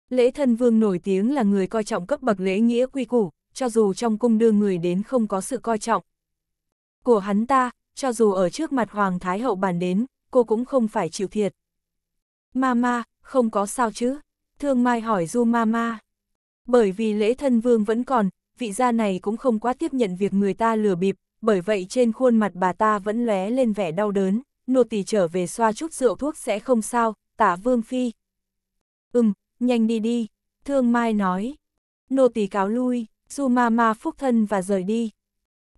Speaker 1: Lễ thân vương nổi tiếng là người coi trọng cấp bậc lễ nghĩa quy củ, cho dù trong cung đưa người đến không có sự coi trọng. Của hắn ta, cho dù ở trước mặt Hoàng Thái Hậu bàn đến, cô cũng không phải chịu thiệt. Mama, không có sao chứ, Thương Mai hỏi Du Mama. Bởi vì lễ thân vương vẫn còn, vị gia này cũng không quá tiếp nhận việc người ta lừa bịp, bởi vậy trên khuôn mặt bà ta vẫn lóe lên vẻ đau đớn, nô tỳ trở về xoa chút rượu thuốc sẽ không sao, tả vương phi. Ừm, nhanh đi đi, thương mai nói. Nô tỳ cáo lui, du Mama phúc thân và rời đi.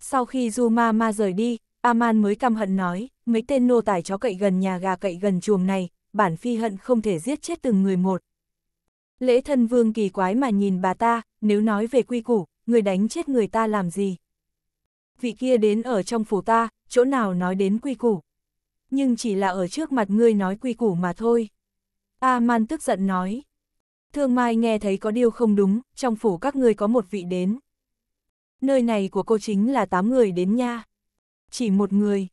Speaker 1: Sau khi du Mama rời đi, Aman mới căm hận nói, mấy tên nô tài chó cậy gần nhà gà cậy gần chuồng này, bản phi hận không thể giết chết từng người một, Lễ thân vương kỳ quái mà nhìn bà ta, nếu nói về quy củ, người đánh chết người ta làm gì? Vị kia đến ở trong phủ ta, chỗ nào nói đến quy củ? Nhưng chỉ là ở trước mặt ngươi nói quy củ mà thôi. A Man tức giận nói. Thương Mai nghe thấy có điều không đúng, trong phủ các ngươi có một vị đến. Nơi này của cô chính là tám người đến nha. Chỉ một người.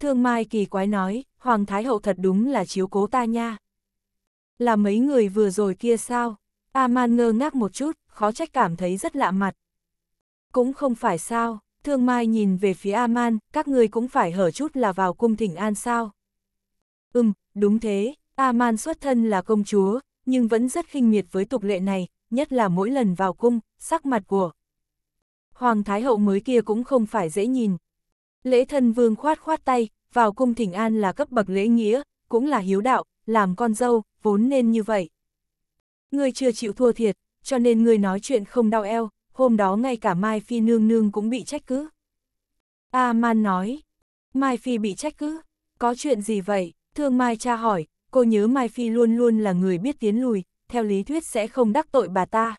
Speaker 1: Thương Mai kỳ quái nói, Hoàng Thái Hậu thật đúng là chiếu cố ta nha. Là mấy người vừa rồi kia sao? Aman ngơ ngác một chút, khó trách cảm thấy rất lạ mặt. Cũng không phải sao, thương mai nhìn về phía Aman, các người cũng phải hở chút là vào cung thỉnh an sao. Ừm, đúng thế, Aman xuất thân là công chúa, nhưng vẫn rất khinh miệt với tục lệ này, nhất là mỗi lần vào cung, sắc mặt của. Hoàng Thái Hậu mới kia cũng không phải dễ nhìn. Lễ thân vương khoát khoát tay, vào cung thỉnh an là cấp bậc lễ nghĩa, cũng là hiếu đạo, làm con dâu, vốn nên như vậy. Ngươi chưa chịu thua thiệt, cho nên ngươi nói chuyện không đau eo, hôm đó ngay cả Mai Phi nương nương cũng bị trách cứ. A Man nói, Mai Phi bị trách cứ, có chuyện gì vậy? Thương Mai cha hỏi, cô nhớ Mai Phi luôn luôn là người biết tiến lùi, theo lý thuyết sẽ không đắc tội bà ta.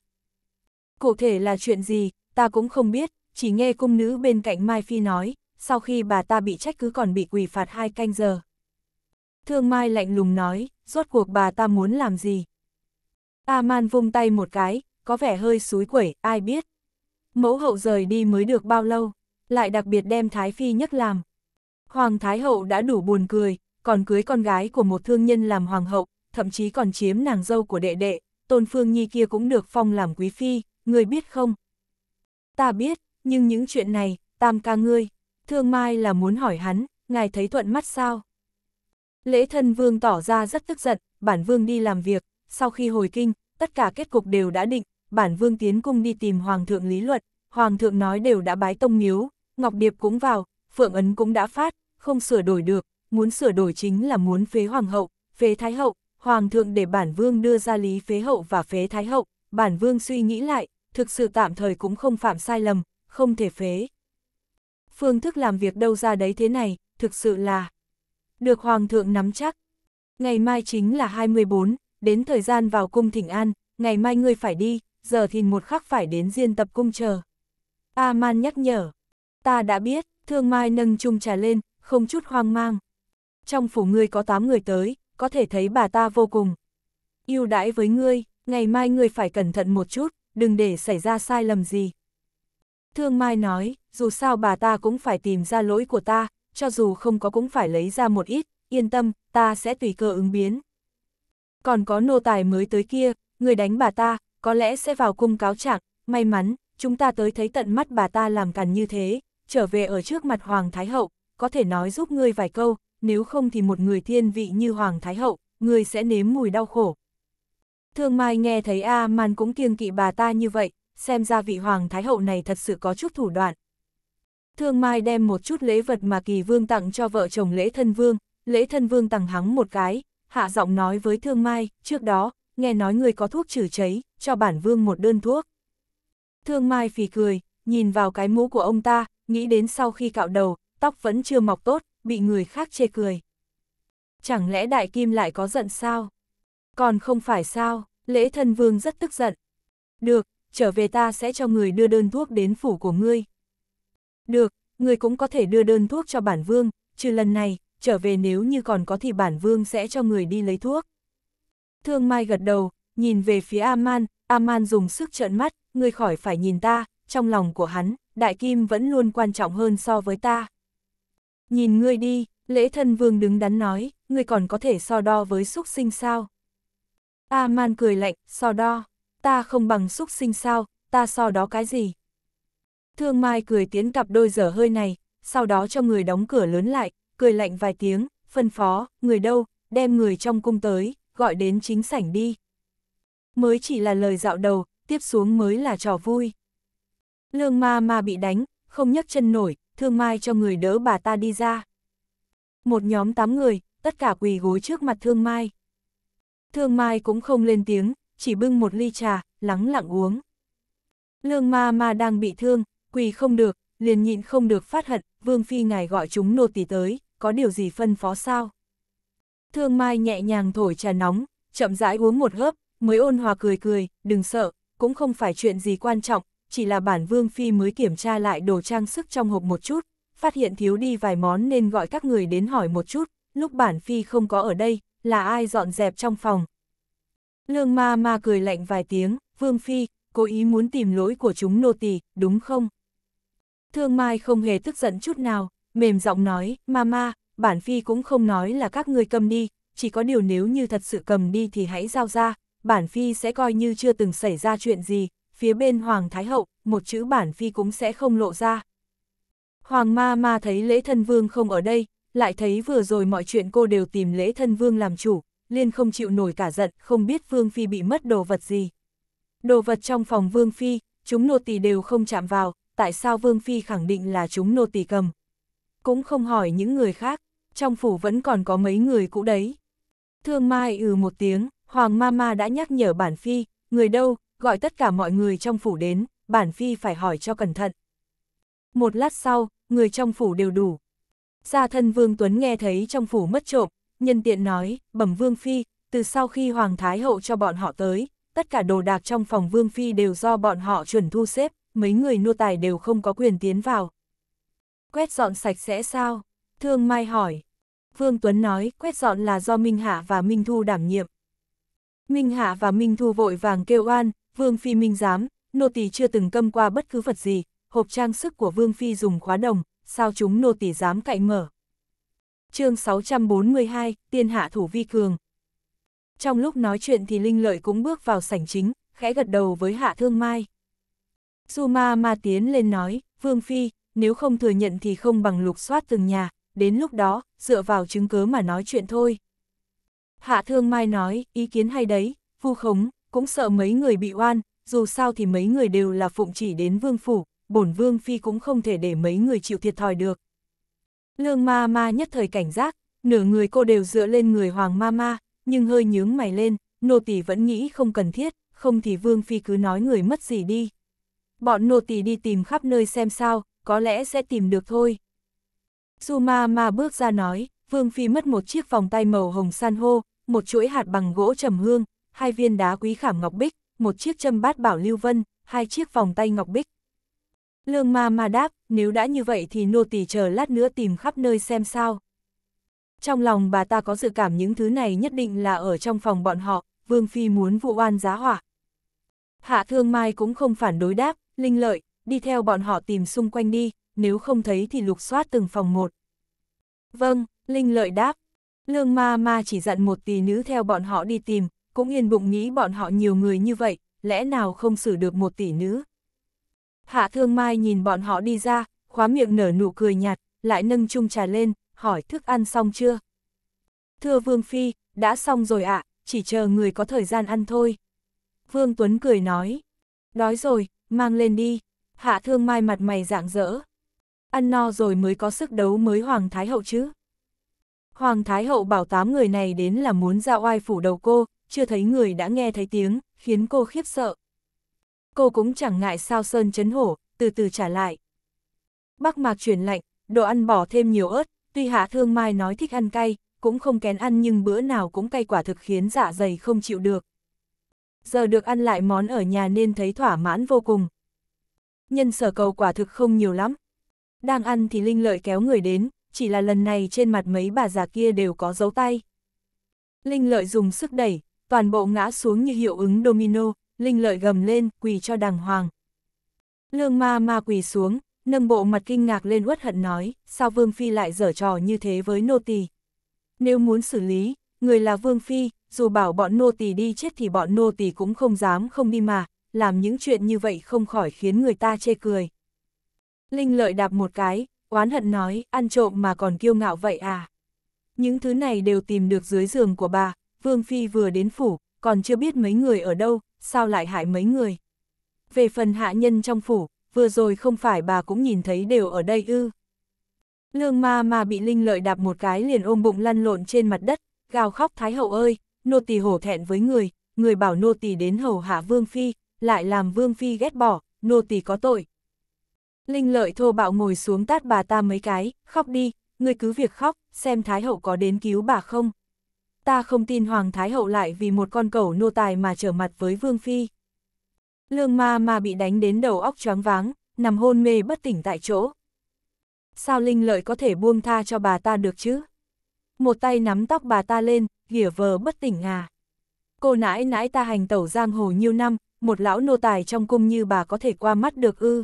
Speaker 1: Cụ thể là chuyện gì, ta cũng không biết, chỉ nghe cung nữ bên cạnh Mai Phi nói, sau khi bà ta bị trách cứ còn bị quỳ phạt hai canh giờ. Thương Mai lạnh lùng nói, rốt cuộc bà ta muốn làm gì? A-man vung tay một cái, có vẻ hơi suối quẩy, ai biết. Mẫu hậu rời đi mới được bao lâu, lại đặc biệt đem Thái Phi nhất làm. Hoàng Thái Hậu đã đủ buồn cười, còn cưới con gái của một thương nhân làm hoàng hậu, thậm chí còn chiếm nàng dâu của đệ đệ, tôn phương nhi kia cũng được phong làm quý phi, người biết không? Ta biết, nhưng những chuyện này, tam ca ngươi, thương mai là muốn hỏi hắn, ngài thấy thuận mắt sao? Lễ thân vương tỏ ra rất tức giận, bản vương đi làm việc, sau khi hồi kinh, tất cả kết cục đều đã định, bản vương tiến cung đi tìm hoàng thượng lý luận, hoàng thượng nói đều đã bái tông miếu, ngọc điệp cũng vào, phượng ấn cũng đã phát, không sửa đổi được, muốn sửa đổi chính là muốn phế hoàng hậu, phế thái hậu, hoàng thượng để bản vương đưa ra lý phế hậu và phế thái hậu, bản vương suy nghĩ lại, thực sự tạm thời cũng không phạm sai lầm, không thể phế. Phương thức làm việc đâu ra đấy thế này, thực sự là được Hoàng thượng nắm chắc. Ngày mai chính là 24, đến thời gian vào cung thỉnh an, ngày mai ngươi phải đi, giờ thì một khắc phải đến diên tập cung chờ. A-man nhắc nhở, ta đã biết, thương mai nâng chung trà lên, không chút hoang mang. Trong phủ ngươi có 8 người tới, có thể thấy bà ta vô cùng. yêu đãi với ngươi, ngày mai ngươi phải cẩn thận một chút, đừng để xảy ra sai lầm gì. Thương Mai nói, dù sao bà ta cũng phải tìm ra lỗi của ta, cho dù không có cũng phải lấy ra một ít, yên tâm, ta sẽ tùy cơ ứng biến. Còn có nô tài mới tới kia, người đánh bà ta, có lẽ sẽ vào cung cáo trạng, may mắn, chúng ta tới thấy tận mắt bà ta làm càn như thế, trở về ở trước mặt Hoàng Thái Hậu, có thể nói giúp ngươi vài câu, nếu không thì một người thiên vị như Hoàng Thái Hậu, ngươi sẽ nếm mùi đau khổ. Thương Mai nghe thấy A Man cũng kiêng kỵ bà ta như vậy, xem ra vị Hoàng Thái Hậu này thật sự có chút thủ đoạn, Thương Mai đem một chút lễ vật mà kỳ vương tặng cho vợ chồng lễ thân vương, lễ thân vương tặng hắn một cái, hạ giọng nói với Thương Mai, trước đó, nghe nói người có thuốc trừ cháy, cho bản vương một đơn thuốc. Thương Mai phì cười, nhìn vào cái mũ của ông ta, nghĩ đến sau khi cạo đầu, tóc vẫn chưa mọc tốt, bị người khác chê cười. Chẳng lẽ đại kim lại có giận sao? Còn không phải sao, lễ thân vương rất tức giận. Được, trở về ta sẽ cho người đưa đơn thuốc đến phủ của ngươi, được, người cũng có thể đưa đơn thuốc cho bản vương, trừ lần này, trở về nếu như còn có thì bản vương sẽ cho người đi lấy thuốc. Thương Mai gật đầu, nhìn về phía Aman, Aman dùng sức trợn mắt, người khỏi phải nhìn ta, trong lòng của hắn, đại kim vẫn luôn quan trọng hơn so với ta. Nhìn ngươi đi, lễ thân vương đứng đắn nói, ngươi còn có thể so đo với xúc sinh sao? a man cười lạnh, so đo, ta không bằng xúc sinh sao, ta so đó cái gì? Thương Mai cười tiến cặp đôi dở hơi này, sau đó cho người đóng cửa lớn lại, cười lạnh vài tiếng, phân phó, người đâu, đem người trong cung tới, gọi đến chính sảnh đi. Mới chỉ là lời dạo đầu, tiếp xuống mới là trò vui. Lương ma ma bị đánh, không nhấc chân nổi, thương mai cho người đỡ bà ta đi ra. Một nhóm tám người, tất cả quỳ gối trước mặt thương mai. Thương mai cũng không lên tiếng, chỉ bưng một ly trà, lắng lặng uống. Lương ma ma đang bị thương, quỳ không được, liền nhịn không được phát hận, vương phi ngài gọi chúng nô tỳ tới, có điều gì phân phó sao? Thương Mai nhẹ nhàng thổi trà nóng, chậm rãi uống một hớp, mới ôn hòa cười cười, đừng sợ, cũng không phải chuyện gì quan trọng, chỉ là bản vương phi mới kiểm tra lại đồ trang sức trong hộp một chút, phát hiện thiếu đi vài món nên gọi các người đến hỏi một chút, lúc bản phi không có ở đây, là ai dọn dẹp trong phòng. Lương ma ma cười lạnh vài tiếng, vương phi, cố ý muốn tìm lỗi của chúng nô tỳ đúng không? Thương Mai không hề tức giận chút nào, mềm giọng nói, Mama, bản phi cũng không nói là các ngươi cầm đi, chỉ có điều nếu như thật sự cầm đi thì hãy giao ra, bản phi sẽ coi như chưa từng xảy ra chuyện gì, phía bên Hoàng Thái Hậu, một chữ bản phi cũng sẽ không lộ ra. Hoàng ma ma thấy lễ thân vương không ở đây, lại thấy vừa rồi mọi chuyện cô đều tìm lễ thân vương làm chủ, liên không chịu nổi cả giận, không biết vương phi bị mất đồ vật gì. Đồ vật trong phòng vương phi, chúng nô tỳ đều không chạm vào, tại sao Vương Phi khẳng định là chúng nô tỳ cầm. Cũng không hỏi những người khác, trong phủ vẫn còn có mấy người cũ đấy. Thương Mai ừ một tiếng, Hoàng Mama đã nhắc nhở bản Phi, người đâu, gọi tất cả mọi người trong phủ đến, bản Phi phải hỏi cho cẩn thận. Một lát sau, người trong phủ đều đủ. Gia thân Vương Tuấn nghe thấy trong phủ mất trộm, nhân tiện nói, bẩm Vương Phi, từ sau khi Hoàng Thái Hậu cho bọn họ tới, tất cả đồ đạc trong phòng Vương Phi đều do bọn họ chuẩn thu xếp, mấy người nô tài đều không có quyền tiến vào. Quét dọn sạch sẽ sao? Thương Mai hỏi. Vương Tuấn nói quét dọn là do Minh Hạ và Minh Thu đảm nhiệm. Minh Hạ và Minh Thu vội vàng kêu oan, Vương Phi Minh dám. nô tỳ chưa từng câm qua bất cứ vật gì, hộp trang sức của Vương Phi dùng khóa đồng, sao chúng nô tỳ dám cậy mở. chương 642, Tiên Hạ Thủ Vi Cường. Trong lúc nói chuyện thì Linh Lợi cũng bước vào sảnh chính, khẽ gật đầu với Hạ Thương Mai. Su Ma Ma tiến lên nói, Vương Phi, nếu không thừa nhận thì không bằng lục soát từng nhà, đến lúc đó, dựa vào chứng cứ mà nói chuyện thôi. Hạ Thương Mai nói, ý kiến hay đấy, vu khống, cũng sợ mấy người bị oan, dù sao thì mấy người đều là phụng chỉ đến Vương Phủ, bổn Vương Phi cũng không thể để mấy người chịu thiệt thòi được. Lương Ma Ma nhất thời cảnh giác, nửa người cô đều dựa lên người Hoàng Ma Ma, nhưng hơi nhướng mày lên, nô tỳ vẫn nghĩ không cần thiết, không thì Vương Phi cứ nói người mất gì đi. Bọn nô tỳ đi tìm khắp nơi xem sao, có lẽ sẽ tìm được thôi. suma ma ma bước ra nói, Vương Phi mất một chiếc vòng tay màu hồng san hô, một chuỗi hạt bằng gỗ trầm hương, hai viên đá quý khảm ngọc bích, một chiếc châm bát bảo lưu vân, hai chiếc vòng tay ngọc bích. Lương ma ma đáp, nếu đã như vậy thì nô tỳ chờ lát nữa tìm khắp nơi xem sao. Trong lòng bà ta có dự cảm những thứ này nhất định là ở trong phòng bọn họ, Vương Phi muốn vụ oan giá hỏa. Hạ Thương Mai cũng không phản đối đáp, Linh lợi, đi theo bọn họ tìm xung quanh đi, nếu không thấy thì lục soát từng phòng một. Vâng, Linh lợi đáp. Lương ma ma chỉ dặn một tỷ nữ theo bọn họ đi tìm, cũng yên bụng nghĩ bọn họ nhiều người như vậy, lẽ nào không xử được một tỷ nữ. Hạ thương mai nhìn bọn họ đi ra, khóa miệng nở nụ cười nhạt, lại nâng chung trà lên, hỏi thức ăn xong chưa? Thưa Vương Phi, đã xong rồi ạ, chỉ chờ người có thời gian ăn thôi. Vương Tuấn cười nói. Đói rồi, mang lên đi. Hạ thương mai mặt mày rạng rỡ. Ăn no rồi mới có sức đấu mới Hoàng Thái Hậu chứ. Hoàng Thái Hậu bảo tám người này đến là muốn ra oai phủ đầu cô, chưa thấy người đã nghe thấy tiếng, khiến cô khiếp sợ. Cô cũng chẳng ngại sao sơn chấn hổ, từ từ trả lại. Bắc mạc chuyển lạnh, đồ ăn bỏ thêm nhiều ớt, tuy hạ thương mai nói thích ăn cay, cũng không kén ăn nhưng bữa nào cũng cay quả thực khiến dạ dày không chịu được giờ được ăn lại món ở nhà nên thấy thỏa mãn vô cùng. Nhân sở cầu quả thực không nhiều lắm. Đang ăn thì Linh Lợi kéo người đến, chỉ là lần này trên mặt mấy bà già kia đều có dấu tay. Linh Lợi dùng sức đẩy, toàn bộ ngã xuống như hiệu ứng domino, Linh Lợi gầm lên, quỳ cho đàng hoàng. Lương ma ma quỳ xuống, nâng bộ mặt kinh ngạc lên uất hận nói, sao Vương Phi lại dở trò như thế với nô tỳ Nếu muốn xử lý, người là Vương Phi, dù bảo bọn nô tỳ đi chết thì bọn nô tỳ cũng không dám không đi mà, làm những chuyện như vậy không khỏi khiến người ta chê cười. Linh lợi đạp một cái, oán hận nói, ăn trộm mà còn kiêu ngạo vậy à. Những thứ này đều tìm được dưới giường của bà, Vương Phi vừa đến phủ, còn chưa biết mấy người ở đâu, sao lại hại mấy người. Về phần hạ nhân trong phủ, vừa rồi không phải bà cũng nhìn thấy đều ở đây ư. Lương ma mà bị Linh lợi đạp một cái liền ôm bụng lăn lộn trên mặt đất, gào khóc Thái Hậu ơi, nô tỳ hổ thẹn với người, người bảo nô tỳ đến hầu hạ vương phi, lại làm vương phi ghét bỏ, nô tỳ có tội. Linh lợi thô bạo ngồi xuống tát bà ta mấy cái, khóc đi, người cứ việc khóc, xem Thái hậu có đến cứu bà không. Ta không tin Hoàng Thái hậu lại vì một con cẩu nô tài mà trở mặt với vương phi. Lương ma ma bị đánh đến đầu óc choáng váng, nằm hôn mê bất tỉnh tại chỗ. Sao Linh lợi có thể buông tha cho bà ta được chứ? Một tay nắm tóc bà ta lên, nghỉa vờ bất tỉnh à. Cô nãi nãi ta hành tẩu giang hồ nhiều năm, một lão nô tài trong cung như bà có thể qua mắt được ư.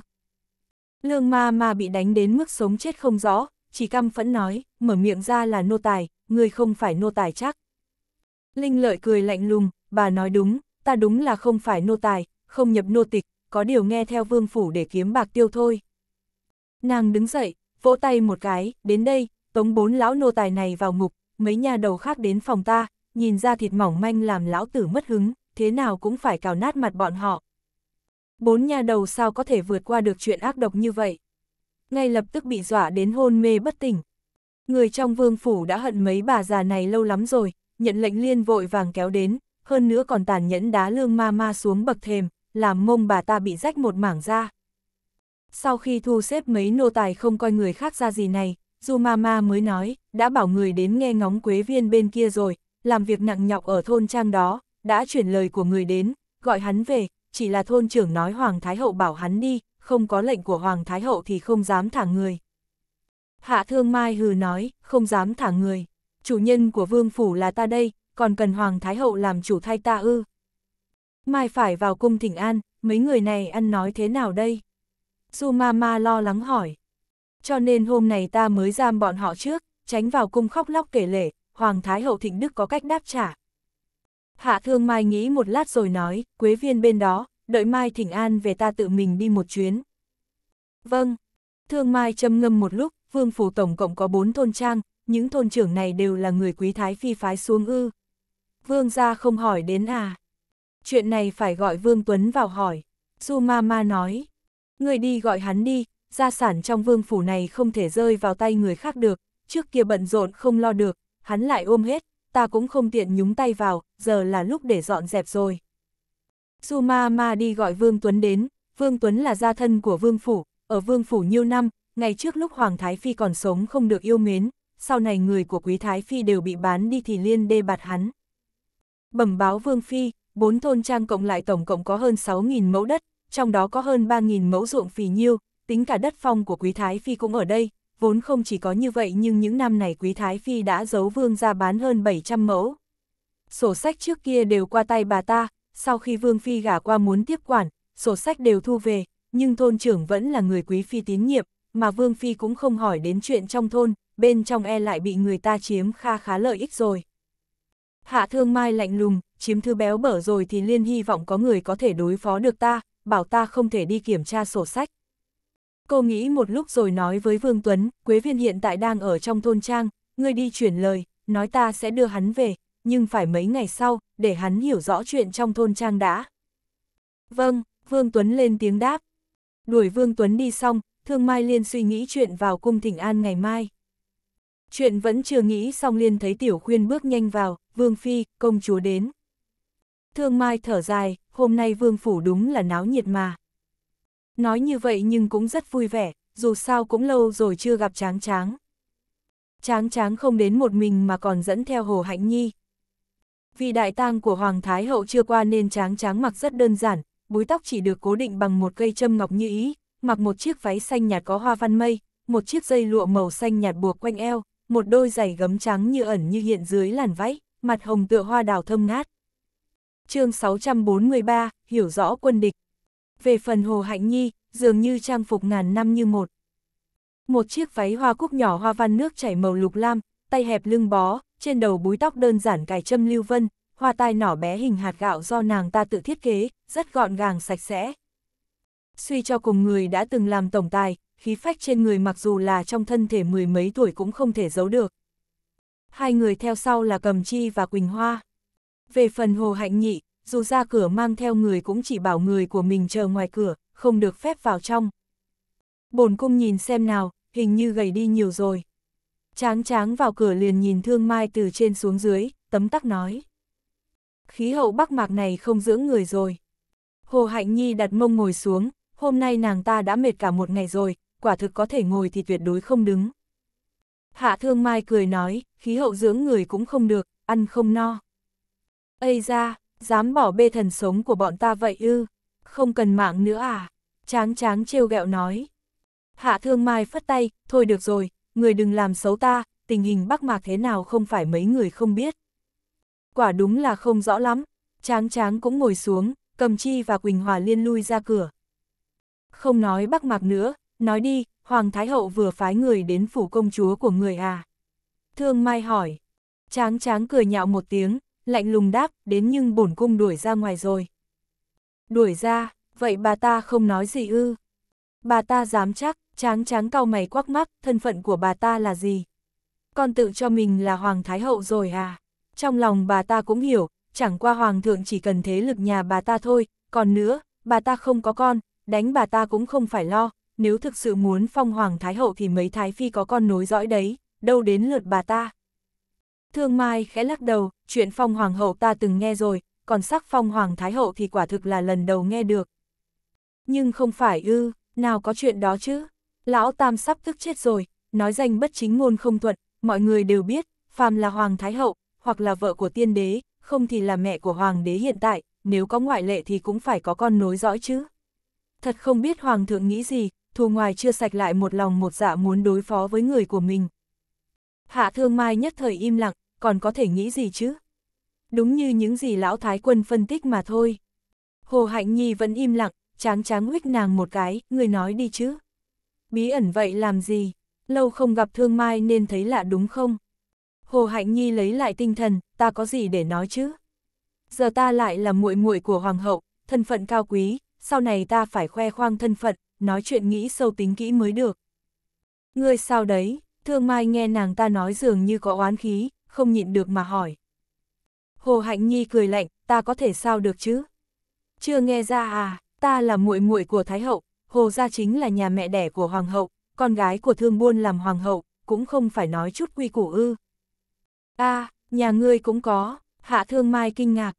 Speaker 1: Lương ma ma bị đánh đến mức sống chết không rõ, chỉ căm phẫn nói, mở miệng ra là nô tài, người không phải nô tài chắc. Linh lợi cười lạnh lùng, bà nói đúng, ta đúng là không phải nô tài, không nhập nô tịch, có điều nghe theo vương phủ để kiếm bạc tiêu thôi. Nàng đứng dậy, vỗ tay một cái, đến đây, tống bốn lão nô tài này vào ngục, mấy nhà đầu khác đến phòng ta, nhìn ra thịt mỏng manh làm lão tử mất hứng, thế nào cũng phải cào nát mặt bọn họ. Bốn nhà đầu sao có thể vượt qua được chuyện ác độc như vậy? Ngay lập tức bị dọa đến hôn mê bất tỉnh. Người trong vương phủ đã hận mấy bà già này lâu lắm rồi, nhận lệnh liên vội vàng kéo đến, hơn nữa còn tàn nhẫn đá lương ma ma xuống bậc thềm, làm mông bà ta bị rách một mảng ra. Sau khi thu xếp mấy nô tài không coi người khác ra gì này, Du Mama mới nói, đã bảo người đến nghe ngóng quế viên bên kia rồi, làm việc nặng nhọc ở thôn trang đó, đã chuyển lời của người đến, gọi hắn về, chỉ là thôn trưởng nói Hoàng Thái Hậu bảo hắn đi, không có lệnh của Hoàng Thái Hậu thì không dám thả người. Hạ Thương Mai hừ nói, không dám thả người, chủ nhân của vương phủ là ta đây, còn cần Hoàng Thái Hậu làm chủ thay ta ư. Mai phải vào cung thỉnh an, mấy người này ăn nói thế nào đây? Du Mama lo lắng hỏi cho nên hôm này ta mới giam bọn họ trước, tránh vào cung khóc lóc kể lể, Hoàng Thái Hậu Thịnh Đức có cách đáp trả. Hạ Thương Mai nghĩ một lát rồi nói, Quế Viên bên đó, đợi Mai Thịnh An về ta tự mình đi một chuyến. Vâng, Thương Mai châm ngâm một lúc, Vương Phủ Tổng cộng có bốn thôn trang, những thôn trưởng này đều là người quý thái phi phái xuống ư. Vương gia không hỏi đến à. Chuyện này phải gọi Vương Tuấn vào hỏi. Su Ma Ma nói, người đi gọi hắn đi, gia sản trong vương phủ này không thể rơi vào tay người khác được, trước kia bận rộn không lo được, hắn lại ôm hết, ta cũng không tiện nhúng tay vào, giờ là lúc để dọn dẹp rồi. Su ma ma đi gọi Vương Tuấn đến, Vương Tuấn là gia thân của Vương Phủ, ở Vương Phủ nhiều năm, ngày trước lúc Hoàng Thái Phi còn sống không được yêu mến, sau này người của Quý Thái Phi đều bị bán đi thì liên đê bạt hắn. Bẩm báo Vương Phi, bốn thôn trang cộng lại tổng cộng có hơn 6.000 mẫu đất, trong đó có hơn 3.000 mẫu ruộng phì nhiêu, tính cả đất phong của Quý Thái Phi cũng ở đây, vốn không chỉ có như vậy nhưng những năm này Quý Thái Phi đã giấu vương ra bán hơn 700 mẫu. Sổ sách trước kia đều qua tay bà ta, sau khi vương phi gả qua muốn tiếp quản, sổ sách đều thu về, nhưng thôn trưởng vẫn là người quý phi tín nhiệm, mà vương phi cũng không hỏi đến chuyện trong thôn, bên trong e lại bị người ta chiếm kha khá lợi ích rồi. Hạ thương mai lạnh lùng, chiếm thư béo bở rồi thì liên hy vọng có người có thể đối phó được ta, bảo ta không thể đi kiểm tra sổ sách. Cô nghĩ một lúc rồi nói với Vương Tuấn, Quế Viên hiện tại đang ở trong thôn trang, ngươi đi chuyển lời, nói ta sẽ đưa hắn về, nhưng phải mấy ngày sau, để hắn hiểu rõ chuyện trong thôn trang đã. Vâng, Vương Tuấn lên tiếng đáp. Đuổi Vương Tuấn đi xong, Thương Mai Liên suy nghĩ chuyện vào cung thỉnh an ngày mai. Chuyện vẫn chưa nghĩ xong Liên thấy Tiểu Khuyên bước nhanh vào, Vương Phi, công chúa đến. Thương Mai thở dài, hôm nay Vương Phủ đúng là náo nhiệt mà nói như vậy nhưng cũng rất vui vẻ, dù sao cũng lâu rồi chưa gặp Tráng Tráng. Tráng Tráng không đến một mình mà còn dẫn theo Hồ Hạnh Nhi. Vì đại tang của Hoàng Thái Hậu chưa qua nên Tráng Tráng mặc rất đơn giản, búi tóc chỉ được cố định bằng một cây châm ngọc như ý, mặc một chiếc váy xanh nhạt có hoa văn mây, một chiếc dây lụa màu xanh nhạt buộc quanh eo, một đôi giày gấm trắng như ẩn như hiện dưới làn váy, mặt hồng tựa hoa đào thơm ngát. chương 643, hiểu rõ quân địch về phần Hồ Hạnh Nhi, dường như trang phục ngàn năm như một. Một chiếc váy hoa cúc nhỏ hoa văn nước chảy màu lục lam, tay hẹp lưng bó, trên đầu búi tóc đơn giản cài châm lưu vân, hoa tai nhỏ bé hình hạt gạo do nàng ta tự thiết kế, rất gọn gàng sạch sẽ. Suy cho cùng người đã từng làm tổng tài, khí phách trên người mặc dù là trong thân thể mười mấy tuổi cũng không thể giấu được. Hai người theo sau là Cầm Chi và Quỳnh Hoa. Về phần Hồ Hạnh Nhị, dù ra cửa mang theo người cũng chỉ bảo người của mình chờ ngoài cửa, không được phép vào trong. Bổn cung nhìn xem nào, hình như gầy đi nhiều rồi. Tráng tráng vào cửa liền nhìn thương mai từ trên xuống dưới, tấm tắc nói. Khí hậu bắc mạc này không dưỡng người rồi. Hồ Hạnh Nhi đặt mông ngồi xuống, hôm nay nàng ta đã mệt cả một ngày rồi, quả thực có thể ngồi thì tuyệt đối không đứng. Hạ thương mai cười nói, khí hậu dưỡng người cũng không được, ăn không no. Ây ra, Dám bỏ bê thần sống của bọn ta vậy ư? Không cần mạng nữa à? Tráng tráng trêu ghẹo nói. Hạ thương mai phất tay, thôi được rồi, người đừng làm xấu ta, tình hình bắc mạc thế nào không phải mấy người không biết. Quả đúng là không rõ lắm, tráng tráng cũng ngồi xuống, cầm chi và Quỳnh Hòa liên lui ra cửa. Không nói bắc mạc nữa, nói đi, Hoàng Thái Hậu vừa phái người đến phủ công chúa của người à. Thương Mai hỏi, tráng tráng cười nhạo một tiếng, lạnh lùng đáp, đến nhưng bổn cung đuổi ra ngoài rồi. Đuổi ra, vậy bà ta không nói gì ư? Bà ta dám chắc, tráng tráng cao mày quắc mắc, thân phận của bà ta là gì? Con tự cho mình là Hoàng Thái Hậu rồi à? Trong lòng bà ta cũng hiểu, chẳng qua Hoàng thượng chỉ cần thế lực nhà bà ta thôi, còn nữa, bà ta không có con, đánh bà ta cũng không phải lo, nếu thực sự muốn phong Hoàng Thái Hậu thì mấy Thái Phi có con nối dõi đấy, đâu đến lượt bà ta. Thương Mai khẽ lắc đầu, chuyện phong hoàng hậu ta từng nghe rồi, còn sắc phong hoàng thái hậu thì quả thực là lần đầu nghe được. Nhưng không phải ư, nào có chuyện đó chứ. Lão Tam sắp tức chết rồi, nói danh bất chính ngôn không thuận, mọi người đều biết, phàm là hoàng thái hậu, hoặc là vợ của tiên đế, không thì là mẹ của hoàng đế hiện tại, nếu có ngoại lệ thì cũng phải có con nối dõi chứ. Thật không biết hoàng thượng nghĩ gì, thù ngoài chưa sạch lại một lòng một dạ muốn đối phó với người của mình, Hạ Thương Mai nhất thời im lặng, còn có thể nghĩ gì chứ? Đúng như những gì lão thái quân phân tích mà thôi. Hồ Hạnh Nhi vẫn im lặng, tráng tráng huyết nàng một cái, người nói đi chứ. Bí ẩn vậy làm gì? Lâu không gặp Thương Mai nên thấy lạ đúng không? Hồ Hạnh Nhi lấy lại tinh thần, ta có gì để nói chứ? Giờ ta lại là muội muội của hoàng hậu, thân phận cao quý, sau này ta phải khoe khoang thân phận, nói chuyện nghĩ sâu tính kỹ mới được. Ngươi sao đấy? Thương Mai nghe nàng ta nói dường như có oán khí, không nhịn được mà hỏi. Hồ Hạnh Nhi cười lạnh, ta có thể sao được chứ? Chưa nghe ra à, ta là muội muội của Thái Hậu, Hồ Gia chính là nhà mẹ đẻ của Hoàng Hậu, con gái của Thương Buôn làm Hoàng Hậu, cũng không phải nói chút quy củ ư. à, nhà ngươi cũng có, Hạ Thương Mai kinh ngạc.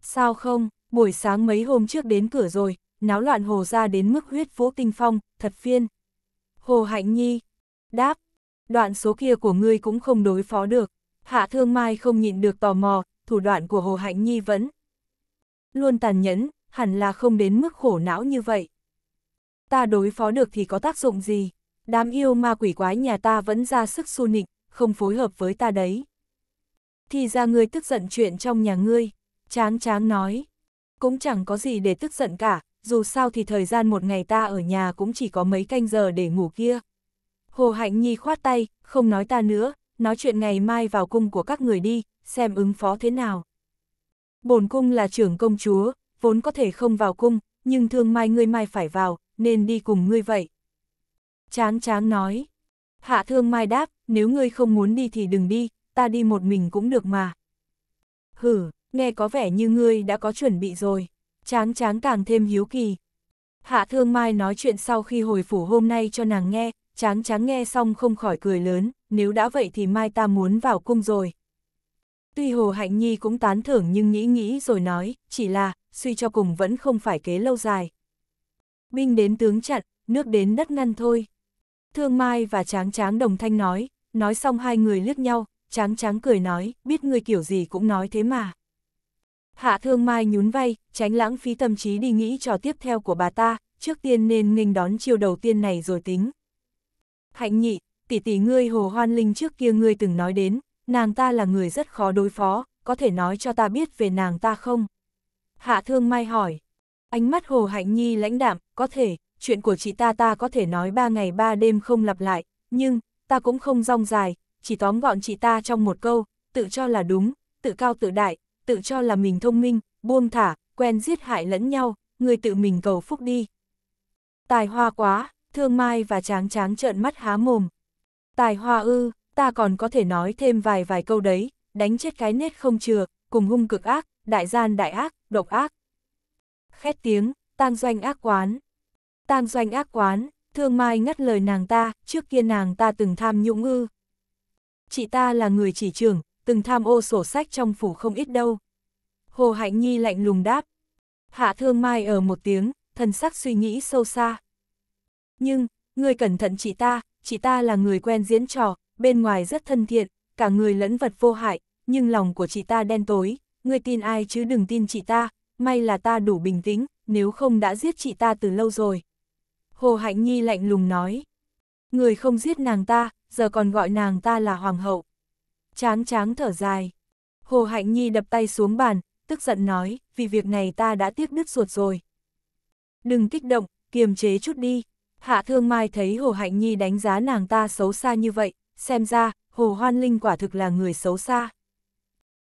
Speaker 1: Sao không, buổi sáng mấy hôm trước đến cửa rồi, náo loạn Hồ Gia đến mức huyết vũ tinh phong, thật phiên. Hồ Hạnh Nhi, đáp, đoạn số kia của ngươi cũng không đối phó được. Hạ Thương Mai không nhịn được tò mò, thủ đoạn của Hồ Hạnh Nhi vẫn luôn tàn nhẫn, hẳn là không đến mức khổ não như vậy. Ta đối phó được thì có tác dụng gì? Đám yêu ma quỷ quái nhà ta vẫn ra sức xu nịnh, không phối hợp với ta đấy. Thì ra ngươi tức giận chuyện trong nhà ngươi, chán chán nói. Cũng chẳng có gì để tức giận cả, dù sao thì thời gian một ngày ta ở nhà cũng chỉ có mấy canh giờ để ngủ kia. Hồ Hạnh Nhi khoát tay, không nói ta nữa, nói chuyện ngày mai vào cung của các người đi, xem ứng phó thế nào. Bổn cung là trưởng công chúa, vốn có thể không vào cung, nhưng thương mai ngươi mai phải vào, nên đi cùng ngươi vậy. Tráng Tráng nói. Hạ thương mai đáp, nếu ngươi không muốn đi thì đừng đi, ta đi một mình cũng được mà. Hử, nghe có vẻ như ngươi đã có chuẩn bị rồi. Tráng Tráng càng thêm hiếu kỳ. Hạ thương mai nói chuyện sau khi hồi phủ hôm nay cho nàng nghe, Tráng tráng nghe xong không khỏi cười lớn, nếu đã vậy thì mai ta muốn vào cung rồi. Tuy Hồ Hạnh Nhi cũng tán thưởng nhưng nghĩ nghĩ rồi nói, chỉ là, suy cho cùng vẫn không phải kế lâu dài. Binh đến tướng chặn, nước đến đất ngăn thôi. Thương Mai và Tráng Tráng đồng thanh nói, nói xong hai người liếc nhau, Tráng Tráng cười nói, biết người kiểu gì cũng nói thế mà. Hạ Thương Mai nhún vai, tránh lãng phí tâm trí đi nghĩ trò tiếp theo của bà ta, trước tiên nên nghênh đón chiều đầu tiên này rồi tính. Hạnh nhị, tỷ tỷ ngươi Hồ Hoan Linh trước kia ngươi từng nói đến, nàng ta là người rất khó đối phó, có thể nói cho ta biết về nàng ta không? Hạ thương mai hỏi. Ánh mắt Hồ Hạnh Nhi lãnh đạm, có thể, chuyện của chị ta ta có thể nói ba ngày ba đêm không lặp lại, nhưng, ta cũng không rong dài, chỉ tóm gọn chị ta trong một câu, tự cho là đúng, tự cao tự đại, tự cho là mình thông minh, buông thả, quen giết hại lẫn nhau, người tự mình cầu phúc đi. Tài hoa quá, Thương Mai và Tráng Tráng trợn mắt há mồm. Tài hoa ư, ta còn có thể nói thêm vài vài câu đấy, đánh chết cái nết không chừa, cùng hung cực ác, đại gian đại ác, độc ác. Khét tiếng, tang doanh ác quán. Tang doanh ác quán, Thương Mai ngắt lời nàng ta, trước kia nàng ta từng tham nhũng ư. Chị ta là người chỉ trưởng, từng tham ô sổ sách trong phủ không ít đâu. Hồ Hạnh Nhi lạnh lùng đáp. Hạ Thương Mai ở một tiếng, thần sắc suy nghĩ sâu xa nhưng, người cẩn thận chị ta, chị ta là người quen diễn trò, bên ngoài rất thân thiện, cả người lẫn vật vô hại, nhưng lòng của chị ta đen tối, người tin ai chứ đừng tin chị ta, may là ta đủ bình tĩnh, nếu không đã giết chị ta từ lâu rồi. Hồ Hạnh Nhi lạnh lùng nói, người không giết nàng ta, giờ còn gọi nàng ta là hoàng hậu. Tráng tráng thở dài, Hồ Hạnh Nhi đập tay xuống bàn, tức giận nói, vì việc này ta đã tiếc đứt ruột rồi. Đừng kích động, kiềm chế chút đi. Hạ Thương Mai thấy Hồ Hạnh Nhi đánh giá nàng ta xấu xa như vậy, xem ra, Hồ Hoan Linh quả thực là người xấu xa.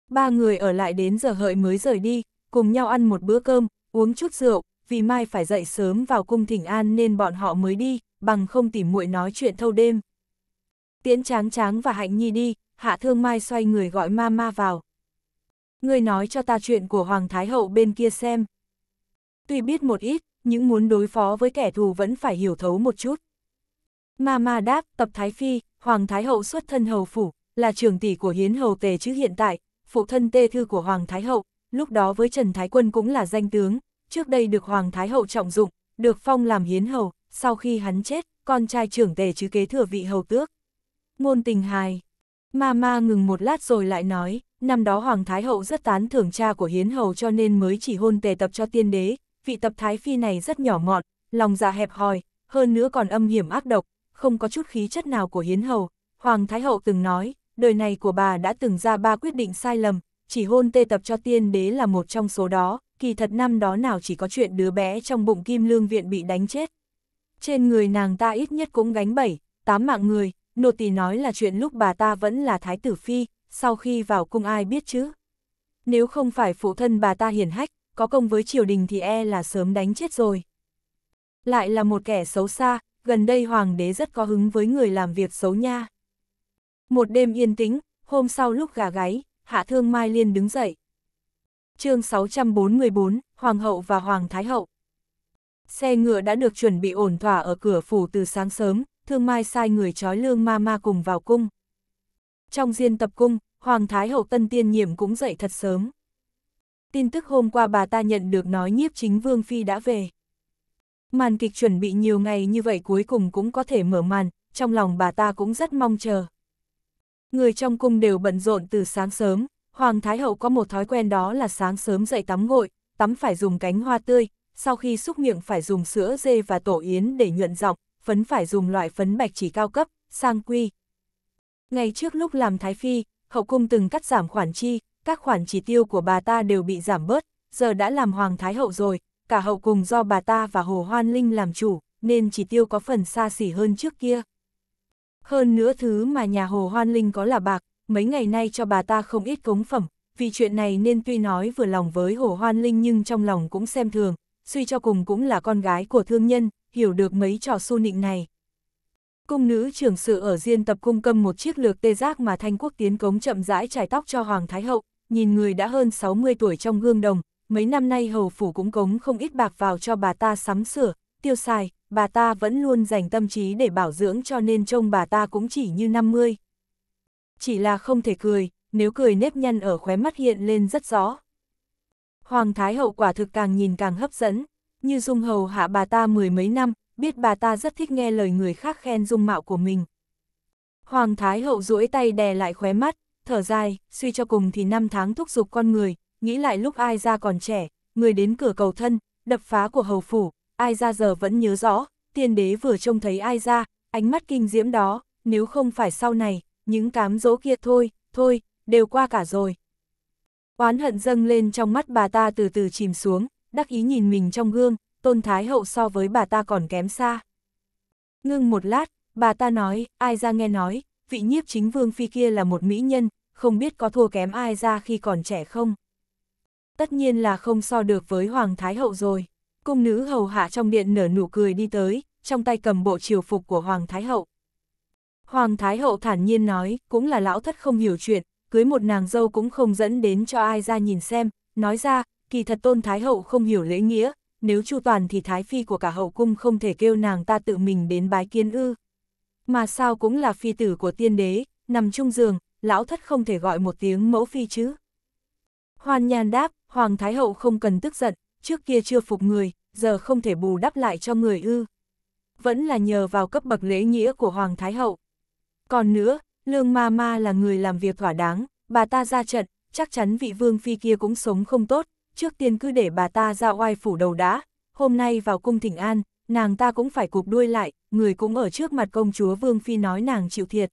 Speaker 1: Ba người ở lại đến giờ hợi mới rời đi, cùng nhau ăn một bữa cơm, uống chút rượu, vì mai phải dậy sớm vào cung thỉnh an nên bọn họ mới đi, bằng không tìm muội nói chuyện thâu đêm. Tiễn Tráng Tráng và Hạnh Nhi đi, Hạ Thương Mai xoay người gọi ma ma vào. Người nói cho ta chuyện của Hoàng Thái Hậu bên kia xem. Tuy biết một ít, những muốn đối phó với kẻ thù vẫn phải hiểu thấu một chút. Mà mà đáp, tập Thái Phi, Hoàng Thái Hậu xuất thân hầu phủ, là trường tỷ của hiến hầu tề chứ hiện tại, phụ thân tê thư của Hoàng Thái Hậu, lúc đó với Trần Thái Quân cũng là danh tướng, trước đây được Hoàng Thái Hậu trọng dụng, được phong làm hiến hầu, sau khi hắn chết, con trai trưởng tề chứ kế thừa vị hầu tước. Ngôn tình hài. Ma ma ngừng một lát rồi lại nói, năm đó Hoàng Thái Hậu rất tán thưởng cha của hiến hầu cho nên mới chỉ hôn tề tập cho tiên đế, vị tập thái phi này rất nhỏ ngọn lòng dạ hẹp hòi, hơn nữa còn âm hiểm ác độc, không có chút khí chất nào của hiến hầu. Hoàng Thái Hậu từng nói, đời này của bà đã từng ra ba quyết định sai lầm, chỉ hôn tê tập cho tiên đế là một trong số đó, kỳ thật năm đó nào chỉ có chuyện đứa bé trong bụng kim lương viện bị đánh chết. Trên người nàng ta ít nhất cũng gánh bảy, tám mạng người, nô tỳ nói là chuyện lúc bà ta vẫn là thái tử phi, sau khi vào cung ai biết chứ. Nếu không phải phụ thân bà ta hiền hách, có công với triều đình thì e là sớm đánh chết rồi. Lại là một kẻ xấu xa, gần đây hoàng đế rất có hứng với người làm việc xấu nha. Một đêm yên tĩnh, hôm sau lúc gà gáy, Hạ Thương Mai liên đứng dậy. chương 644, Hoàng hậu và Hoàng Thái hậu. Xe ngựa đã được chuẩn bị ổn thỏa ở cửa phủ từ sáng sớm, Thương Mai sai người trói lương ma ma cùng vào cung. Trong diên tập cung, Hoàng Thái hậu tân tiên nhiệm cũng dậy thật sớm tin tức hôm qua bà ta nhận được nói nhiếp chính Vương Phi đã về. Màn kịch chuẩn bị nhiều ngày như vậy cuối cùng cũng có thể mở màn, trong lòng bà ta cũng rất mong chờ. Người trong cung đều bận rộn từ sáng sớm, Hoàng Thái Hậu có một thói quen đó là sáng sớm dậy tắm gội, tắm phải dùng cánh hoa tươi, sau khi xúc miệng phải dùng sữa dê và tổ yến để nhuận giọng, phấn phải dùng loại phấn bạch chỉ cao cấp, sang quy. Ngày trước lúc làm Thái Phi, Hậu Cung từng cắt giảm khoản chi, các khoản chỉ tiêu của bà ta đều bị giảm bớt, giờ đã làm Hoàng Thái Hậu rồi, cả hậu cùng do bà ta và Hồ Hoan Linh làm chủ, nên chỉ tiêu có phần xa xỉ hơn trước kia. Hơn nữa thứ mà nhà Hồ Hoan Linh có là bạc, mấy ngày nay cho bà ta không ít cống phẩm, vì chuyện này nên tuy nói vừa lòng với Hồ Hoan Linh nhưng trong lòng cũng xem thường, suy cho cùng cũng là con gái của thương nhân, hiểu được mấy trò su nịnh này. Cung nữ trưởng sự ở riêng tập cung cầm một chiếc lược tê giác mà Thanh Quốc tiến cống chậm rãi trải tóc cho Hoàng Thái Hậu, nhìn người đã hơn 60 tuổi trong gương đồng, mấy năm nay hầu phủ cũng cống không ít bạc vào cho bà ta sắm sửa, tiêu xài, bà ta vẫn luôn dành tâm trí để bảo dưỡng cho nên trông bà ta cũng chỉ như 50. Chỉ là không thể cười, nếu cười nếp nhăn ở khóe mắt hiện lên rất rõ. Hoàng Thái Hậu quả thực càng nhìn càng hấp dẫn, như Dung Hầu hạ bà ta mười mấy năm, biết bà ta rất thích nghe lời người khác khen dung mạo của mình. Hoàng Thái Hậu duỗi tay đè lại khóe mắt, thở dài, suy cho cùng thì năm tháng thúc giục con người, nghĩ lại lúc ai ra còn trẻ, người đến cửa cầu thân, đập phá của hầu phủ, ai ra giờ vẫn nhớ rõ, tiên đế vừa trông thấy ai ra, ánh mắt kinh diễm đó, nếu không phải sau này, những cám dỗ kia thôi, thôi, đều qua cả rồi. Oán hận dâng lên trong mắt bà ta từ từ chìm xuống, đắc ý nhìn mình trong gương, tôn thái hậu so với bà ta còn kém xa. Ngưng một lát, bà ta nói, ai ra nghe nói, vị nhiếp chính vương phi kia là một mỹ nhân, không biết có thua kém ai ra khi còn trẻ không. Tất nhiên là không so được với Hoàng Thái Hậu rồi. Cung nữ hầu hạ trong điện nở nụ cười đi tới, trong tay cầm bộ triều phục của Hoàng Thái Hậu. Hoàng Thái Hậu thản nhiên nói, cũng là lão thất không hiểu chuyện, cưới một nàng dâu cũng không dẫn đến cho ai ra nhìn xem, nói ra, kỳ thật tôn Thái Hậu không hiểu lễ nghĩa, nếu chu toàn thì Thái Phi của cả hậu cung không thể kêu nàng ta tự mình đến bái kiến ư. Mà sao cũng là phi tử của tiên đế, nằm chung giường, lão thất không thể gọi một tiếng mẫu phi chứ. Hoan nhan đáp, Hoàng Thái Hậu không cần tức giận, trước kia chưa phục người, giờ không thể bù đắp lại cho người ư. Vẫn là nhờ vào cấp bậc lễ nghĩa của Hoàng Thái Hậu. Còn nữa, Lương Ma Ma là người làm việc thỏa đáng, bà ta ra trận, chắc chắn vị vương phi kia cũng sống không tốt, trước tiên cứ để bà ta ra oai phủ đầu đã, hôm nay vào cung thỉnh an, nàng ta cũng phải cục đuôi lại, người cũng ở trước mặt công chúa vương phi nói nàng chịu thiệt.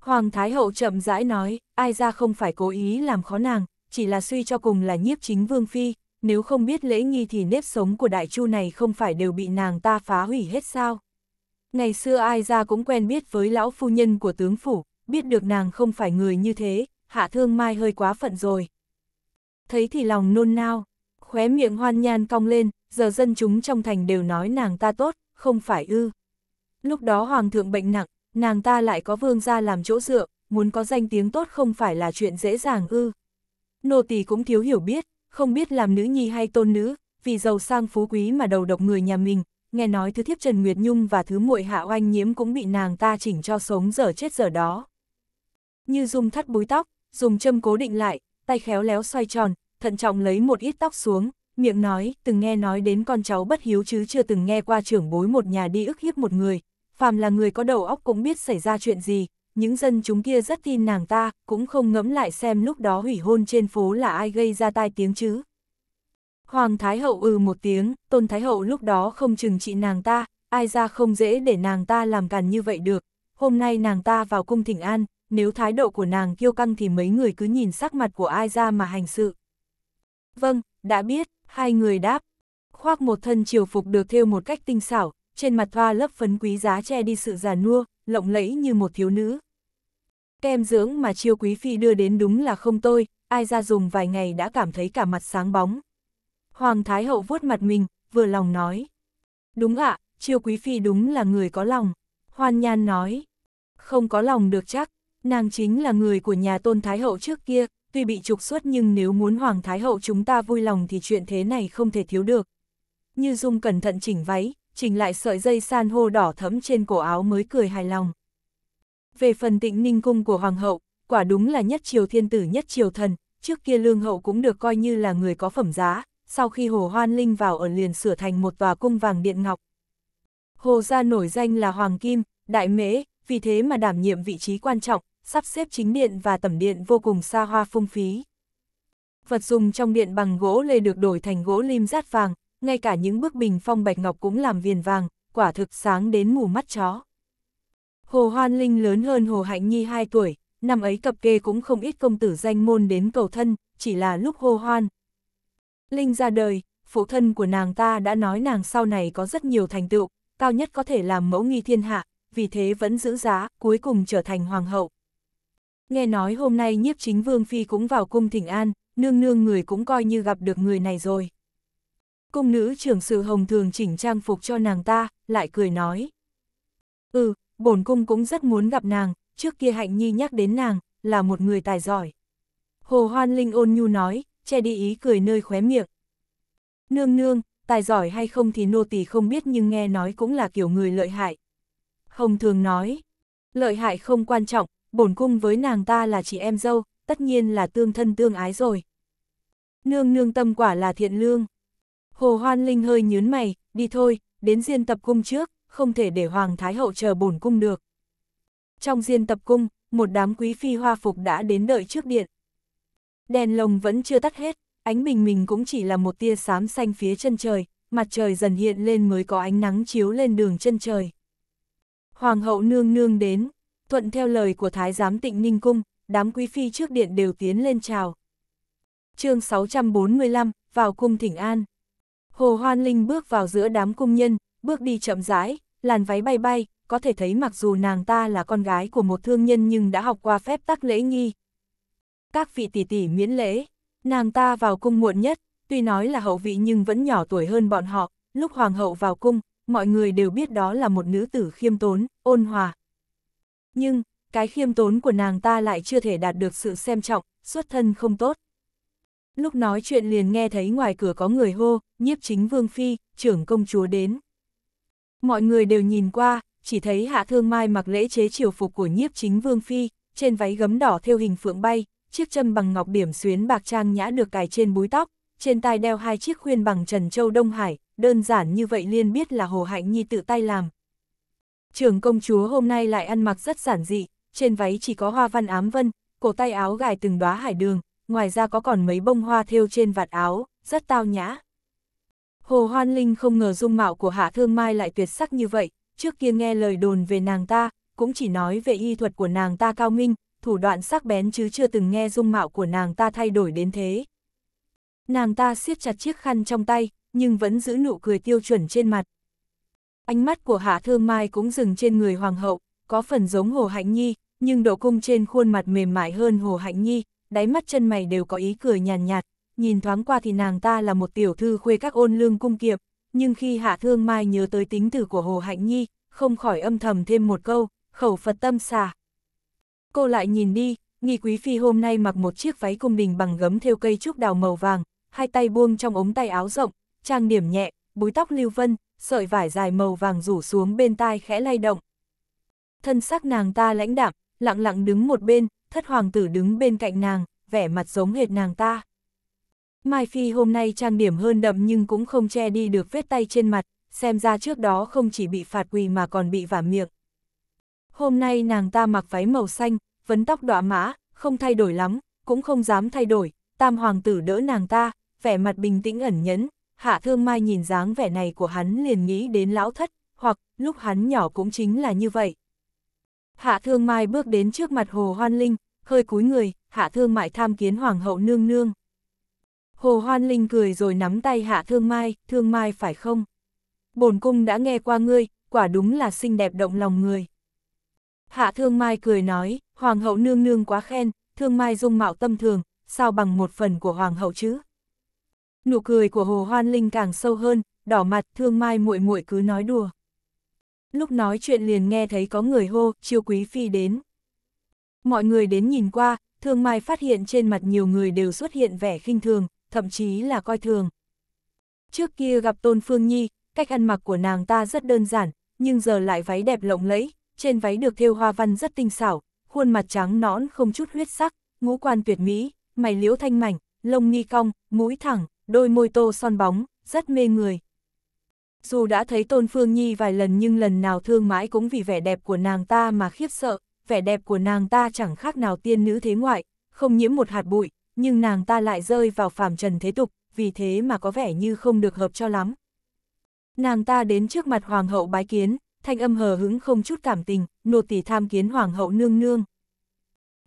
Speaker 1: Hoàng Thái Hậu chậm rãi nói, ai ra không phải cố ý làm khó nàng, chỉ là suy cho cùng là nhiếp chính vương phi, nếu không biết lễ nghi thì nếp sống của đại chu này không phải đều bị nàng ta phá hủy hết sao. Ngày xưa ai ra cũng quen biết với lão phu nhân của tướng phủ, biết được nàng không phải người như thế, hạ thương mai hơi quá phận rồi. Thấy thì lòng nôn nao, khóe miệng hoan nhan cong lên, giờ dân chúng trong thành đều nói nàng ta tốt, không phải ư. Lúc đó hoàng thượng bệnh nặng, nàng ta lại có vương gia làm chỗ dựa, muốn có danh tiếng tốt không phải là chuyện dễ dàng ư. Nô tỳ cũng thiếu hiểu biết, không biết làm nữ nhi hay tôn nữ, vì giàu sang phú quý mà đầu độc người nhà mình, nghe nói thứ thiếp Trần Nguyệt Nhung và thứ muội Hạ Oanh Nhiễm cũng bị nàng ta chỉnh cho sống giờ chết giờ đó. Như dùng thắt búi tóc, dùng châm cố định lại, tay khéo léo xoay tròn, thận trọng lấy một ít tóc xuống, miệng nói, từng nghe nói đến con cháu bất hiếu chứ chưa từng nghe qua trưởng bối một nhà đi ức hiếp một người, phàm là người có đầu óc cũng biết xảy ra chuyện gì, những dân chúng kia rất tin nàng ta, cũng không ngẫm lại xem lúc đó hủy hôn trên phố là ai gây ra tai tiếng chứ. Hoàng Thái Hậu ừ một tiếng, Tôn Thái Hậu lúc đó không chừng trị nàng ta, ai ra không dễ để nàng ta làm càn như vậy được. Hôm nay nàng ta vào cung thỉnh an, nếu thái độ của nàng kiêu căng thì mấy người cứ nhìn sắc mặt của ai ra mà hành sự. Vâng, đã biết, hai người đáp. Khoác một thân triều phục được thêu một cách tinh xảo, trên mặt thoa lớp phấn quý giá che đi sự già nua, lộng lẫy như một thiếu nữ. Kem dưỡng mà chiêu quý phi đưa đến đúng là không tôi, ai ra dùng vài ngày đã cảm thấy cả mặt sáng bóng. Hoàng Thái Hậu vuốt mặt mình, vừa lòng nói. Đúng ạ, chiêu quý phi đúng là người có lòng. Hoan Nhan nói. Không có lòng được chắc, nàng chính là người của nhà tôn Thái Hậu trước kia, tuy bị trục xuất nhưng nếu muốn Hoàng Thái Hậu chúng ta vui lòng thì chuyện thế này không thể thiếu được. Như Dung cẩn thận chỉnh váy, chỉnh lại sợi dây san hô đỏ thẫm trên cổ áo mới cười hài lòng. Về phần tịnh ninh cung của hoàng hậu, quả đúng là nhất triều thiên tử nhất triều thần, trước kia lương hậu cũng được coi như là người có phẩm giá, sau khi hồ hoan linh vào ở liền sửa thành một tòa cung vàng điện ngọc. Hồ gia nổi danh là hoàng kim, đại mễ, vì thế mà đảm nhiệm vị trí quan trọng, sắp xếp chính điện và tẩm điện vô cùng xa hoa phung phí. Vật dùng trong điện bằng gỗ lê được đổi thành gỗ lim rát vàng, ngay cả những bước bình phong bạch ngọc cũng làm viền vàng, quả thực sáng đến mù mắt chó. Hồ Hoan Linh lớn hơn Hồ Hạnh Nhi 2 tuổi, năm ấy cập kê cũng không ít công tử danh môn đến cầu thân, chỉ là lúc Hồ Hoan. Linh ra đời, phụ thân của nàng ta đã nói nàng sau này có rất nhiều thành tựu, cao nhất có thể làm mẫu nghi thiên hạ, vì thế vẫn giữ giá, cuối cùng trở thành hoàng hậu. Nghe nói hôm nay nhiếp chính vương phi cũng vào cung thỉnh an, nương nương người cũng coi như gặp được người này rồi. Cung nữ trưởng sự hồng thường chỉnh trang phục cho nàng ta, lại cười nói. Ừ, bổn cung cũng rất muốn gặp nàng, trước kia hạnh nhi nhắc đến nàng, là một người tài giỏi. Hồ Hoan Linh ôn nhu nói, che đi ý cười nơi khóe miệng. Nương nương, tài giỏi hay không thì nô tỳ không biết nhưng nghe nói cũng là kiểu người lợi hại. Hồng thường nói, lợi hại không quan trọng, bổn cung với nàng ta là chị em dâu, tất nhiên là tương thân tương ái rồi. Nương nương tâm quả là thiện lương. Hồ Hoan Linh hơi nhớn mày, đi thôi, đến diên tập cung trước, không thể để Hoàng Thái Hậu chờ bổn cung được. Trong diên tập cung, một đám quý phi hoa phục đã đến đợi trước điện. Đèn lồng vẫn chưa tắt hết, ánh bình mình cũng chỉ là một tia xám xanh phía chân trời, mặt trời dần hiện lên mới có ánh nắng chiếu lên đường chân trời. Hoàng hậu nương nương đến, thuận theo lời của Thái giám tịnh Ninh Cung, đám quý phi trước điện đều tiến lên chào. chương 645, vào cung thỉnh an. Hồ Hoan Linh bước vào giữa đám cung nhân, bước đi chậm rãi, làn váy bay bay, có thể thấy mặc dù nàng ta là con gái của một thương nhân nhưng đã học qua phép tắc lễ nghi. Các vị tỷ tỷ miễn lễ, nàng ta vào cung muộn nhất, tuy nói là hậu vị nhưng vẫn nhỏ tuổi hơn bọn họ, lúc hoàng hậu vào cung, mọi người đều biết đó là một nữ tử khiêm tốn, ôn hòa. Nhưng, cái khiêm tốn của nàng ta lại chưa thể đạt được sự xem trọng, xuất thân không tốt. Lúc nói chuyện liền nghe thấy ngoài cửa có người hô, nhiếp chính vương phi, trưởng công chúa đến. Mọi người đều nhìn qua, chỉ thấy hạ thương mai mặc lễ chế triều phục của nhiếp chính vương phi, trên váy gấm đỏ theo hình phượng bay, chiếc châm bằng ngọc điểm xuyến bạc trang nhã được cài trên búi tóc, trên tai đeo hai chiếc khuyên bằng trần châu Đông Hải, đơn giản như vậy liên biết là Hồ Hạnh Nhi tự tay làm. trưởng công chúa hôm nay lại ăn mặc rất giản dị, trên váy chỉ có hoa văn ám vân, cổ tay áo gài từng đóa hải đường, ngoài ra có còn mấy bông hoa thêu trên vạt áo, rất tao nhã. Hồ Hoan Linh không ngờ dung mạo của Hạ Thương Mai lại tuyệt sắc như vậy, trước kia nghe lời đồn về nàng ta, cũng chỉ nói về y thuật của nàng ta cao minh, thủ đoạn sắc bén chứ chưa từng nghe dung mạo của nàng ta thay đổi đến thế. Nàng ta siết chặt chiếc khăn trong tay, nhưng vẫn giữ nụ cười tiêu chuẩn trên mặt. Ánh mắt của Hạ Thương Mai cũng dừng trên người hoàng hậu, có phần giống Hồ Hạnh Nhi, nhưng độ cung trên khuôn mặt mềm mại hơn Hồ Hạnh Nhi, đáy mắt chân mày đều có ý cười nhàn nhạt, nhạt, nhìn thoáng qua thì nàng ta là một tiểu thư khuê các ôn lương cung kiệp, nhưng khi Hạ Thương Mai nhớ tới tính tử của Hồ Hạnh Nhi, không khỏi âm thầm thêm một câu, khẩu Phật tâm xà. Cô lại nhìn đi, Nghi Quý Phi hôm nay mặc một chiếc váy cung đình bằng gấm thêu cây trúc đào màu vàng, hai tay buông trong ống tay áo rộng, trang điểm nhẹ, búi tóc lưu vân, sợi vải dài màu vàng rủ xuống bên tai khẽ lay động. Thân sắc nàng ta lãnh đạm, lặng lặng đứng một bên, thất hoàng tử đứng bên cạnh nàng, vẻ mặt giống hệt nàng ta. Mai Phi hôm nay trang điểm hơn đậm nhưng cũng không che đi được vết tay trên mặt, xem ra trước đó không chỉ bị phạt quỳ mà còn bị vả miệng. Hôm nay nàng ta mặc váy màu xanh, vấn tóc đọa mã, không thay đổi lắm, cũng không dám thay đổi, tam hoàng tử đỡ nàng ta, vẻ mặt bình tĩnh ẩn nhẫn, hạ thương mai nhìn dáng vẻ này của hắn liền nghĩ đến lão thất, hoặc lúc hắn nhỏ cũng chính là như vậy. Hạ Thương Mai bước đến trước mặt Hồ Hoan Linh, hơi cúi người, Hạ Thương Mai tham kiến Hoàng hậu nương nương. Hồ Hoan Linh cười rồi nắm tay Hạ Thương Mai, Thương Mai phải không? Bổn cung đã nghe qua ngươi, quả đúng là xinh đẹp động lòng người. Hạ Thương Mai cười nói, Hoàng hậu nương nương quá khen, Thương Mai dung mạo tâm thường, sao bằng một phần của Hoàng hậu chứ? Nụ cười của Hồ Hoan Linh càng sâu hơn, đỏ mặt Thương Mai muội muội cứ nói đùa. Lúc nói chuyện liền nghe thấy có người hô, chiêu quý phi đến. Mọi người đến nhìn qua, thương mai phát hiện trên mặt nhiều người đều xuất hiện vẻ khinh thường, thậm chí là coi thường. Trước kia gặp Tôn Phương Nhi, cách ăn mặc của nàng ta rất đơn giản, nhưng giờ lại váy đẹp lộng lẫy, trên váy được thêu hoa văn rất tinh xảo, khuôn mặt trắng nõn không chút huyết sắc, ngũ quan tuyệt mỹ, mày liễu thanh mảnh, lông nghi cong, mũi thẳng, đôi môi tô son bóng, rất mê người dù đã thấy Tôn Phương Nhi vài lần nhưng lần nào thương mãi cũng vì vẻ đẹp của nàng ta mà khiếp sợ, vẻ đẹp của nàng ta chẳng khác nào tiên nữ thế ngoại, không nhiễm một hạt bụi, nhưng nàng ta lại rơi vào phàm trần thế tục, vì thế mà có vẻ như không được hợp cho lắm. Nàng ta đến trước mặt hoàng hậu bái kiến, thanh âm hờ hứng không chút cảm tình, nô tỳ tham kiến hoàng hậu nương nương.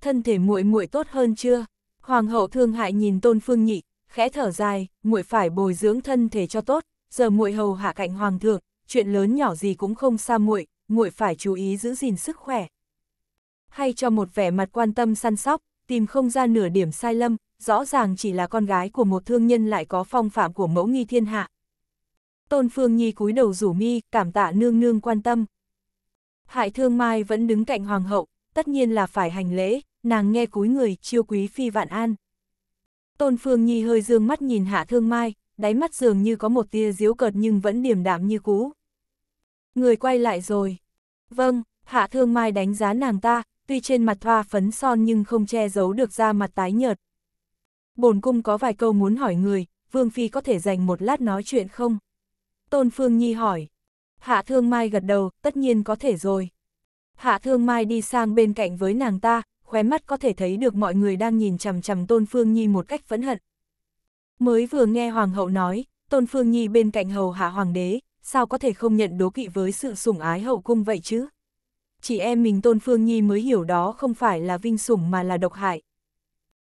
Speaker 1: Thân thể muội muội tốt hơn chưa? Hoàng hậu thương hại nhìn Tôn Phương Nhị, khẽ thở dài, muội phải bồi dưỡng thân thể cho tốt, giờ muội hầu hạ cạnh hoàng thượng, chuyện lớn nhỏ gì cũng không xa muội, muội phải chú ý giữ gìn sức khỏe. Hay cho một vẻ mặt quan tâm săn sóc, tìm không ra nửa điểm sai lầm, rõ ràng chỉ là con gái của một thương nhân lại có phong phạm của mẫu nghi thiên hạ. Tôn Phương Nhi cúi đầu rủ mi, cảm tạ nương nương quan tâm. Hại thương mai vẫn đứng cạnh hoàng hậu, tất nhiên là phải hành lễ, nàng nghe cúi người, chiêu quý phi vạn an. Tôn Phương Nhi hơi dương mắt nhìn hạ thương mai, đáy mắt dường như có một tia diếu cợt nhưng vẫn điềm đạm như cũ. Người quay lại rồi. Vâng, Hạ Thương Mai đánh giá nàng ta, tuy trên mặt thoa phấn son nhưng không che giấu được da mặt tái nhợt. Bổn cung có vài câu muốn hỏi người, Vương Phi có thể dành một lát nói chuyện không? Tôn Phương Nhi hỏi. Hạ Thương Mai gật đầu, tất nhiên có thể rồi. Hạ Thương Mai đi sang bên cạnh với nàng ta, khóe mắt có thể thấy được mọi người đang nhìn chằm chằm Tôn Phương Nhi một cách phẫn hận, Mới vừa nghe Hoàng hậu nói, Tôn Phương Nhi bên cạnh hầu hạ Hoàng đế, sao có thể không nhận đố kỵ với sự sủng ái hậu cung vậy chứ? Chỉ em mình Tôn Phương Nhi mới hiểu đó không phải là vinh sủng mà là độc hại.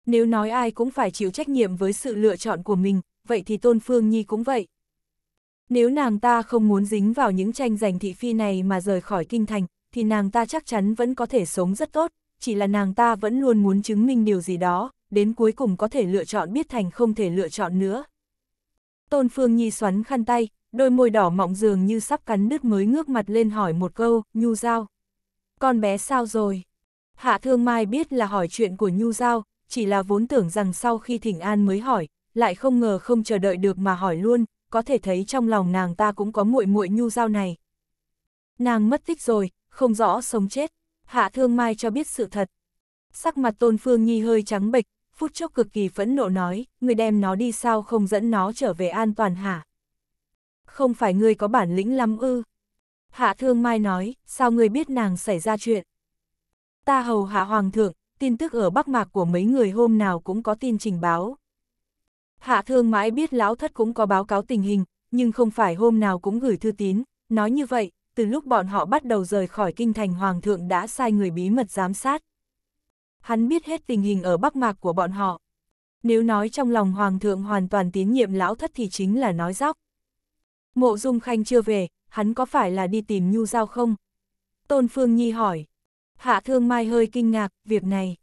Speaker 1: Nếu nói ai cũng phải chịu trách nhiệm với sự lựa chọn của mình, vậy thì Tôn Phương Nhi cũng vậy. Nếu nàng ta không muốn dính vào những tranh giành thị phi này mà rời khỏi kinh thành, thì nàng ta chắc chắn vẫn có thể sống rất tốt, chỉ là nàng ta vẫn luôn muốn chứng minh điều gì đó, đến cuối cùng có thể lựa chọn biết thành không thể lựa chọn nữa. Tôn Phương Nhi xoắn khăn tay, đôi môi đỏ mọng dường như sắp cắn đứt mới ngước mặt lên hỏi một câu, Nhu Giao. Con bé sao rồi? Hạ Thương Mai biết là hỏi chuyện của Nhu Giao, chỉ là vốn tưởng rằng sau khi thỉnh an mới hỏi, lại không ngờ không chờ đợi được mà hỏi luôn, có thể thấy trong lòng nàng ta cũng có muội muội Nhu Giao này. Nàng mất tích rồi, không rõ sống chết, Hạ Thương Mai cho biết sự thật. Sắc mặt Tôn Phương Nhi hơi trắng bệch, phút chốc cực kỳ phẫn nộ nói, người đem nó đi sao không dẫn nó trở về an toàn hả? Không phải ngươi có bản lĩnh lắm ư? Hạ thương mai nói, sao ngươi biết nàng xảy ra chuyện? Ta hầu hạ hoàng thượng, tin tức ở Bắc Mạc của mấy người hôm nào cũng có tin trình báo. Hạ thương mãi biết lão thất cũng có báo cáo tình hình, nhưng không phải hôm nào cũng gửi thư tín, nói như vậy, từ lúc bọn họ bắt đầu rời khỏi kinh thành hoàng thượng đã sai người bí mật giám sát hắn biết hết tình hình ở Bắc Mạc của bọn họ. Nếu nói trong lòng Hoàng thượng hoàn toàn tín nhiệm lão thất thì chính là nói dóc. Mộ Dung Khanh chưa về, hắn có phải là đi tìm Nhu Giao không? Tôn Phương Nhi hỏi. Hạ Thương Mai hơi kinh ngạc, việc này.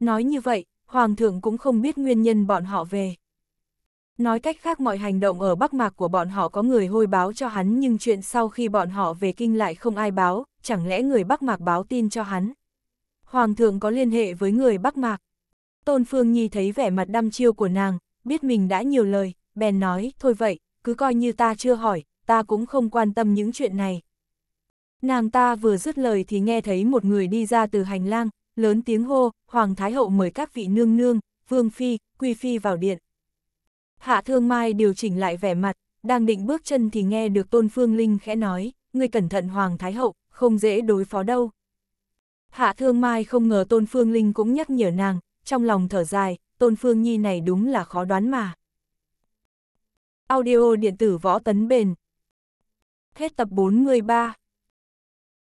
Speaker 1: Nói như vậy, Hoàng thượng cũng không biết nguyên nhân bọn họ về. Nói cách khác mọi hành động ở Bắc Mạc của bọn họ có người hôi báo cho hắn nhưng chuyện sau khi bọn họ về kinh lại không ai báo, chẳng lẽ người Bắc Mạc báo tin cho hắn. Hoàng thượng có liên hệ với người Bắc Mạc. Tôn Phương Nhi thấy vẻ mặt đăm chiêu của nàng, biết mình đã nhiều lời, bèn nói, thôi vậy, cứ coi như ta chưa hỏi, ta cũng không quan tâm những chuyện này. Nàng ta vừa dứt lời thì nghe thấy một người đi ra từ hành lang, lớn tiếng hô, Hoàng Thái Hậu mời các vị nương nương, Vương Phi, Quy Phi vào điện. Hạ Thương Mai điều chỉnh lại vẻ mặt, đang định bước chân thì nghe được Tôn Phương Linh khẽ nói, ngươi cẩn thận Hoàng Thái Hậu, không dễ đối phó đâu. Hạ Thương Mai không ngờ Tôn Phương Linh cũng nhắc nhở nàng, trong lòng thở dài, Tôn Phương Nhi này đúng là khó đoán mà. Audio điện tử võ tấn bền. Hết tập 43.